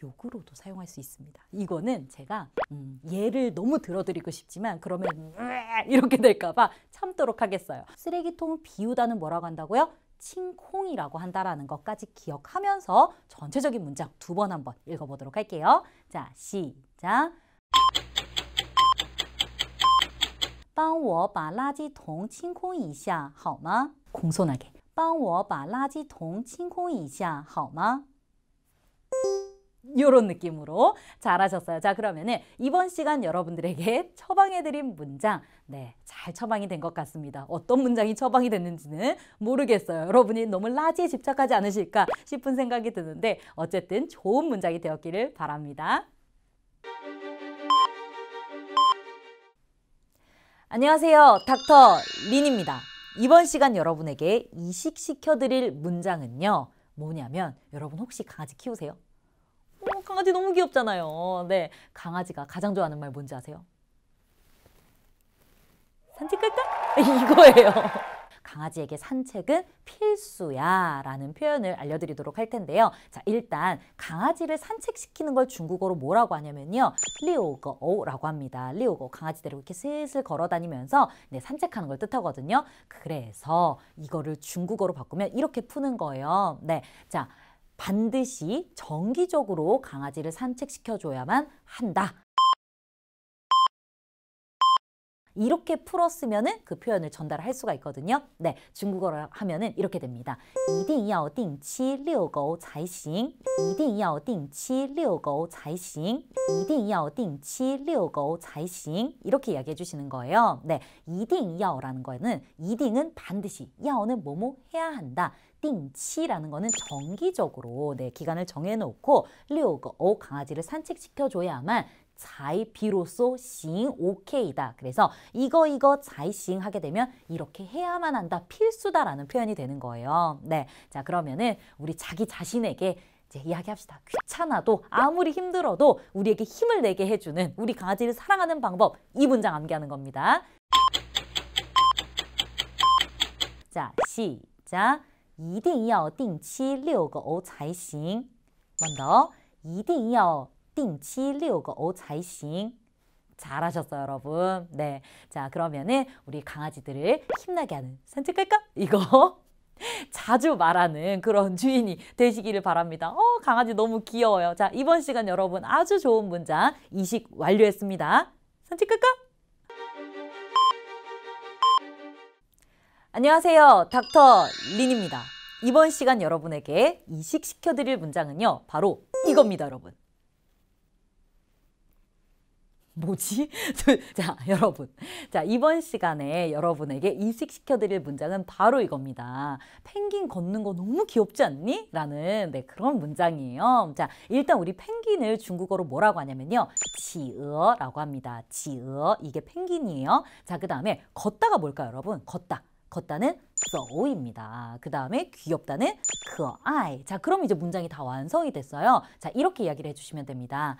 욕으로도 사용할 수 있습니다. 이거는 제가 음, 예를 너무 들어드리고 싶지만 그러면 이렇게 될까봐 참도록 하겠어요. 쓰레기통 비우다는 뭐라고 한다고요? 칭콩이라고 한다라는 것까지 기억하면서 전체적인 문장 두 번 한번 읽어보도록 할게요. 자, 시작. 帮我把垃圾桶清空一下好吗? 공손하게. 帮我把垃圾桶清空一下好吗? 이런 느낌으로 잘하셨어요. 자 그러면은 이번 시간 여러분들에게 처방해드린 문장 네 잘 처방이 된 것 같습니다. 어떤 문장이 처방이 됐는지는 모르겠어요. 여러분이 너무 라지에 집착하지 않으실까 싶은 생각이 드는데 어쨌든 좋은 문장이 되었기를 바랍니다. 안녕하세요. 닥터 린입니다. 이번 시간 여러분에게 이식시켜드릴 문장은요. 뭐냐면 여러분 혹시 강아지 키우세요? 어, 강아지 너무 귀엽잖아요. 네, 강아지가 가장 좋아하는 말 뭔지 아세요? 산책 갈까? 이거예요. 강아지에게 산책은 필수야 라는 표현을 알려드리도록 할 텐데요. 자, 일단 강아지를 산책시키는 걸 중국어로 뭐라고 하냐면요. 리오거오라고 합니다. 리오거 강아지대로 이렇게 슬슬 걸어다니면서 네, 산책하는 걸 뜻하거든요. 그래서 이거를 중국어로 바꾸면 이렇게 푸는 거예요. 네, 자 반드시 정기적으로 강아지를 산책시켜줘야만 한다. 이렇게 풀었으면그 표현을 전달할 수가 있거든요. 네, 중국어로 하면 이렇게 됩니다. 一定要定期遛狗才行.一定要定期遛狗才行.一定要定期遛狗才行. 이렇게 이야기해 주시는 거예요. 네, 一定要라는 거는 一定은 반드시, 要는 뭐뭐 해야 한다. 띵치라는 거는 정기적으로 네, 기간을 정해놓고 6오 강아지를 산책시켜줘야만 자이비로소 싱 오케이다. 그래서 이거 이거 자이 시 하게 되면 이렇게 해야만 한다. 필수다라는 표현이 되는 거예요. 네. 자, 그러면은 우리 자기 자신에게 이제 이야기합시다. 귀찮아도 아무리 힘들어도 우리에게 힘을 내게 해주는 우리 강아지를 사랑하는 방법 이 문장 암기하는 겁니다. 자, 시작. 一定要定期遛狗才行。慢더一定要定期遛狗才行。 잘하셨어요, 여러분. 네. 자, 그러면은 우리 강아지들을 힘나게 하는 산책할까? 이거 자주 말하는 그런 주인이 되시기를 바랍니다. 어, 강아지 너무 귀여워요. 자, 이번 시간 여러분 아주 좋은 문장 이식 완료했습니다. 산책할까? 안녕하세요. 닥터 린입니다. 이번 시간 여러분에게 이식시켜 드릴 문장은요. 바로 이겁니다, 여러분. 뭐지? 자, 여러분. 자, 이번 시간에 여러분에게 이식시켜 드릴 문장은 바로 이겁니다. 펭귄 걷는 거 너무 귀엽지 않니? 라는 네, 그런 문장이에요. 자, 일단 우리 펭귄을 중국어로 뭐라고 하냐면요. 지으어라고 합니다. 지으어. 이게 펭귄이에요. 자, 그다음에 걷다가 뭘까요, 여러분? 걷다. 걷다는 so입니다. 그 다음에 귀엽다는 그 아이. 자, 그럼 이제 문장이 다 완성이 됐어요. 자, 이렇게 이야기를 해주시면 됩니다.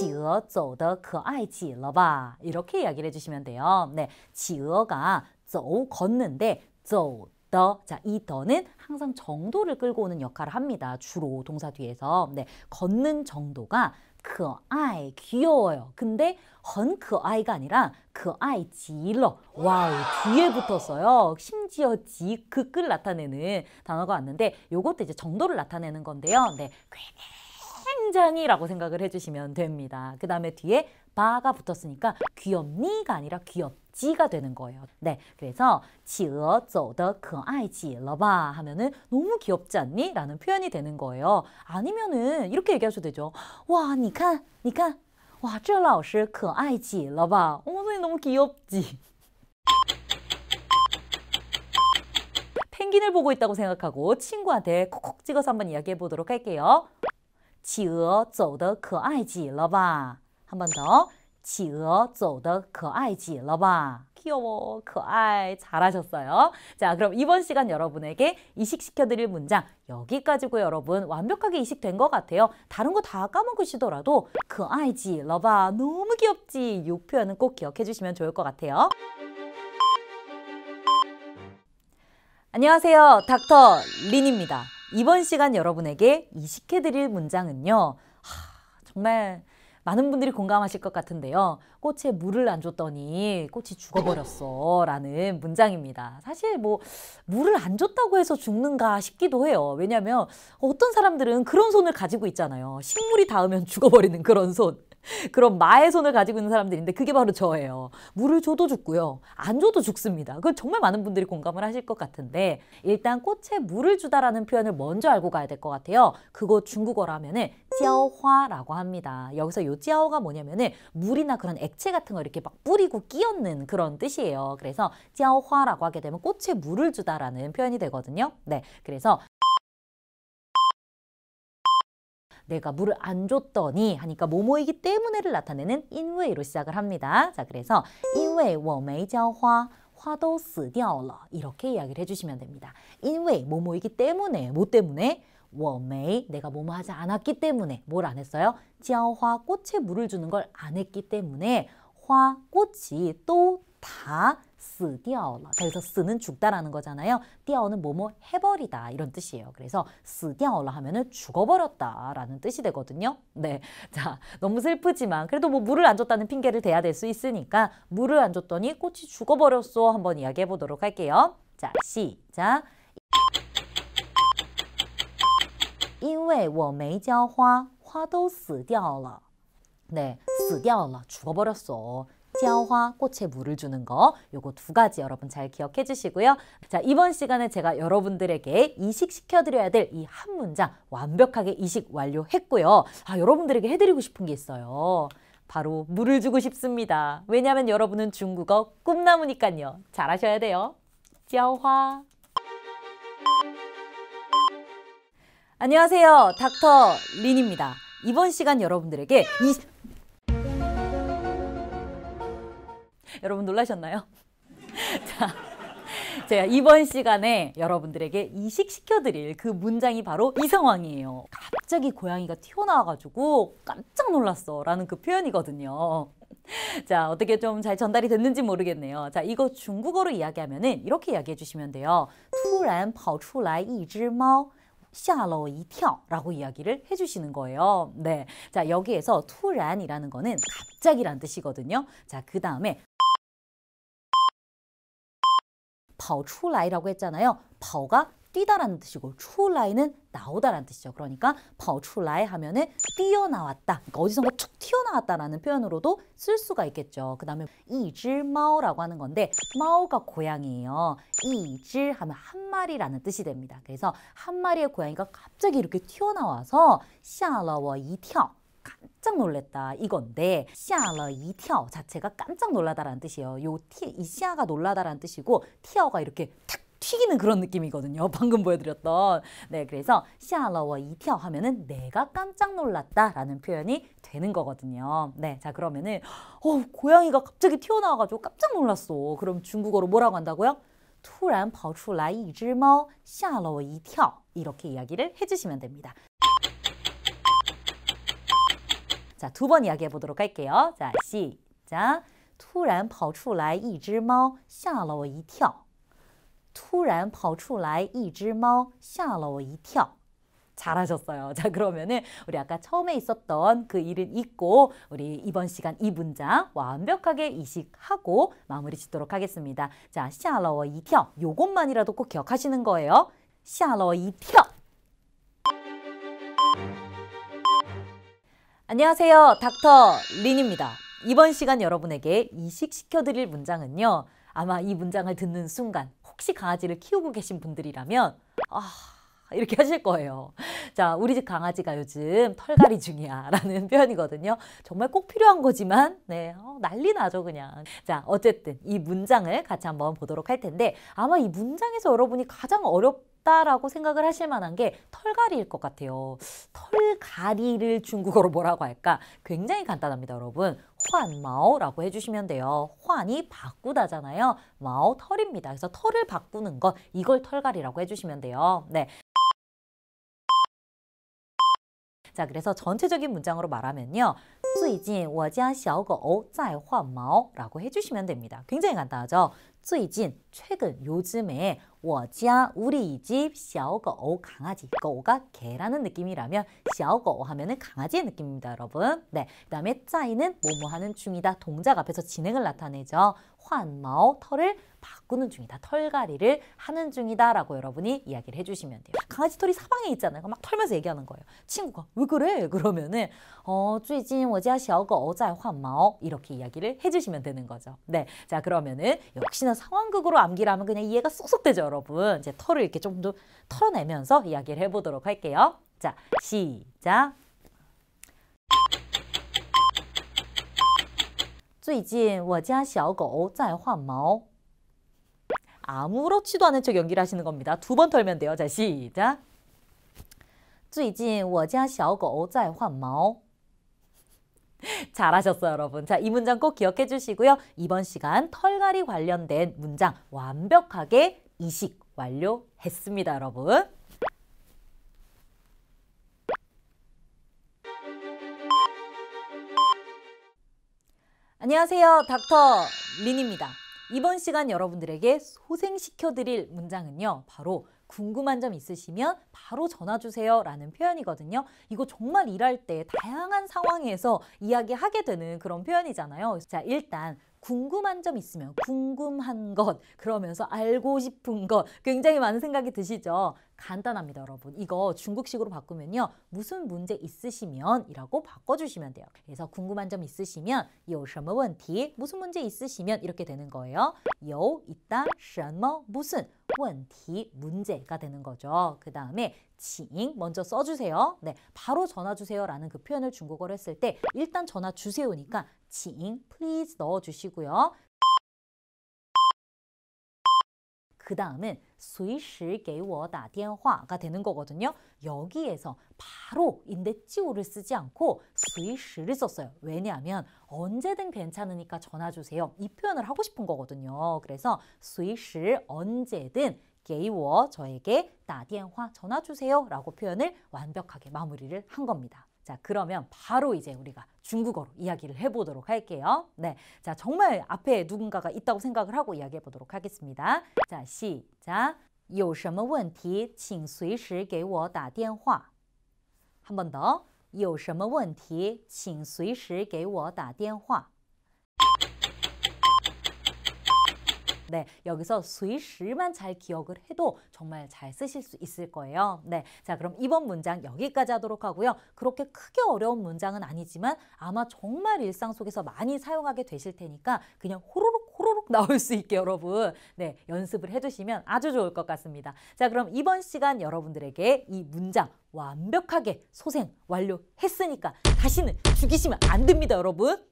지企鹅走得可爱极러봐 그 이렇게 이야기를 해주시면 돼요. 네, 지어가走 걷는데 走 더, 자, 이 더는 항상 정도를 끌고 오는 역할을 합니다. 주로 동사 뒤에서. 네, 걷는 정도가 그爱 귀여워요. 근데 很可爱가 아니라 可爱极了. 와우 뒤에 붙었어요. 심지어 지, 극을 그 나타내는 단어가 왔는데 요것도 이제 정도를 나타내는 건데요. 네, 굉장히라고 생각을 해주시면 됩니다. 그 다음에 뒤에 바가 붙었으니까 귀엽니가 아니라 귀엽지가 되는 거예요. 네, 그래서 지어走的可爱极了吧 하면은 너무 귀엽지 않니? 라는 표현이 되는 거예요. 아니면은 이렇게 얘기하셔도 되죠. 와, 니칸, 니칸. 와, 这老师可爱极了吧? 어머, 선생님 너무 귀엽지? 펭귄을 보고 있다고 생각하고 친구한테 콕콕 찍어서 한번 이야기해 보도록 할게요. 지어走的可爱极了吧? 한번 더. 지어 쪼더 그爱지러봐 귀여워, 그爱 잘하셨어요. 자, 그럼 이번 시간 여러분에게 이식시켜드릴 문장 여기까지고 여러분 완벽하게 이식된 것 같아요. 다른 거 다 까먹으시더라도 그爱지러봐 너무 귀엽지 이 표현은 꼭 기억해 주시면 좋을 것 같아요. 안녕하세요. 닥터 린입니다. 이번 시간 여러분에게 이식해드릴 문장은요. 하, 정말 많은 분들이 공감하실 것 같은데요. 꽃에 물을 안 줬더니 꽃이 죽어버렸어 라는 문장입니다. 사실 뭐 물을 안 줬다고 해서 죽는가 싶기도 해요. 왜냐하면 어떤 사람들은 그런 손을 가지고 있잖아요. 식물이 닿으면 죽어버리는 그런 손. 그런 마의 손을 가지고 있는 사람들인데 그게 바로 저예요. 물을 줘도 죽고요. 안 줘도 죽습니다. 그건 정말 많은 분들이 공감을 하실 것 같은데 일단 꽃에 물을 주다라는 표현을 먼저 알고 가야 될 것 같아요. 그거 중국어라면은 찌화라고 합니다. 여기서 요 찌어가 뭐냐면 물이나 그런 액체 같은 거 이렇게 막 뿌리고 끼얹는 그런 뜻이에요. 그래서 찌어화라고 하게 되면 꽃에 물을 주다라는 표현이 되거든요. 네. 그래서 내가 물을 안 줬더니 하니까 뭐뭐이기 때문에를 나타내는 인웨이로 시작을 합니다. 자, 그래서 인웨이我没浇花 화도 死掉了 이렇게 이야기를 해주시면 됩니다. 인웨이 뭐뭐이기 때문에 뭐 때문에 我没 내가 뭐뭐 하지 않았기 때문에 뭘 안 했어요? 浇花 꽃에 물을 주는 걸 안 했기 때문에 화 꽃이 또다 死掉了.그래서 쓰는 죽다라는 거잖아요. 掉는 뭐뭐 해버리다 이런 뜻이에요. 그래서 死掉了 하면은 죽어버렸다라는 뜻이 되거든요. 네, 자 너무 슬프지만 그래도 뭐 물을 안 줬다는 핑계를 대야 될 수 있으니까 물을 안 줬더니 꽃이 죽어버렸어 한번 이야기해 보도록 할게요. 자 시작. 因为我没浇花，花都死掉了。 네, 死掉了, 죽어버렸어. 지하화 꽃에 물을 주는 거 요거 두 가지 여러분 잘 기억해 주시고요. 자 이번 시간에 제가 여러분들에게 이식시켜 드려야 될 이 한 문장 완벽하게 이식 완료했고요. 아 여러분들에게 해드리고 싶은 게 있어요. 바로 물을 주고 싶습니다. 왜냐하면 여러분은 중국어 꿈나무니까요. 잘하셔야 돼요. 지하화 안녕하세요. 닥터 린입니다. 이번 시간 여러분들에게 이 여러분 놀라셨나요? 자, 제가 이번 시간에 여러분들에게 이식시켜 드릴 그 문장이 바로 이 상황이에요. 갑자기 고양이가 튀어나와가지고 깜짝 놀랐어 라는 그 표현이거든요. 자, 어떻게 좀 잘 전달이 됐는지 모르겠네요. 자, 이거 중국어로 이야기하면 이렇게 이야기해 주시면 돼요. 突然跑出来一只猫.吓了我跳라고 이야기를 해주시는 거예요. 네, 자 여기에서 突然이라는 거는 갑자기란 뜻이거든요. 자그 다음에 跑 출라이라고 했잖아요. 跑가 뛰다라는 뜻이고 출라이는 나오다라는 뜻이죠. 그러니까 跑 출라이 하면은 뛰어나왔다. 그러니까 어디선가 툭 튀어나왔다라는 표현으로도 쓸 수가 있겠죠. 그다음에 이즈마오라고 하는 건데 마오가 고양이에요 이즈 하면 한 마리라는 뜻이 됩니다. 그래서 한 마리의 고양이가 갑자기 이렇게 튀어나와서 샤러워 이跳 깜짝 놀랐다 이건데 샤아러 이티어 자체가 깜짝 놀라다라는 뜻이에요. 요티이 시아가 놀라다라는 뜻이고 티어가 이렇게 탁 튀기는 그런 느낌이거든요. 방금 보여드렸던. 네, 그래서 샤아러와 이티어 하면은 내가 깜짝 놀랐다라는 표현이 되는 거거든요. 네, 자 그러면은 어 고양이가 갑자기 튀어나와가지고 깜짝 놀랐어. 그럼 중국어로 뭐라고 한다고요? 突然跑出来一只猫吓了我一跳 이렇게 이야기를 해주시면 됩니다. 자, 두 번 이야기해 보도록 할게요. 자, 시작. 突然跑出来一只猫吓了我一跳突然跑出来一只猫吓了我一跳 잘하셨어요. 자 그러면은 우리 아까 처음에 있었던 그 일은 잊고 우리 이번 시간 이 문장 완벽하게 이식하고 마무리 짓도록 하겠습니다. 자, 샤러워 이跳요것만이라도 꼭 기억하시는 거예요. 샤러워 이跳 안녕하세요. 닥터 린입니다. 이번 시간 여러분에게 이식시켜드릴 문장은요. 아마 이 문장을 듣는 순간 혹시 강아지를 키우고 계신 분들이라면 아... 이렇게 하실 거예요. 자, 우리 집 강아지가 요즘 털갈이 중이야 라는 표현이거든요. 정말 꼭 필요한 거지만 네, 어, 난리 나죠 그냥. 자, 어쨌든 이 문장을 같이 한번 보도록 할 텐데 아마 이 문장에서 여러분이 가장 어렵 있다라고 생각을 하실 만한 게 털갈이일 것 같아요. 털갈이를 중국어로 뭐라고 할까? 굉장히 간단합니다, 여러분. 환마오라고 해주시면 돼요. 환이 바꾸다잖아요. 마오 털입니다. 그래서 털을 바꾸는 것 이걸 털갈이라고 해주시면 돼요. 네. 자, 그래서 전체적인 문장으로 말하면요. 最近我家小狗在换毛라고 해주시면 됩니다. 굉장히 간단하죠? 最近 최근 요즘에 我家 우리 집小狗 강아지 거가 개라는 느낌이라면 小狗 하면은 강아지의 느낌입니다 여러분 네그 다음에 짜이는 뭐뭐 하는 중이다 동작 앞에서 진행을 나타내죠 환마오 털을 바꾸는 중이다. 털갈이를 하는 중이다. 라고 여러분이 이야기를 해주시면 돼요. 강아지 털이 사방에 있잖아요. 막 털면서 얘기하는 거예요. 친구가 왜 그래? 그러면은 어, 最近我家小狗在换毛 이렇게 이야기를 해주시면 되는 거죠. 네. 자, 그러면은 역시나 상황극으로 암기를 하면 그냥 이해가 쏙쏙 되죠, 여러분. 이제 털을 이렇게 좀 더 털어내면서 이야기를 해보도록 할게요. 자, 시작! 最近我家小狗在换毛. 아무렇지도 않은 척 연기를 하시는 겁니다. 두 번 털면 돼요. 자, 시작. 最近我家小狗在换毛. 잘하셨어요, 여러분. 자, 이 문장 꼭 기억해 주시고요. 이번 시간 털갈이 관련된 문장 완벽하게 이식 완료했습니다, 여러분. 안녕하세요. 닥터 린입니다. 이번 시간 여러분들에게 소생시켜 드릴 문장은요. 바로 궁금한 점 있으시면 바로 전화 주세요 라는 표현이거든요. 이거 정말 일할 때 다양한 상황에서 이야기하게 되는 그런 표현이잖아요. 자, 일단 궁금한 점 있으면 궁금한 것 그러면서 알고 싶은 것 굉장히 많은 생각이 드시죠. 간단합니다, 여러분. 이거 중국식으로 바꾸면요. 무슨 문제 있으시면 이라고 바꿔주시면 돼요. 그래서 궁금한 점 있으시면 有什么问题 무슨 문제 있으시면 이렇게 되는 거예요. 有 있다, 什么 무슨 问题 문제가 되는 거죠. 그 다음에 칭 먼저 써주세요. 네, 바로 전화 주세요라는 그 표현을 중국어로 했을 때 일단 전화 주세요니까 칭 please 넣어주시고요. 그 다음엔 随时给我打电话가 되는 거거든요. 여기에서 바로 인데찌오를 쓰지 않고 随时를 썼어요. 왜냐하면 언제든 괜찮으니까 전화 주세요. 이 표현을 하고 싶은 거거든요. 그래서 随时 언제든 给我 저에게 打电话전화 주세요 라고 표현을 완벽하게 마무리를 한 겁니다. 자, 그러면 바로 이제 우리가 중국어로 이야기를 해보도록 할게요. 네. 자, 정말 앞에 누군가가 있다고 생각을 하고 이야기해 보도록 하겠습니다. 자, 시작. 有什么问题请随时给我打电话한번 더. 有什么问题请随时给我打电话 네, 여기서 수이시만 잘 기억을 해도 정말 잘 쓰실 수 있을 거예요. 네, 자 그럼 이번 문장 여기까지 하도록 하고요. 그렇게 크게 어려운 문장은 아니지만 아마 정말 일상 속에서 많이 사용하게 되실 테니까 그냥 호로록 호로록 나올 수 있게 여러분 네 연습을 해주시면 아주 좋을 것 같습니다. 자 그럼 이번 시간 여러분들에게 이 문장 완벽하게 소생 완료했으니까 다시는 죽이시면 안 됩니다 여러분.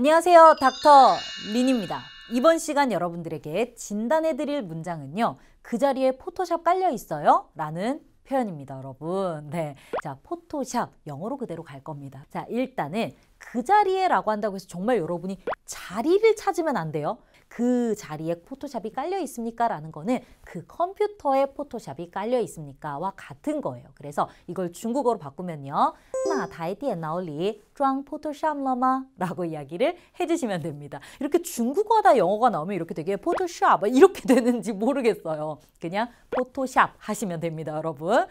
안녕하세요. 닥터 린입니다. 이번 시간 여러분들에게 진단해 드릴 문장은요. 그 자리에 포토샵 깔려 있어요? 라는 표현입니다, 여러분. 네. 자, 포토샵 영어로 그대로 갈 겁니다. 자, 일단은 그 자리에라고 한다고 해서 정말 여러분이 자리를 찾으면 안 돼요. 그 자리에 포토샵이 깔려 있습니까? 라는 거는 그 컴퓨터에 포토샵이 깔려 있습니까와 같은 거예요. 그래서 이걸 중국어로 바꾸면요. 나 다이디엔 나올리 쫑 포토샵 러마 라고 이야기를 해주시면 됩니다. 이렇게 중국어다 영어가 나오면 이렇게 되게 포토샵 이렇게 되는지 모르겠어요. 그냥 포토샵 하시면 됩니다. 여러분.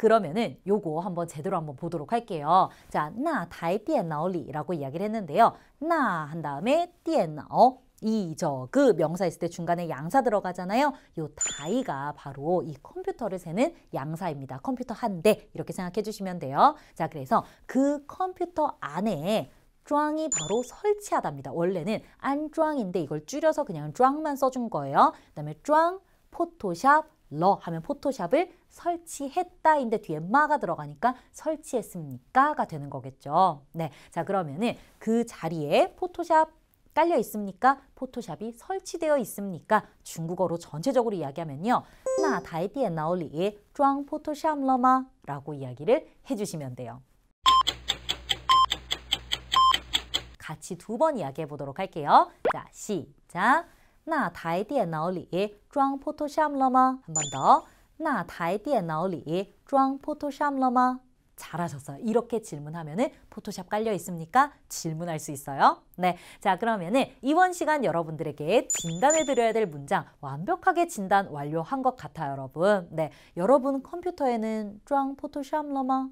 그러면은 요거 한번 제대로 한번 보도록 할게요. 자, 나 다이 엔나脑리라고 이야기를 했는데요. 나 한 다음에 디엔나脑 이, 저, 그 명사 있을 때 중간에 양사 들어가잖아요. 요 다이가 바로 이 컴퓨터를 세는 양사입니다. 컴퓨터 한 대 이렇게 생각해 주시면 돼요. 자, 그래서 그 컴퓨터 안에 쫑이 바로 설치하답니다. 원래는 안쫑인데 이걸 줄여서 그냥 쫑만 써준 거예요. 그다음에 쫑, 포토샵, 러 하면 포토샵을 설치했다인데 뒤에 마가 들어가니까 설치했습니까가 되는 거겠죠. 네, 자 그러면은 그 자리에 포토샵 깔려 있습니까? 포토샵이 설치되어 있습니까? 중국어로 전체적으로 이야기하면요. 나다이디에 나올리에 쫑 포토샵 러마 라고 이야기를 해주시면 돼요. 같이 두 번 이야기해 보도록 할게요. 자, 시작. 나다이디에 나올리에 쫑 포토샵 러마 한 번 더. 那台电脑里装 포토샵 了吗? 잘하셨어요. 이렇게 질문하면은 포토샵 깔려 있습니까? 질문할 수 있어요. 네. 자, 그러면은 이번 시간 여러분들에게 진단해 드려야 될 문장 완벽하게 진단 완료한 것 같아요, 여러분. 네. 여러분 컴퓨터에는 쫑 포토샵 러마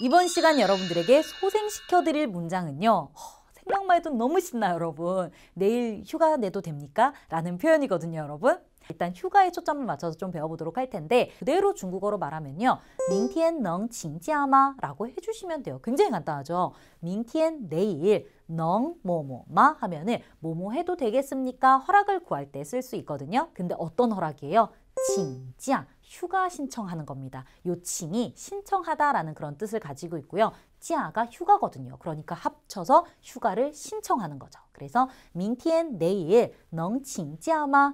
이번 시간 여러분들에게 소생시켜 드릴 문장은요. 허, 생각만 해도 너무 신나 요 여러분. 내일 휴가 내도 됩니까? 라는 표현이거든요 여러분. 일단 휴가에 초점을 맞춰서 좀 배워보도록 할 텐데 그대로 중국어로 말하면요. 민티엔 넝 징지아마 라고 해주시면 돼요. 굉장히 간단하죠. 민티엔 내일 넝 뭐뭐마 하면은 뭐뭐 해도 되겠습니까? 허락을 구할 때 쓸 수 있거든요. 근데 어떤 허락이에요? 징지아 휴가 신청하는 겁니다. 요칭이 신청하다라는 그런 뜻을 가지고 있고요. 찌아가 휴가거든요. 그러니까 합쳐서 휴가를 신청하는 거죠. 그래서 明天 내일 넝칭 찌아마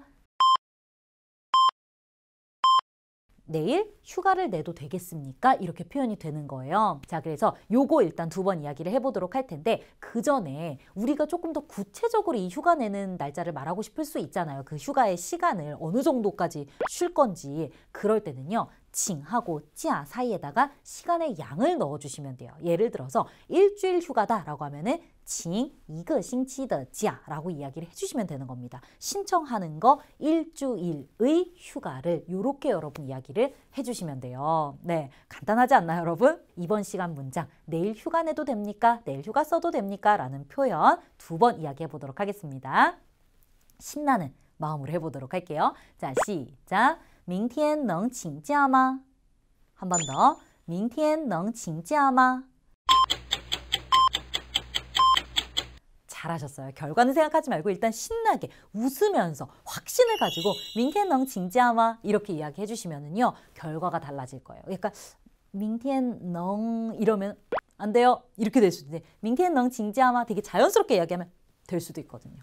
내일 휴가를 내도 되겠습니까? 이렇게 표현이 되는 거예요. 자, 그래서 요거 일단 두 번 이야기를 해보도록 할 텐데 그 전에 우리가 조금 더 구체적으로 이 휴가 내는 날짜를 말하고 싶을 수 있잖아요. 그 휴가의 시간을 어느 정도까지 쉴 건지 그럴 때는요. 칭하고 찌아 사이에다가 시간의 양을 넣어주시면 돼요. 예를 들어서 일주일 휴가다라고 하면은 请 이거 싱치더 자라고 이야기를 해주시면 되는 겁니다. 신청하는 거 일주일의 휴가를 이렇게 여러분 이야기를 해주시면 돼요. 네, 간단하지 않나요 여러분? 이번 시간 문장 내일 휴가 내도 됩니까? 내일 휴가 써도 됩니까? 라는 표현 두 번 이야기해 보도록 하겠습니다. 신나는 마음으로 해보도록 할게요. 자, 시작! 明天能请假吗?한 번 더. 明天能请假吗? 잘하셨어요. 결과는 생각하지 말고 일단 신나게 웃으면서 확신을 가지고 민켄넝 징지아마 이렇게 이야기해 주시면은요. 결과가 달라질 거예요. 그러니까 민켄넝 이러면 안 돼요. 이렇게 될 수도 있는데 민켄넝 징지아마 되게 자연스럽게 이야기하면 될 수도 있거든요.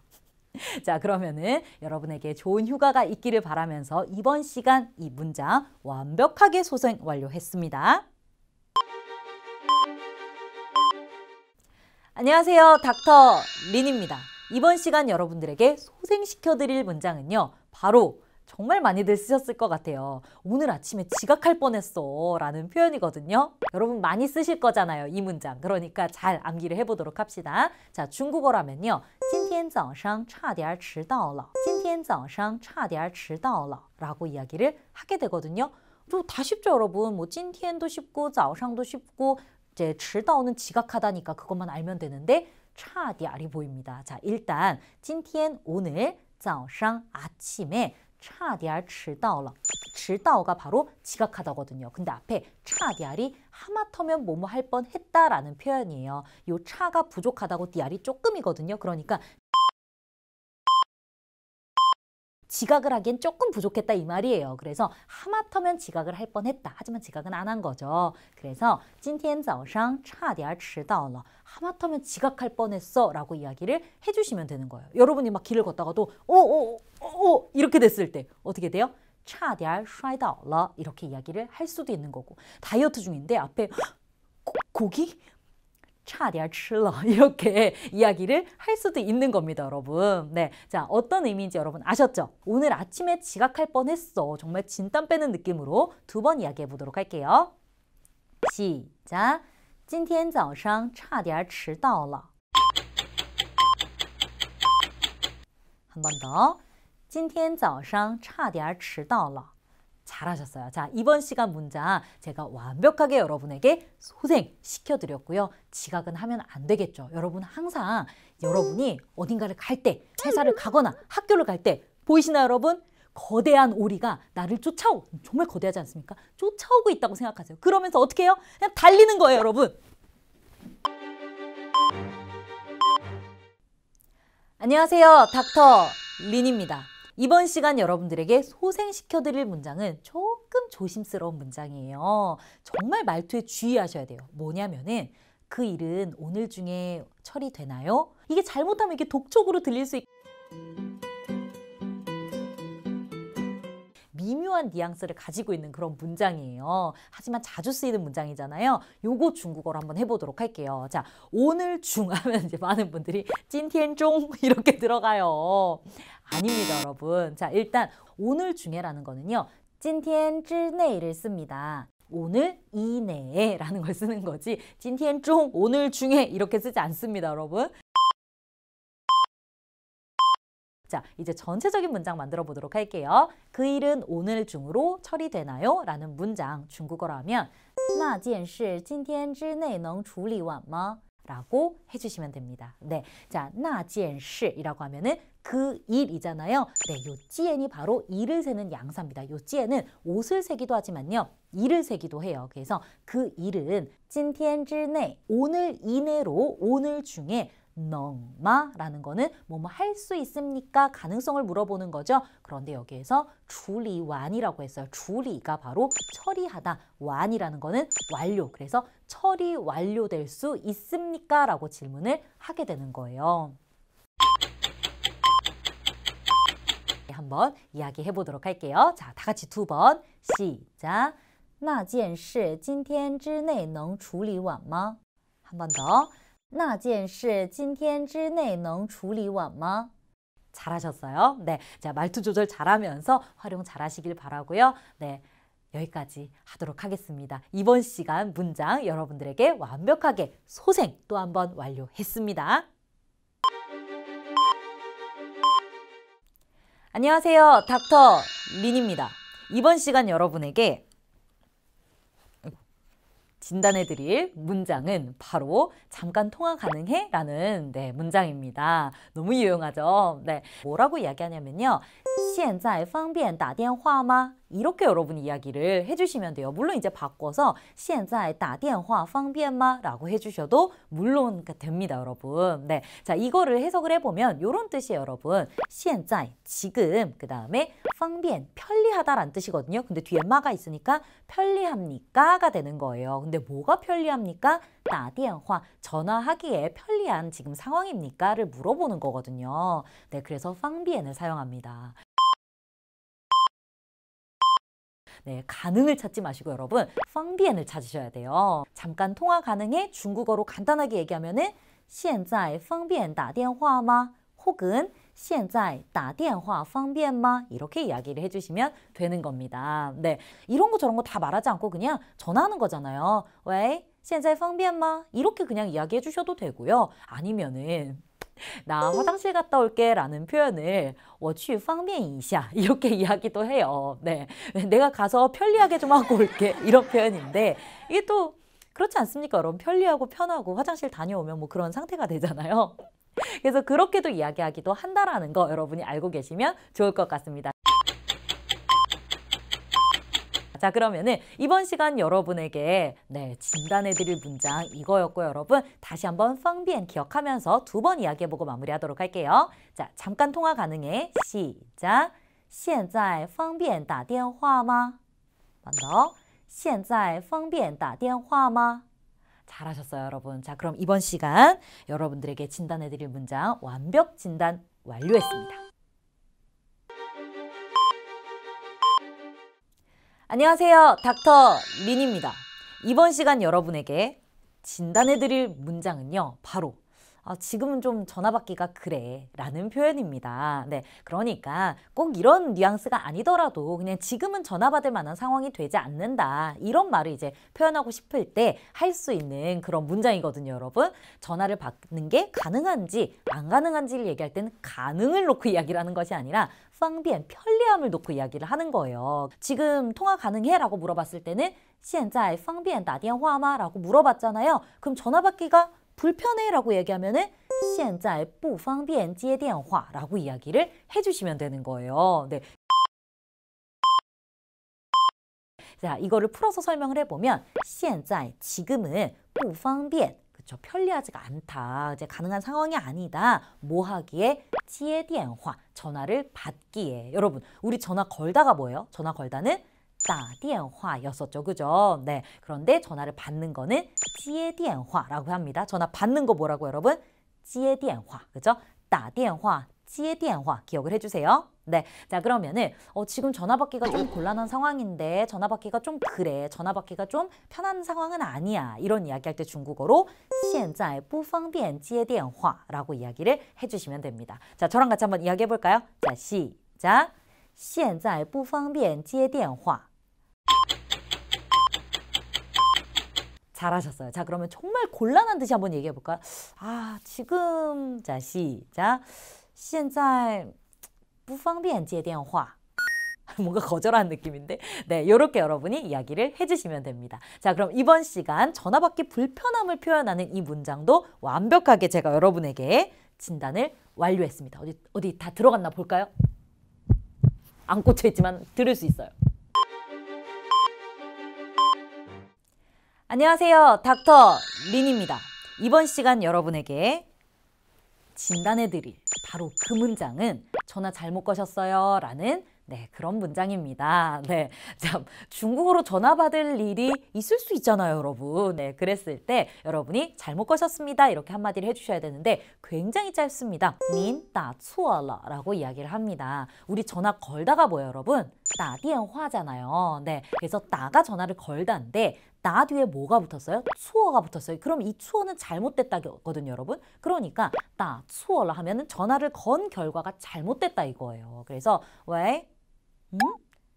자 그러면은 여러분에게 좋은 휴가가 있기를 바라면서 이번 시간 이 문장 완벽하게 소생 완료했습니다. 안녕하세요. 닥터 린입니다. 이번 시간 여러분들에게 소생시켜 드릴 문장은요. 바로 정말 많이들 쓰셨을 것 같아요. 오늘 아침에 지각할 뻔했어 라는 표현이거든요. 여러분 많이 쓰실 거잖아요. 이 문장. 그러니까 잘 암기를 해보도록 합시다. 자, 중국어라면요. 今天早上差点迟到了.今天早上差点迟到了. 라고 이야기를 하게 되거든요. 또다 쉽죠 여러분 뭐 찐티엔도 쉽고 자오상도 쉽고 이제 즐다오는 지각하다니까 그것만 알면 되는데 차디알이 보입니다. 자, 일단 今天 오늘 早上 아침에 차디알 迟到了. 迟到가 바로 지각하다거든요. 근데 앞에 차디알이 하마터면 뭐뭐 할 뻔했다라는 표현이에요. 요 차가 부족하다고 디알이 조금이거든요. 그러니까 지각을 하기엔 조금 부족했다 이 말이에요. 그래서 하마터면 지각을 할 뻔했다. 하지만 지각은 안 한 거죠. 그래서 今天早上差点迟到了. 하마터면 지각할 뻔했어 라고 이야기를 해주시면 되는 거예요. 여러분이 막 길을 걷다가도 오오오오 어, 어, 어, 이렇게 됐을 때 어떻게 돼요? 差点摔倒了 이렇게 이야기를 할 수도 있는 거고 다이어트 중인데 앞에 고, 고기? 차디아 칠러 이렇게 이야기를 할 수도 있는 겁니다 여러분 네, 자 어떤 의미인지 여러분 아셨죠? 오늘 아침에 지각할 뻔했어 정말 진땀 빼는 느낌으로 두 번 이야기해 보도록 할게요 시작 今天早上差点迟到了 한 번 더今天早上差点迟到了 잘하셨어요. 자, 이번 시간 문장 제가 완벽하게 여러분에게 소생시켜드렸고요. 지각은 하면 안 되겠죠. 여러분 항상 여러분이 어딘가를 갈 때, 회사를 가거나 학교를 갈 때 보이시나요, 여러분? 거대한 오리가 나를 쫓아오 고 정말 거대하지 않습니까? 쫓아오고 있다고 생각하세요. 그러면서 어떻게 해요? 그냥 달리는 거예요, 여러분. 안녕하세요. 닥터 린입니다. 이번 시간 여러분들에게 소생시켜드릴 문장은 조금 조심스러운 문장이에요. 정말 말투에 주의하셔야 돼요. 뭐냐면은 그 일은 오늘 중에 처리되나요? 이게 잘못하면 이게 독촉으로 들릴 수 있... 미묘한 뉘앙스를 가지고 있는 그런 문장이에요. 하지만 자주 쓰이는 문장이잖아요. 요거 중국어로 한번 해보도록 할게요. 자, 오늘 중 하면 이제 많은 분들이 찐티엔종 이렇게 들어가요. 아닙니다, 여러분. 자, 일단 오늘 중에라는 거는요. 찐텐 쯔내를 씁니다. 오늘 이내에 라는 걸 쓰는 거지 찐텐 쫑 오늘 중에 이렇게 쓰지 않습니다, 여러분. 자, 이제 전체적인 문장 만들어 보도록 할게요. 그 일은 오늘 중으로 처리되나요? 라는 문장 중국어로 하면 那件事今天之内能处理完吗? 라고 해주시면 됩니다. 네, 자, 나지시이라고 하면은 그 일이잖아요. 네, 요 찌엔이 바로 일을 세는 양사입니다. 요 찌엔은 옷을 세기도 하지만요. 일을 세기도 해요. 그래서 그 일은 찐티엔즈 오늘 이내로 오늘 중에 能마라는 거는 뭐 뭐 할 수 있습니까? 가능성을 물어보는 거죠. 그런데 여기에서 주리완이라고 했어요. 주리가 바로 처리하다. 완이라는 거는 완료. 그래서 처리 완료될 수 있습니까? 라고 질문을 하게 되는 거예요. 네, 한번 이야기해 보도록 할게요. 자, 다 같이 두 번. 시작. 那件事今天之内能处理完吗？한번 네 더. 那件事今天之内能处理完吗？ 잘하셨어요. 네. 자, 말투 조절 잘하면서 활용 잘하시길 바라고요. 네. 여기까지 하도록 하겠습니다. 이번 시간 문장 여러분들에게 완벽하게 소생 또 한번 완료했습니다. 안녕하세요. 닥터 린입니다. 이번 시간 여러분에게 진단해 드릴 문장은 바로 잠깐 통화 가능해? 라는 네, 문장입니다. 너무 유용하죠? 네, 뭐라고 이야기하냐면요. 现在方便打电话吗? 이렇게 여러분 이야기를 해주시면 돼요. 물론 이제 바꿔서 现在打电话方便吗? 라고 해주셔도 물론 그 됩니다, 여러분. 네, 자 이거를 해석을 해보면 이런 뜻이에요, 여러분. 现在 지금 그 다음에 方便편리하다는 뜻이거든요. 근데 뒤에 마가 있으니까 편리합니까가 되는 거예요. 근데 뭐가 편리합니까? 打电화 전화하기에 편리한 지금 상황입니까를 물어보는 거거든요. 네, 그래서 方便을 사용합니다. 네, 가능을 찾지 마시고 여러분 펑비엔을 찾으셔야 돼요. 잠깐 통화 가능해 중국어로 간단하게 얘기하면 은现在方便打电话吗? 혹은 现在打电话方便吗? 이렇게 이야기를 해주시면 되는 겁니다. 네, 이런 거 저런 거 다 말하지 않고 그냥 전화하는 거잖아요. 왜? 现在方便吗? 이렇게 그냥 이야기해 주셔도 되고요. 아니면은 나 화장실 갔다 올게 라는 표현을 我去方便一下 이렇게 이야기도 해요. 네, 내가 가서 편리하게 좀 하고 올게 이런 표현인데 이게 또 그렇지 않습니까? 여러분 편리하고 편하고 화장실 다녀오면 뭐 그런 상태가 되잖아요. 그래서 그렇게도 이야기하기도 한다라는 거 여러분이 알고 계시면 좋을 것 같습니다. 자 그러면은 이번 시간 여러분에게 네 진단해드릴 문장 이거였고 여러분 다시 한번 펑비엔 기억하면서 두 번 이야기해보고 마무리하도록 할게요. 자 잠깐 통화 가능해 시작 现在方便打电话吗? 만더 现在方便打电话吗? 잘하셨어요 여러분. 자 그럼 이번 시간 여러분들에게 진단해드릴 문장 완벽 진단 완료했습니다. 안녕하세요. 닥터 민입니다 이번 시간 여러분에게 진단해드릴 문장은요. 바로 아, 지금은 좀 전화 받기가 그래 라는 표현입니다. 네, 그러니까 꼭 이런 뉘앙스가 아니더라도 그냥 지금은 전화 받을 만한 상황이 되지 않는다 이런 말을 이제 표현하고 싶을 때 할 수 있는 그런 문장이거든요 여러분. 전화를 받는 게 가능한지 안 가능한지를 얘기할 때는 가능을 놓고 이야기를 하는 것이 아니라 方便, 편리함을 놓고 이야기를 하는 거예요. 지금 통화 가능해? 라고 물어봤을 때는 现在方便打电话吗? 라고 물어봤잖아요. 그럼 전화 받기가 불편해? 라고 얘기하면은 现在不方便接电话 라고 이야기를 해주시면 되는 거예요. 네. 자, 이거를 풀어서 설명을 해보면 现在, 지금은 不方便 그쵸 편리하지가 않다 이제 가능한 상황이 아니다 뭐 하기에 찌에디엔화 전화를 받기에 여러분 우리 전화 걸다가 뭐예요 전화 걸다는 따디엔화였었죠 그죠 네 그런데 전화를 받는 거는 찌에디엔화라고 합니다 전화 받는 거 뭐라고 여러분 찌에디엔화 그죠 따디엔화 接电话 기억을 해주세요. 네, 자 그러면은 어, 지금 전화 받기가 좀 곤란한 상황인데 전화 받기가 좀 그래, 전화 받기가 좀 편한 상황은 아니야 이런 이야기할 때 중국어로 现在不方便接电话라고 이야기를 해주시면 됩니다. 자 저랑 같이 한번 이야기해 볼까요? 자 시작 现在不方便接电话 잘하셨어요. 자 그러면 정말 곤란한 듯이 한번 얘기해 볼까요? 아 지금 자 시작 现在不方便接电话。 뭔가 거절한 느낌인데 네 이렇게 여러분이 이야기를 해주시면 됩니다. 자 그럼 이번 시간 전화 받기 불편함을 표현하는 이 문장도 완벽하게 제가 여러분에게 진단을 완료했습니다. 어디 어디 다 들어갔나 볼까요? 안 꽂혀 있지만 들을 수 있어요. 안녕하세요 닥터 린입니다. 이번 시간 여러분에게 진단해 드릴 바로 그 문장은 전화 잘못 거셨어요 라는 네, 그런 문장입니다. 네. 참, 중국어로 전화 받을 일이 있을 수 있잖아요, 여러분. 네, 그랬을 때 여러분이 잘못 거셨습니다. 이렇게 한마디를 해주셔야 되는데 굉장히 짧습니다. 닌다 추어라 라고 이야기를 합니다. 우리 전화 걸다가 뭐예요, 여러분? 따电화잖아요. 네, 그래서 따가 전화를 걸다인데 나 뒤에 뭐가 붙었어요? 추어가 붙었어요. 그럼 이 추어는 잘못됐다거든요, 여러분. 그러니까 나추어를 하면은 전화를 건 결과가 잘못됐다 이거예요. 그래서 왜? 음?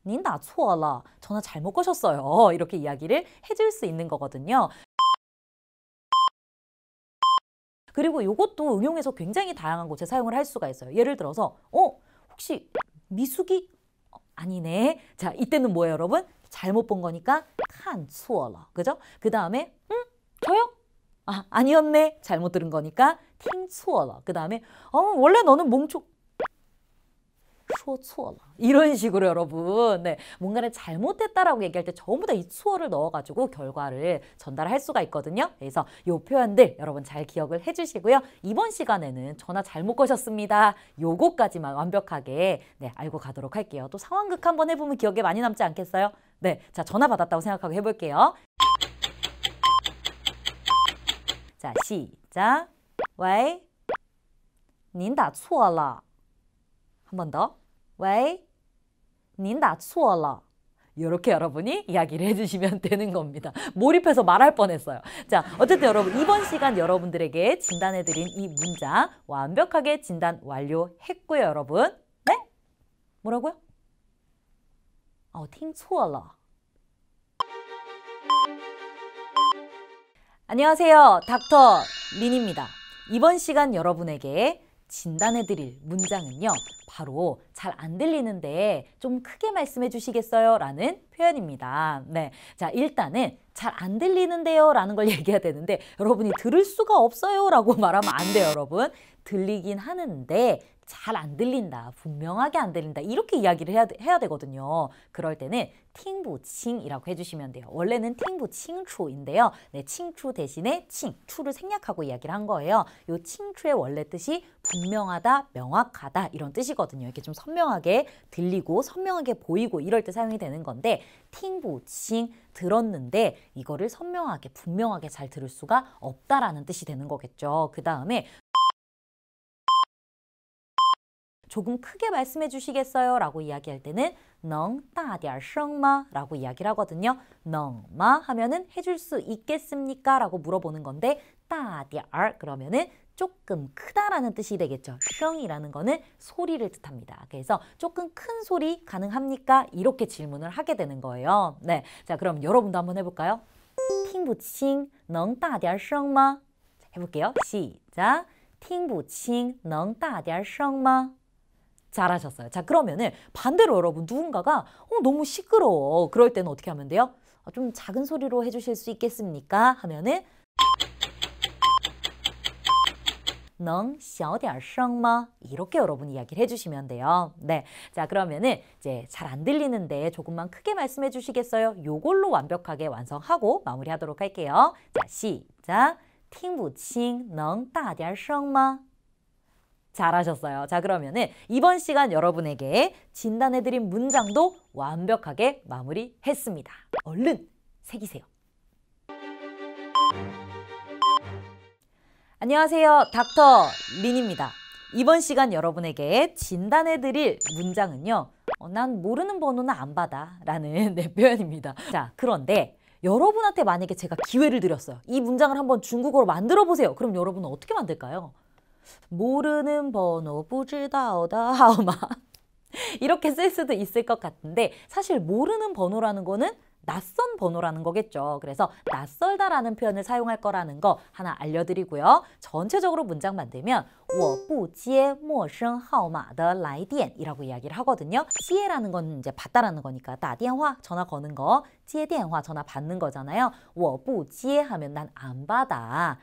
닌나 추어라. 전화 잘못 거셨어요. 이렇게 이야기를 해줄 수 있는 거거든요. 그리고 이것도 응용해서 굉장히 다양한 곳에 사용을 할 수가 있어요. 예를 들어서 어? 혹시 미숙이 어, 아니네. 자, 이때는 뭐예요, 여러분? 잘못 본 거니까 칸错了. 그죠? 그 다음에 음? 저요? 아, 아니었네. 잘못 들은 거니까 팅错了. 그 다음에 어, 원래 너는 몽초 추어추 이런 식으로 여러분 네, 뭔가를 잘못했다라고 얘기할 때 전부 다 이 추어를 넣어가지고 결과를 전달할 수가 있거든요. 그래서 이 표현들 여러분 잘 기억을 해주시고요. 이번 시간에는 전화 잘못 거셨습니다. 요거까지만 완벽하게 네, 알고 가도록 할게요. 또 상황극 한번 해보면 기억에 많이 남지 않겠어요? 네, 자 전화 받았다고 생각하고 해볼게요. 자 시작. 喂，您打错了。한 번 더. 喂，您打错了。이렇게 여러분이 이야기를 해주시면 되는 겁니다. 몰입해서 말할 뻔했어요. 자, 어쨌든 여러분 이번 시간 여러분들에게 진단해드린 이 문장 완벽하게 진단 완료했고요, 여러분. 네? 뭐라고요? 어, 听错了. 안녕하세요. 닥터 린입니다. 이번 시간 여러분에게 진단해드릴 문장은요. 바로 잘 안 들리는데 좀 크게 말씀해 주시겠어요? 라는 표현입니다. 네. 자, 일단은 잘 안 들리는데요. 라는 걸 얘기해야 되는데 여러분이 들을 수가 없어요. 라고 말하면 안 돼요, 여러분. 들리긴 하는데 잘안 들린다, 분명하게 안 들린다 이렇게 이야기를 해야, 해야 되거든요. 그럴 때는 팅부칭이라고 해주시면 돼요. 원래는 팅부칭추인데요. 네, 칭추 대신에 칭, 추를 생략하고 이야기를 한 거예요. 요 칭추의 원래 뜻이 분명하다, 명확하다 이런 뜻이거든요. 이렇게 좀 선명하게 들리고 선명하게 보이고 이럴 때 사용이 되는 건데 팅부칭 들었는데 이거를 선명하게 분명하게 잘 들을 수가 없다라는 뜻이 되는 거겠죠. 그 다음에 조금 크게 말씀해 주시겠어요? 라고 이야기할 때는 넝따디얼 성마 라고 이야기를 하거든요. 넝마 하면은 해줄 수 있겠습니까? 라고 물어보는 건데 따디얼 그러면은 조금 크다라는 뜻이 되겠죠. 형이라는 거는 소리를 뜻합니다. 그래서 조금 큰 소리 가능합니까? 이렇게 질문을 하게 되는 거예요. 네, 자 그럼 여러분도 한번 해볼까요? 팅부칭 넝따디얼声마 해볼게요. 시작. 팅부칭 넝따디얼声마 잘하셨어요. 자 그러면은 반대로 여러분 누군가가 어, 너무 시끄러워. 그럴 때는 어떻게 하면 돼요? 어, 좀 작은 소리로 해주실 수 있겠습니까? 하면은 能小点声吗? 이렇게 여러분 이야기를 해주시면 돼요. 네, 자 그러면은 이제 잘 안 들리는데 조금만 크게 말씀해 주시겠어요? 요걸로 완벽하게 완성하고 마무리하도록 할게요. 자 시작. 听不清能大点声吗 잘하셨어요. 자 그러면은 이번 시간 여러분에게 진단해드린 문장도 완벽하게 마무리했습니다. 얼른 새기세요. 안녕하세요. 닥터 린입니다. 이번 시간 여러분에게 진단해드릴 문장은요. 어, 난 모르는 번호는 안 받아 라는 네, 표현입니다. 자 그런데 여러분한테 만약에 제가 기회를 드렸어요. 이 문장을 한번 중국어로 만들어 보세요. 그럼 여러분은 어떻게 만들까요? 모르는 번호 不知道的号码 이렇게 쓸 수도 있을 것 같은데 사실 모르는 번호라는 거는 낯선 번호라는 거겠죠. 그래서 낯설다라는 표현을 사용할 거라는 거 하나 알려드리고요. 전체적으로 문장 만들면 我不接陌生号码的来电이라고 이야기를 하거든요. 接라는 건 이제 받다라는 거니까 打电화 전화 거는 거, 接电화 전화 받는 거잖아요. 我不接 하면 난 안 받아.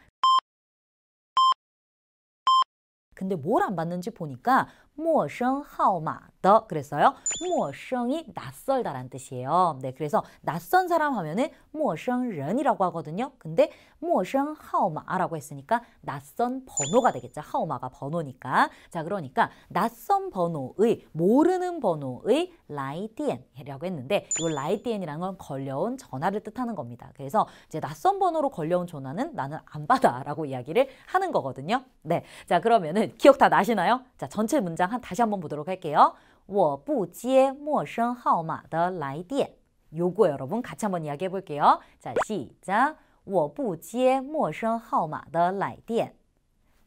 근데 뭘 안 받는지 보니까 陌生 하오마더 그랬어요. 陌生이 낯설다란 뜻이에요. 네, 그래서 낯선 사람 하면은 陌生人이라고 하거든요. 근데 陌生 하오마라고 했으니까 낯선 번호가 되겠죠. 하오마가 번호니까. 자, 그러니까 낯선 번호의 모르는 번호의 라이디엔이라고 했는데 이라이디엔이란건 걸려온 전화를 뜻하는 겁니다. 그래서 이제 낯선 번호로 걸려온 전화는 나는 안 받아라고 이야기를 하는 거거든요. 네, 자 그러면은 기억 다 나시나요? 자, 전체 문장 문장 한, 다시 한번 보도록 할게요. 我不接陌生号码的来电. 요거 여러분 같이 한 번 이야기해 볼게요. 자, 시작. 我不接陌生号码的来电.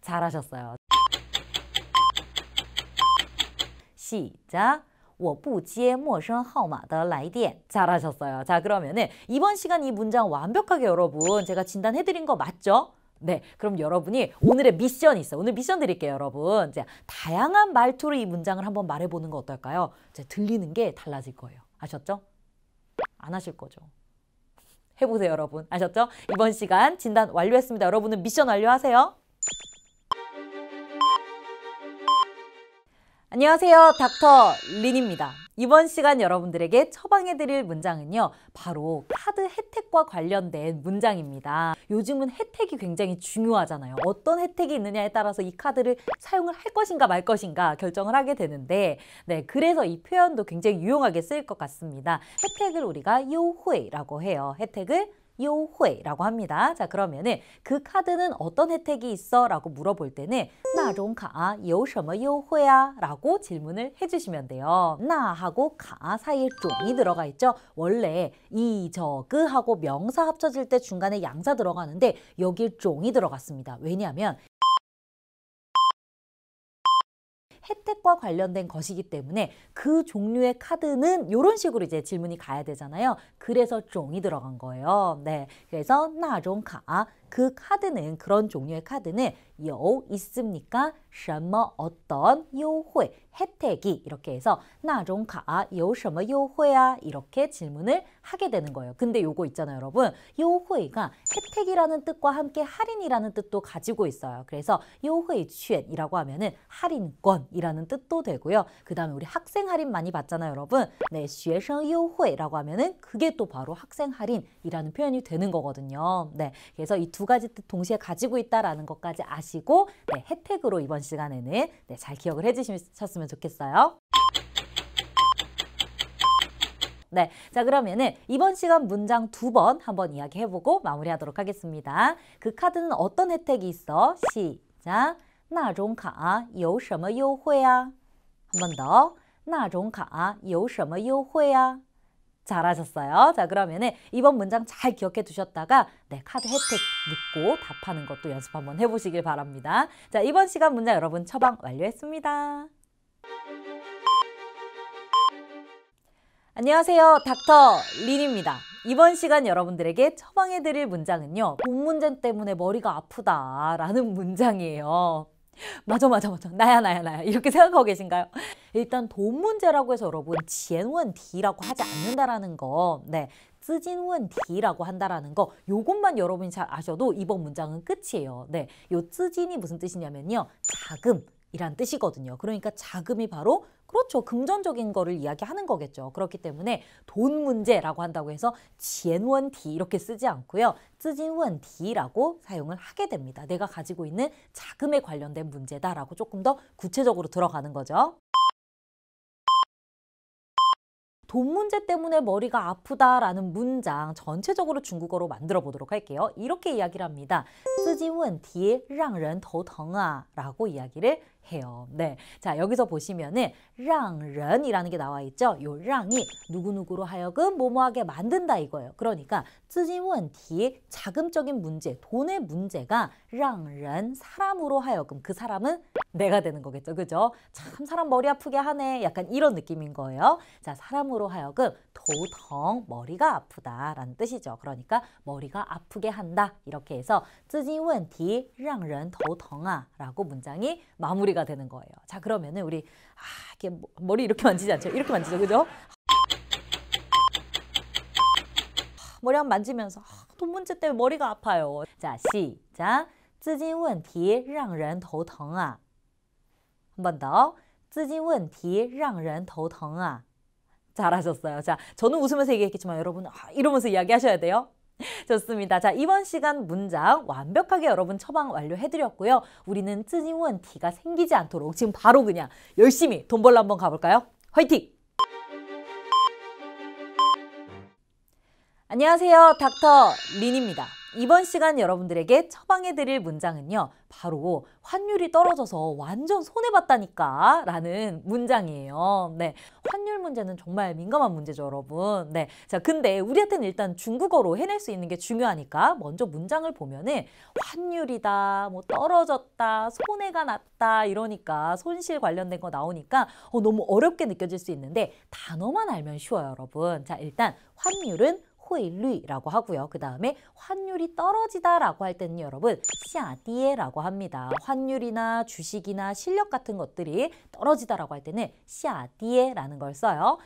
잘하셨어요. 시작. 我不接陌生号码的来电. 잘하셨어요. 자, 그러면은 이번 시간 이 문장 완벽하게 여러분 제가 진단해 드린 거 맞죠? 네, 그럼 여러분이 오늘의 미션이 있어요. 오늘 미션 드릴게요, 여러분. 이제 다양한 말투로 이 문장을 한번 말해보는 거 어떨까요? 이제 들리는 게 달라질 거예요. 아셨죠? 안 하실 거죠. 해보세요, 여러분. 아셨죠? 이번 시간 진단 완료했습니다. 여러분은 미션 완료하세요. 안녕하세요, 닥터 린입니다. 이번 시간 여러분들에게 처방해드릴 문장은요. 바로 카드 혜택과 관련된 문장입니다. 요즘은 혜택이 굉장히 중요하잖아요. 어떤 혜택이 있느냐에 따라서 이 카드를 사용을 할 것인가 말 것인가 결정을 하게 되는데 네 그래서 이 표현도 굉장히 유용하게 쓰일 것 같습니다. 혜택을 우리가 요후에라고 해요. 혜택을 요회라고 합니다. 자 그러면은 그 카드는 어떤 혜택이 있어? 라고 물어볼 때는 나종카 요什么 요회야? 라고 질문을 해주시면 돼요. 나하고 가 사이에 종이 들어가 있죠. 원래 이, 저, 그 하고 명사 합쳐질 때 중간에 양사 들어가는데 여기 종이 들어갔습니다. 왜냐하면 혜택과 관련된 것이기 때문에 그 종류의 카드는 이런 식으로 이제 질문이 가야 되잖아요. 그래서 종이 들어간 거예요. 네. 그래서 나종 카그 카드는 그런 종류의 카드는 요 있습니까? 什么 어떤 요회 혜택이 이렇게 해서 나종카 요什么 요회야 이렇게 질문을 하게 되는 거예요. 근데 요거 있잖아요, 여러분. 요회가 혜택이라는 뜻과 함께 할인이라는 뜻도 가지고 있어요. 그래서 요회 취엔이라고 하면은 할인권이라는 뜻도 되고요. 그다음에 우리 학생 할인 많이 봤잖아요, 여러분. 네, 学生 요회라고 하면은 그게 또 바로 학생 할인이라는 표현이 되는 거거든요. 네. 그래서 이두 두 가지 뜻 동시에 가지고 있다라는 것까지 아시고 네, 혜택으로 이번 시간에는 네, 잘 기억을 해주셨으면 좋겠어요. 네, 자 그러면은 이번 시간 문장 두 번 한번 이야기해보고 마무리하도록 하겠습니다. 그 카드는 어떤 혜택이 있어? 시작! 나종카有什么优惠啊 한번 더. 나종카有什么优惠啊 잘하셨어요. 자 그러면은 이번 문장 잘 기억해 두셨다가 네 카드 혜택 묻고 답하는 것도 연습 한번 해보시길 바랍니다. 자 이번 시간 문장 여러분 처방 완료했습니다. 안녕하세요. 닥터 린입니다. 이번 시간 여러분들에게 처방해드릴 문장은요. 본 문제 때문에 머리가 아프다 라는 문장이에요. 맞아 맞아 맞아 나야 나야 나야 이렇게 생각하고 계신가요? 일단 돈 문제라고 해서 여러분 지원디라고 하지 않는다라는 거 네, 쯔진원디라고 한다라는 거 요것만 여러분이 잘 아셔도 이번 문장은 끝이에요. 네, 요 쯔진이 무슨 뜻이냐면요. 자금 이란 뜻이거든요. 그러니까 자금이 바로 그렇죠. 금전적인 거를 이야기하는 거겠죠. 그렇기 때문에 돈 문제라고 한다고 해서 지원원티 이렇게 쓰지 않고요. 쓰진원티라고 사용을 하게 됩니다. 내가 가지고 있는 자금에 관련된 문제다라고 조금 더 구체적으로 들어가는 거죠. 돈 문제 때문에 머리가 아프다라는 문장 전체적으로 중국어로 만들어 보도록 할게요. 이렇게 이야기를 합니다. 쓰지원 디랑 런더덩아 라고 이야기를 해요. 네. 자, 여기서 보시면은 랑런이라는 게 나와 있죠. 요 랑이 누구누구로 하여금 모모하게 만든다 이거예요. 그러니까 쯔진원티 자금적인 문제, 돈의 문제가 랑런 사람으로 하여금 그 사람은 내가 되는 거겠죠. 그죠? 참 사람 머리 아프게 하네. 약간 이런 느낌인 거예요. 자, 사람으로 하여금 도텅 머리가 아프다라는 뜻이죠. 그러니까 머리가 아프게 한다. 이렇게 해서 쯔진원티 랑런 도텅아 라고 문장이 마무리 목소가 되는 거예요. 자, 그러면은 우리 아, 이렇게 뭐, 머리 이렇게 만지지 않죠? 이렇게 만지죠. 그죠? 머리 한 만지면서 아, 돈 문제 때문에 머리가 아파요. 자, 시작. 资金问题让人头疼啊. 한번 더. 资金问题让人头疼啊. 잘하셨어요. 자, 저는 웃으면서 얘기했겠지만 여러분 아, 이러면서 이야기하셔야 돼요. 좋습니다. 자, 이번 시간 문장 완벽하게 여러분 처방 완료해드렸고요. 우리는 쯔니원 티가 생기지 않도록 지금 바로 그냥 열심히 돈 벌러 한번 가볼까요? 화이팅! 안녕하세요. 닥터 린입니다. 이번 시간 여러분들에게 처방해드릴 문장은요. 바로 환율이 떨어져서 완전 손해봤다니까 라는 문장이에요. 네, 환율 문제는 정말 민감한 문제죠, 여러분. 네, 자 근데 우리한테는 일단 중국어로 해낼 수 있는 게 중요하니까 먼저 문장을 보면은 환율이다, 뭐 떨어졌다, 손해가 났다 이러니까 손실 관련된 거 나오니까 어, 너무 어렵게 느껴질 수 있는데 단어만 알면 쉬워요, 여러분. 자 일단 환율은 汇率라고 하고요. 그 다음에 환율이 떨어지다라고 할 때는 여러분 샤디에라고 합니다. 환율이나 주식이나 실력 같은 것들이 떨어지다라고 할 때는 샤디에라는 걸 써요.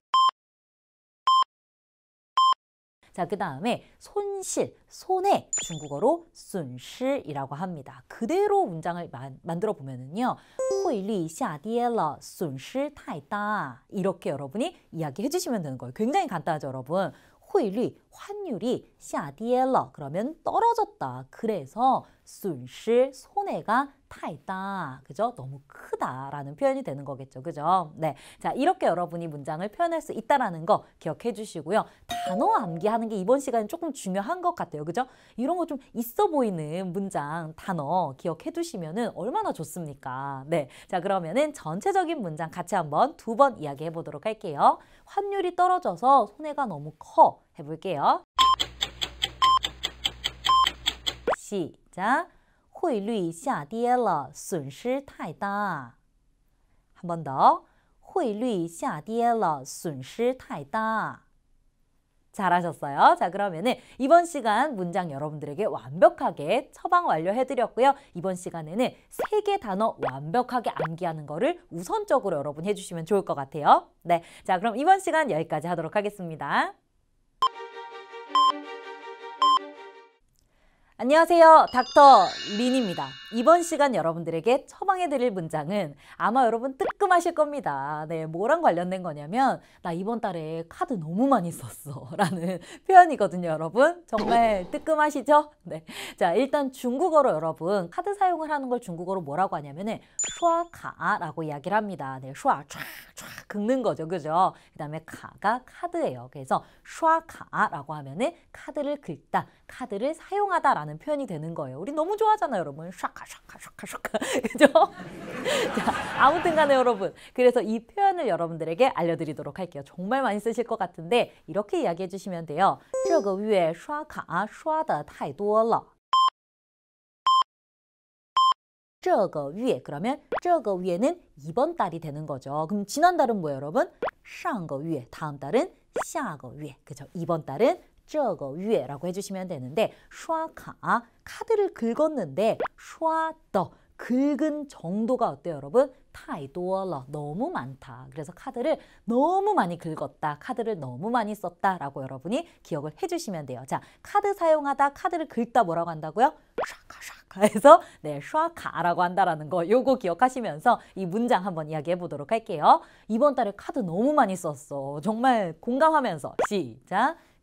자, 그 다음에 손실, 손해 중국어로 순실이라고 합니다. 그대로 문장을 만, 만들어 보면은요. 汇率下跌了,损失太大. 이렇게 여러분이 이야기해 주시면 되는 거예요. 굉장히 간단하죠, 여러분. 汇率, 환율이 下跌了. 그러면 떨어졌다. 그래서 损실 손해가 타있다. 그죠? 너무 크다라는 표현이 되는 거겠죠. 그죠? 네. 자, 이렇게 여러분이 문장을 표현할 수 있다라는 거 기억해 주시고요. 단어 암기하는 게 이번 시간에 조금 중요한 것 같아요. 그죠? 이런 거 좀 있어 보이는 문장, 단어 기억해 두시면은 얼마나 좋습니까? 네. 자, 그러면은 전체적인 문장 같이 한번 두 번 이야기해 보도록 할게요. 환율이 떨어져서 손해가 너무 커 해볼게요. 시작. 汇率下跌了，损失太大。 한 번 더. 汇率下跌了，损失太大。 잘하셨어요. 자 그러면은 이번 시간 문장 여러분들에게 완벽하게 처방 완료해드렸고요. 이번 시간에는 세 개 단어 완벽하게 암기하는 거를 우선적으로 여러분 해주시면 좋을 것 같아요. 네, 자 그럼 이번 시간 여기까지 하도록 하겠습니다. 안녕하세요. 닥터 린입니다. 이번 시간 여러분들에게 처방해드릴 문장은 아마 여러분 뜨끔하실 겁니다. 네, 뭐랑 관련된 거냐면 나 이번 달에 카드 너무 많이 썼어 라는 표현이거든요 여러분. 정말 뜨끔하시죠? 네, 자 일단 중국어로 여러분 카드 사용을 하는 걸 중국어로 뭐라고 하냐면 슈아카라고 이야기를 합니다. 네, 슈아 촤 긁는 거죠. 그죠? 그 다음에 카가 카드예요. 그래서 슈아카라고 하면 은 카드를 긁다, 카드를 사용하다 라는 라는 표현이 되는 거예요. 우리 너무 좋아하잖아요, 여러분. 샤카 샤카 샤카 샤카. 그죠? 자, 아무튼 간에 여러분. 그래서 이 표현을 여러분들에게 알려드리도록 할게요. 정말 많이 쓰실 것 같은데 이렇게 이야기해 주시면 돼요. 这个月刷卡刷的太多了.这个月 그러면 这个月는 이번 달이 되는 거죠. 그럼 지난 달은 뭐예요, 여러분? 上个月 다음 달은 下个月 그죠? 이번 달은 저거 위에라고 해주시면 되는데 슈아카 카드를 긁었는데 슈아더 긁은 정도가 어때요 여러분? 타이도어러 너무 많다. 그래서 카드를 너무 많이 긁었다. 카드를 너무 많이 썼다. 라고 여러분이 기억을 해주시면 돼요. 자 카드 사용하다 카드를 긁다 뭐라고 한다고요? 샤카 샤카 해서 네 샤카라고 한다라는 거 요거 기억하시면서 이 문장 한번 이야기해 보도록 할게요. 이번 달에 카드 너무 많이 썼어. 정말 공감하면서 시작!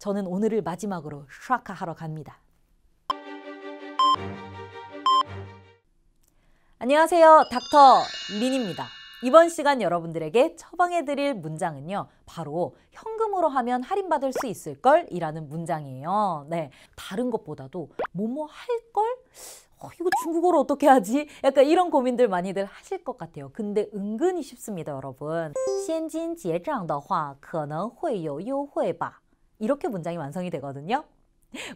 저는 오늘을 마지막으로 슈아카 하러 갑니다. 안녕하세요. 닥터 린입니다. 이번 시간 여러분들에게 처방해드릴 문장은요. 바로 현금으로 하면 할인받을 수 있을걸? 이라는 문장이에요. 네, 다른 것보다도 뭐뭐 할걸? 어, 이거 중국어로 어떻게 하지? 약간 이런 고민들 많이들 하실 것 같아요. 근데 은근히 쉽습니다, 여러분. 现金结账的话可能会有优惠吧 이렇게 문장이 완성이 되거든요.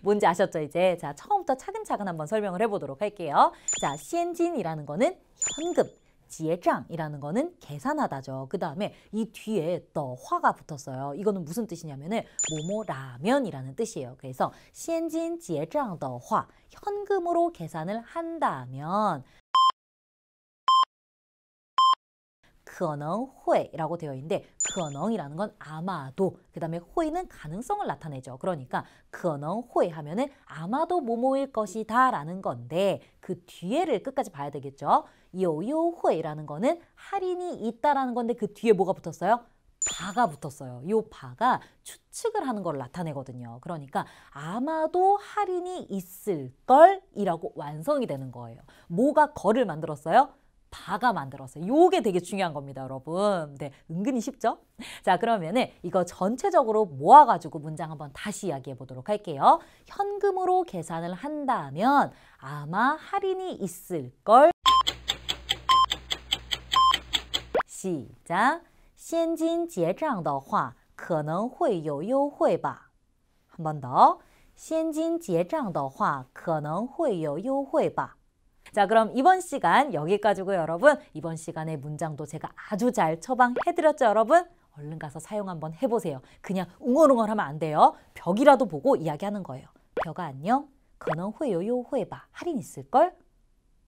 뭔지 아셨죠 이제? 자 처음부터 차근차근 한번 설명을 해보도록 할게요. 자 시엔진이라는 거는 현금, 지혜장이라는 거는 계산하다죠. 그 다음에 이 뒤에 더 화가 붙었어요. 이거는 무슨 뜻이냐면은 뭐뭐라면이라는 뜻이에요. 그래서 시엔진 지혜장 더화 현금으로 계산을 한다면 可能会라고 되어 있는데 可能이라는 건 아마도 그 다음에 호이는 가능성을 나타내죠. 그러니까 可能会 하면은 아마도 뭐뭐일 것이다 라는 건데 그 뒤에를 끝까지 봐야 되겠죠. 요요회라는 거는 할인이 있다라는 건데 그 뒤에 뭐가 붙었어요? 바가 붙었어요. 요 바가 추측을 하는 걸 나타내거든요. 그러니까 아마도 할인이 있을 걸이라고 완성이 되는 거예요. 뭐가 거를 만들었어요? 바가 만들었어요. 요게 되게 중요한 겁니다, 여러분. 네, 은근히 쉽죠? 자, 그러면은 이거 전체적으로 모아가지고 문장 한번 다시 이야기해 보도록 할게요. 현금으로 계산을 한다면 아마 할인이 있을 걸. 시작. 现金结账的话可能会有优惠吧.한번 더. 现金结账的话可能会有优惠吧.자 그럼 이번 시간 여기까지고 요 여러분 이번 시간에 문장도 제가 아주 잘 처방해드렸죠 여러분? 얼른 가서 사용 한번 해보세요. 그냥 웅얼웅얼 하면 안 돼요. 벽이라도 보고 이야기하는 거예요. 벽아 안녕? 그可能요요 후에 봐할인 있을걸?